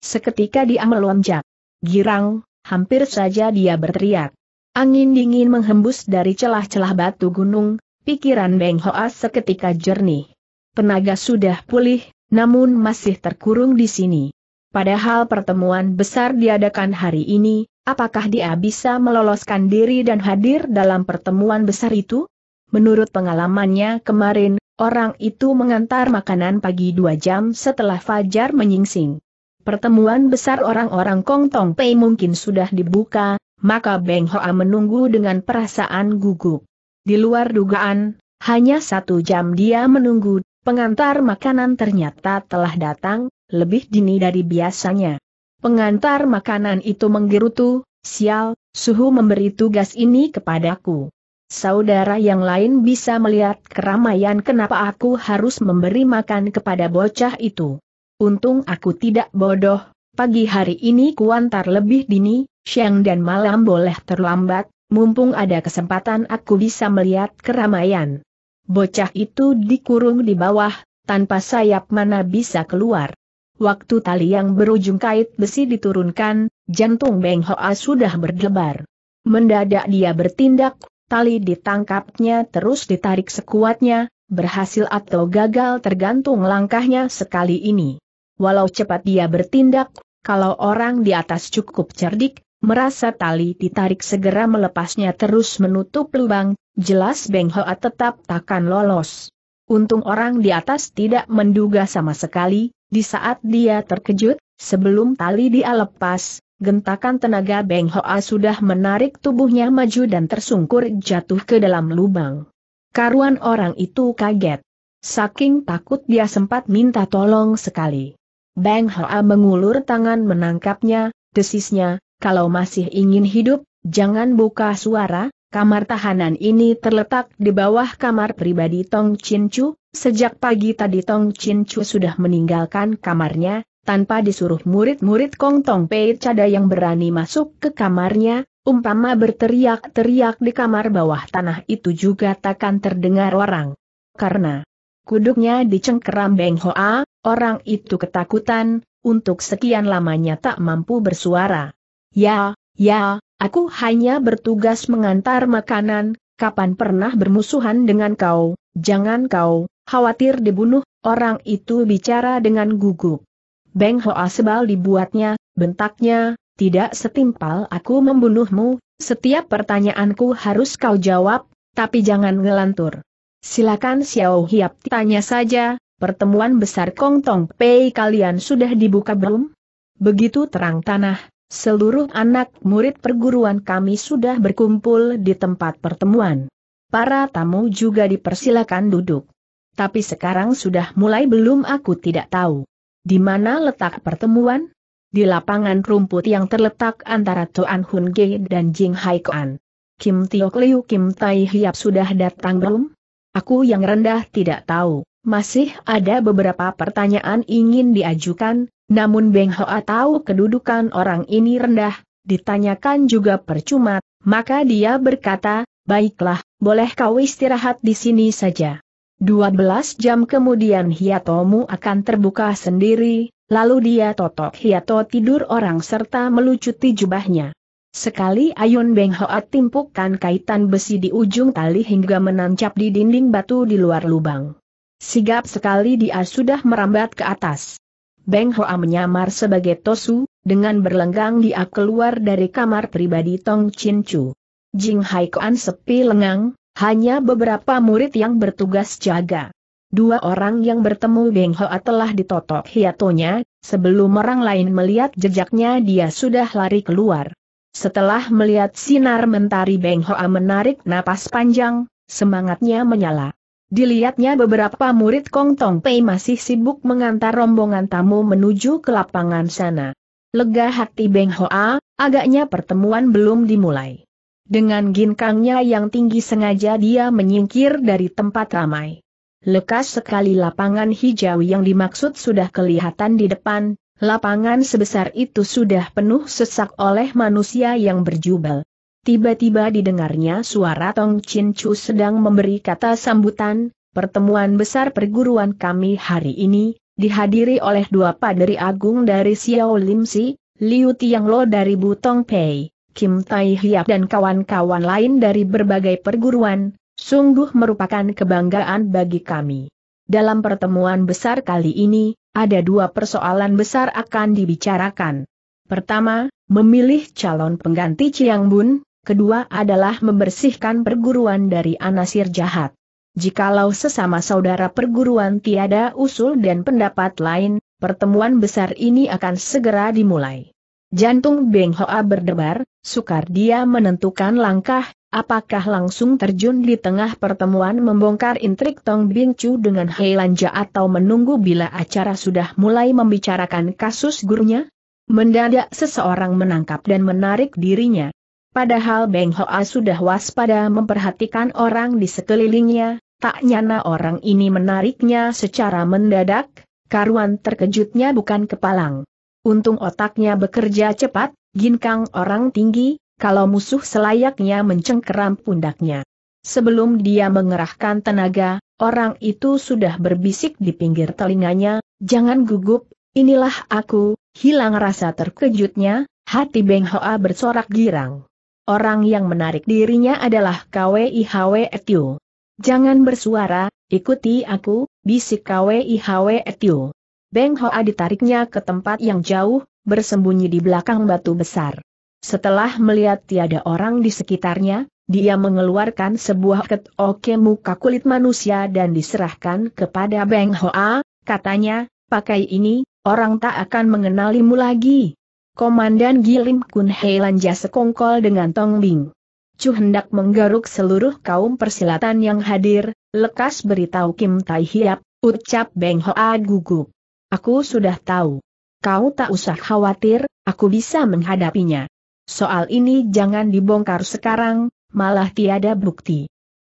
[SPEAKER 1] Seketika dia melonjak. Girang, hampir saja dia berteriak. Angin dingin menghembus dari celah-celah batu gunung, pikiran Beng Hoa seketika jernih. Penaga sudah pulih, namun masih terkurung di sini. Padahal pertemuan besar diadakan hari ini, apakah dia bisa meloloskan diri dan hadir dalam pertemuan besar itu? Menurut pengalamannya kemarin, orang itu mengantar makanan pagi dua jam setelah Fajar menyingsing. Pertemuan besar orang-orang Kong Tong Pei mungkin sudah dibuka, maka Beng Hoa menunggu dengan perasaan gugup. Di luar dugaan, hanya satu jam dia menunggu, pengantar makanan ternyata telah datang, lebih dini dari biasanya. Pengantar makanan itu menggerutu, sial, suhu memberi tugas ini kepadaku. Saudara yang lain bisa melihat keramaian kenapa aku harus memberi makan kepada bocah itu. Untung aku tidak bodoh, Pagi hari ini kuantar lebih dini, siang dan malam boleh terlambat, mumpung ada kesempatan aku bisa melihat keramaian. Bocah itu dikurung di bawah, tanpa sayap mana bisa keluar. Waktu tali yang berujung kait besi diturunkan, jantung Beng Hoa sudah berdebar. Mendadak dia bertindak, tali ditangkapnya terus ditarik sekuatnya, berhasil atau gagal tergantung langkahnya sekali ini. Walau cepat dia bertindak, kalau orang di atas cukup cerdik, merasa tali ditarik segera melepasnya terus menutup lubang, jelas Beng Hoa tetap takkan lolos. Untung orang di atas tidak menduga sama sekali, di saat dia terkejut, sebelum tali dia lepas, gentakan tenaga Beng Hoa sudah menarik tubuhnya maju dan tersungkur jatuh ke dalam lubang. Karuan orang itu kaget. Saking takut dia sempat minta tolong sekali. Bang Hoa mengulur tangan menangkapnya, desisnya, kalau masih ingin hidup, jangan buka suara, kamar tahanan ini terletak di bawah kamar pribadi Tong Chin Chu, sejak pagi tadi Tong Chin Chu sudah meninggalkan kamarnya, tanpa disuruh murid-murid Kong Tong Pei Cada yang berani masuk ke kamarnya, umpama berteriak-teriak di kamar bawah tanah itu juga takkan terdengar orang. Karena kuduknya dicengkeram Beng Hoa, Orang itu ketakutan, untuk sekian lamanya tak mampu bersuara. Ya, ya, aku hanya bertugas mengantar makanan, kapan pernah bermusuhan dengan kau, jangan kau, khawatir dibunuh, orang itu bicara dengan gugup. Beng Hoa sebal dibuatnya, bentaknya, tidak setimpal aku membunuhmu, setiap pertanyaanku harus kau jawab, tapi jangan ngelantur. Silakan Xiao Hiap tanya saja, pertemuan besar Kong Tong Pei kalian sudah dibuka belum? Begitu terang tanah, seluruh anak murid perguruan kami sudah berkumpul di tempat pertemuan. Para tamu juga dipersilakan duduk. Tapi sekarang sudah mulai belum aku tidak tahu. Di mana letak pertemuan? Di lapangan rumput yang terletak antara Tuan Hun Ge dan Jing Hai Kuan. Kim Tiok Liu Kim Tai Hiap sudah datang belum? Aku yang rendah tidak tahu. Masih ada beberapa pertanyaan ingin diajukan, namun Beng Hoa tahu kedudukan orang ini rendah, ditanyakan juga percuma, maka dia berkata, baiklah, boleh kau istirahat di sini saja. 12 jam kemudian Hiatomu akan terbuka sendiri, lalu dia totok Hiato tidur orang serta melucuti jubahnya. Sekali Ayun Beng Hoa timpukan kaitan besi di ujung tali hingga menancap di dinding batu di luar lubang. Sigap sekali dia sudah merambat ke atas. Beng Hoa menyamar sebagai Tosu, dengan berlenggang dia keluar dari kamar pribadi Tong Chin Chu. Jing Hai Kuan sepi lengang, hanya beberapa murid yang bertugas jaga. Dua orang yang bertemu Beng Hoa telah ditotok hiatonya, sebelum orang lain melihat jejaknya dia sudah lari keluar. Setelah melihat sinar mentari Beng Hoa menarik napas panjang, semangatnya menyala. Dilihatnya beberapa murid Kong Tong Pei masih sibuk mengantar rombongan tamu menuju ke lapangan sana. Lega hati Beng Hoa, agaknya pertemuan belum dimulai. Dengan ginkangnya yang tinggi sengaja dia menyingkir dari tempat ramai. Lekas sekali lapangan hijau yang dimaksud sudah kelihatan di depan, lapangan sebesar itu sudah penuh sesak oleh manusia yang berjubel. Tiba-tiba didengarnya suara Tong Chin Chu sedang memberi kata sambutan, pertemuan besar perguruan kami hari ini, dihadiri oleh dua paderi agung dari Xiao Lim Si, Liu Tiang Lo dari Butong Pei, Kim Tai Hiap dan kawan-kawan lain dari berbagai perguruan, sungguh merupakan kebanggaan bagi kami. Dalam pertemuan besar kali ini, ada dua persoalan besar akan dibicarakan. Pertama, memilih calon pengganti Chiang Bun, kedua adalah membersihkan perguruan dari anasir jahat. Jikalau sesama saudara perguruan tiada usul dan pendapat lain, pertemuan besar ini akan segera dimulai. Jantung Beng Hoa berdebar, sukar dia menentukan langkah, apakah langsung terjun di tengah pertemuan membongkar intrik Tong Bing Chu dengan Hei Lanja atau menunggu bila acara sudah mulai membicarakan kasus gurunya? Mendadak seseorang menangkap dan menarik dirinya, Padahal Beng Hoa sudah waspada memperhatikan orang di sekelilingnya, tak nyana orang ini menariknya secara mendadak, karuan terkejutnya bukan kepalang. Untung otaknya bekerja cepat, ginkang orang tinggi, kalau musuh selayaknya mencengkeram pundaknya. Sebelum dia mengerahkan tenaga, orang itu sudah berbisik di pinggir telinganya, jangan gugup, inilah aku, hilang rasa terkejutnya, hati Beng Hoa bersorak girang. Orang yang menarik dirinya adalah KWIHW Etio. Jangan bersuara, ikuti aku, bisik KWIHW Etio. Beng Hoa ditariknya ke tempat yang jauh, bersembunyi di belakang batu besar. Setelah melihat tiada orang di sekitarnya, dia mengeluarkan sebuah ketoke muka kulit manusia dan diserahkan kepada Beng Hoa, katanya, pakai ini, orang tak akan mengenalimu lagi. Komandan Gilim Kun Hei lanja sekongkol dengan Tong Bing. Chu hendak menggaruk seluruh kaum persilatan yang hadir, lekas beritahu Kim Tai Hiap, ucap Beng Hoa gugup. Aku sudah tahu. Kau tak usah khawatir, aku bisa menghadapinya. Soal ini jangan dibongkar sekarang, malah tiada bukti.